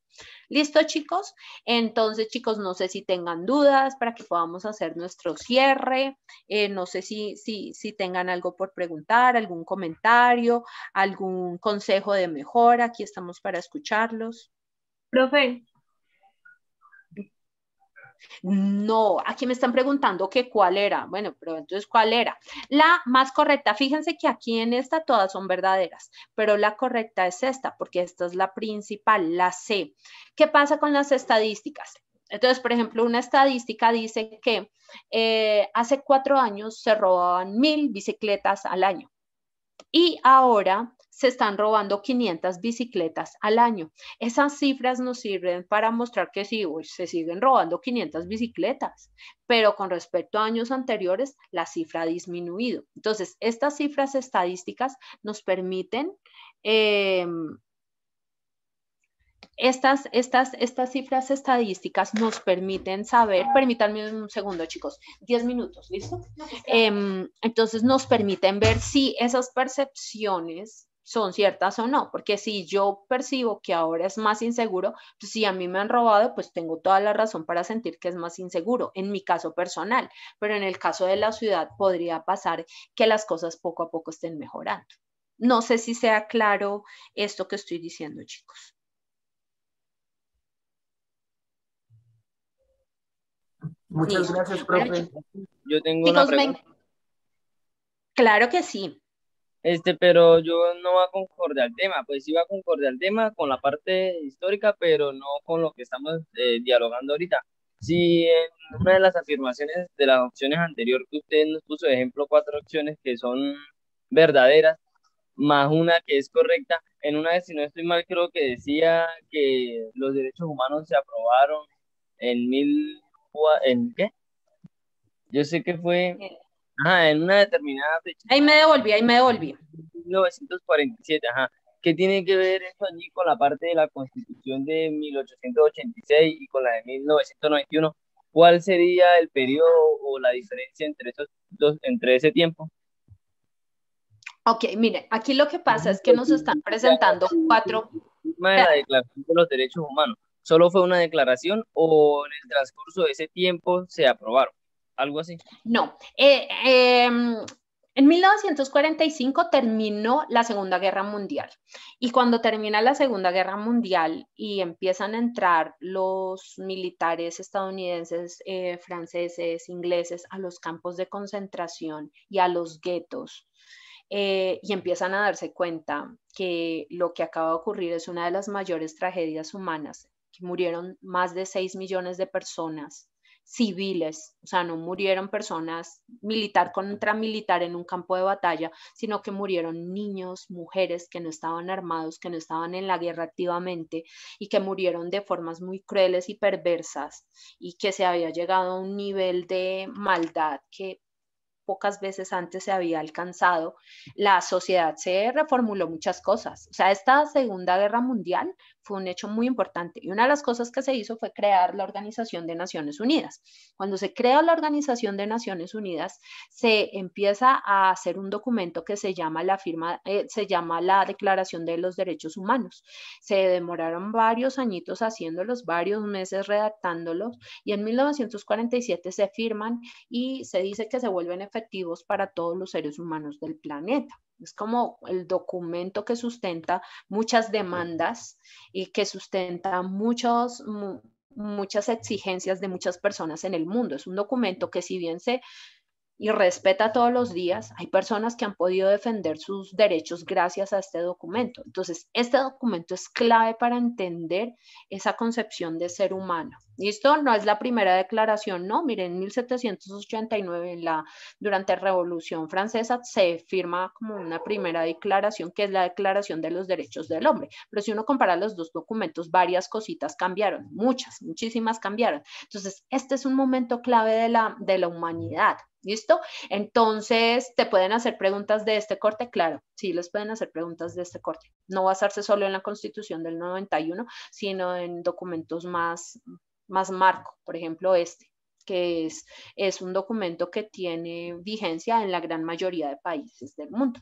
¿Listo, chicos? Entonces, chicos, no sé si tengan dudas para que podamos hacer nuestro cierre. Eh, no sé si, si, si tengan algo por preguntar, algún comentario, algún consejo de mejora. Aquí estamos para escucharlos. Profe, no, aquí me están preguntando que cuál era. Bueno, pero entonces, ¿cuál era? La más correcta, fíjense que aquí en esta todas son verdaderas, pero la correcta es esta, porque esta es la principal, la C. ¿Qué pasa con las estadísticas? Entonces, por ejemplo, una estadística dice que eh, hace cuatro años se robaban mil bicicletas al año y ahora se están robando 500 bicicletas al año. Esas cifras nos sirven para mostrar que sí, se siguen robando 500 bicicletas, pero con respecto a años anteriores, la cifra ha disminuido. Entonces, estas cifras estadísticas nos permiten... Em, estas, estas, estas cifras estadísticas nos permiten saber, permítanme un segundo chicos, 10 minutos, ¿listo? Pues, em, entonces nos permiten ver si esas percepciones son ciertas o no, porque si yo percibo que ahora es más inseguro, pues, si a mí me han robado, pues tengo toda la razón para sentir que es más inseguro, en mi caso personal, pero en el caso de la ciudad podría pasar que las cosas poco a poco estén mejorando. No sé si sea claro esto que estoy diciendo, chicos. Muchas gracias, profe. Yo tengo una Claro que sí. Este, pero yo no va a concordar el tema, pues sí va a concordar el tema con la parte histórica, pero no con lo que estamos eh, dialogando ahorita. Si en una de las afirmaciones de las opciones anterior que usted nos puso de ejemplo, cuatro opciones que son verdaderas, más una que es correcta, en una vez, si no estoy mal, creo que decía que los derechos humanos se aprobaron en mil... ¿En qué? Yo sé que fue ajá, en una determinada fecha. Ahí me devolví, ahí me devolví. 1947, ajá. ¿Qué tiene que ver eso allí con la parte de la constitución de 1886 y con la de 1991? ¿Cuál sería el periodo o la diferencia entre esos dos, entre ese tiempo? Ok, mire, aquí lo que pasa es que nos están presentando cuatro... La Declaración de los Derechos Humanos, ¿solo fue una declaración o en el transcurso de ese tiempo se aprobaron? algo así. No. Eh, em, en 1945 terminó la Segunda Guerra Mundial y cuando termina la Segunda Guerra Mundial y empiezan a entrar los militares estadounidenses, eh, franceses, ingleses a los campos de concentración y a los guetos eh, y empiezan a darse cuenta que lo que acaba de ocurrir es una de las mayores tragedias humanas, que murieron más de 6 millones de personas civiles, o sea, no murieron personas militar contra militar en un campo de batalla, sino que murieron niños, mujeres que no estaban armados, que no estaban en la guerra activamente y que murieron de formas muy crueles y perversas y que se había llegado a un nivel de maldad que pocas veces antes se había alcanzado, la sociedad se reformuló muchas cosas. O sea, esta Segunda Guerra Mundial fue un hecho muy importante. Y una de las cosas que se hizo fue crear la Organización de Naciones Unidas. Cuando se crea la Organización de Naciones Unidas, se empieza a hacer un documento que se llama la firma, eh, se llama la Declaración de los Derechos Humanos. Se demoraron varios añitos haciéndolos, varios meses redactándolos, y en 1947 se firman y se dice que se vuelven efectivos para todos los seres humanos del planeta. Es como el documento que sustenta muchas demandas y que sustenta muchos, muchas exigencias de muchas personas en el mundo. Es un documento que si bien se y respeta todos los días. Hay personas que han podido defender sus derechos gracias a este documento. Entonces, este documento es clave para entender esa concepción de ser humano. y esto No es la primera declaración, no. Miren, en 1789, la, durante la Revolución Francesa, se firma como una primera declaración, que es la Declaración de los Derechos del Hombre. Pero si uno compara los dos documentos, varias cositas cambiaron, muchas, muchísimas cambiaron. Entonces, este es un momento clave de la, de la humanidad. ¿Listo? Entonces, ¿te pueden hacer preguntas de este corte? Claro, sí les pueden hacer preguntas de este corte. No basarse solo en la Constitución del 91, sino en documentos más, más marco, por ejemplo, este, que es, es un documento que tiene vigencia en la gran mayoría de países del mundo.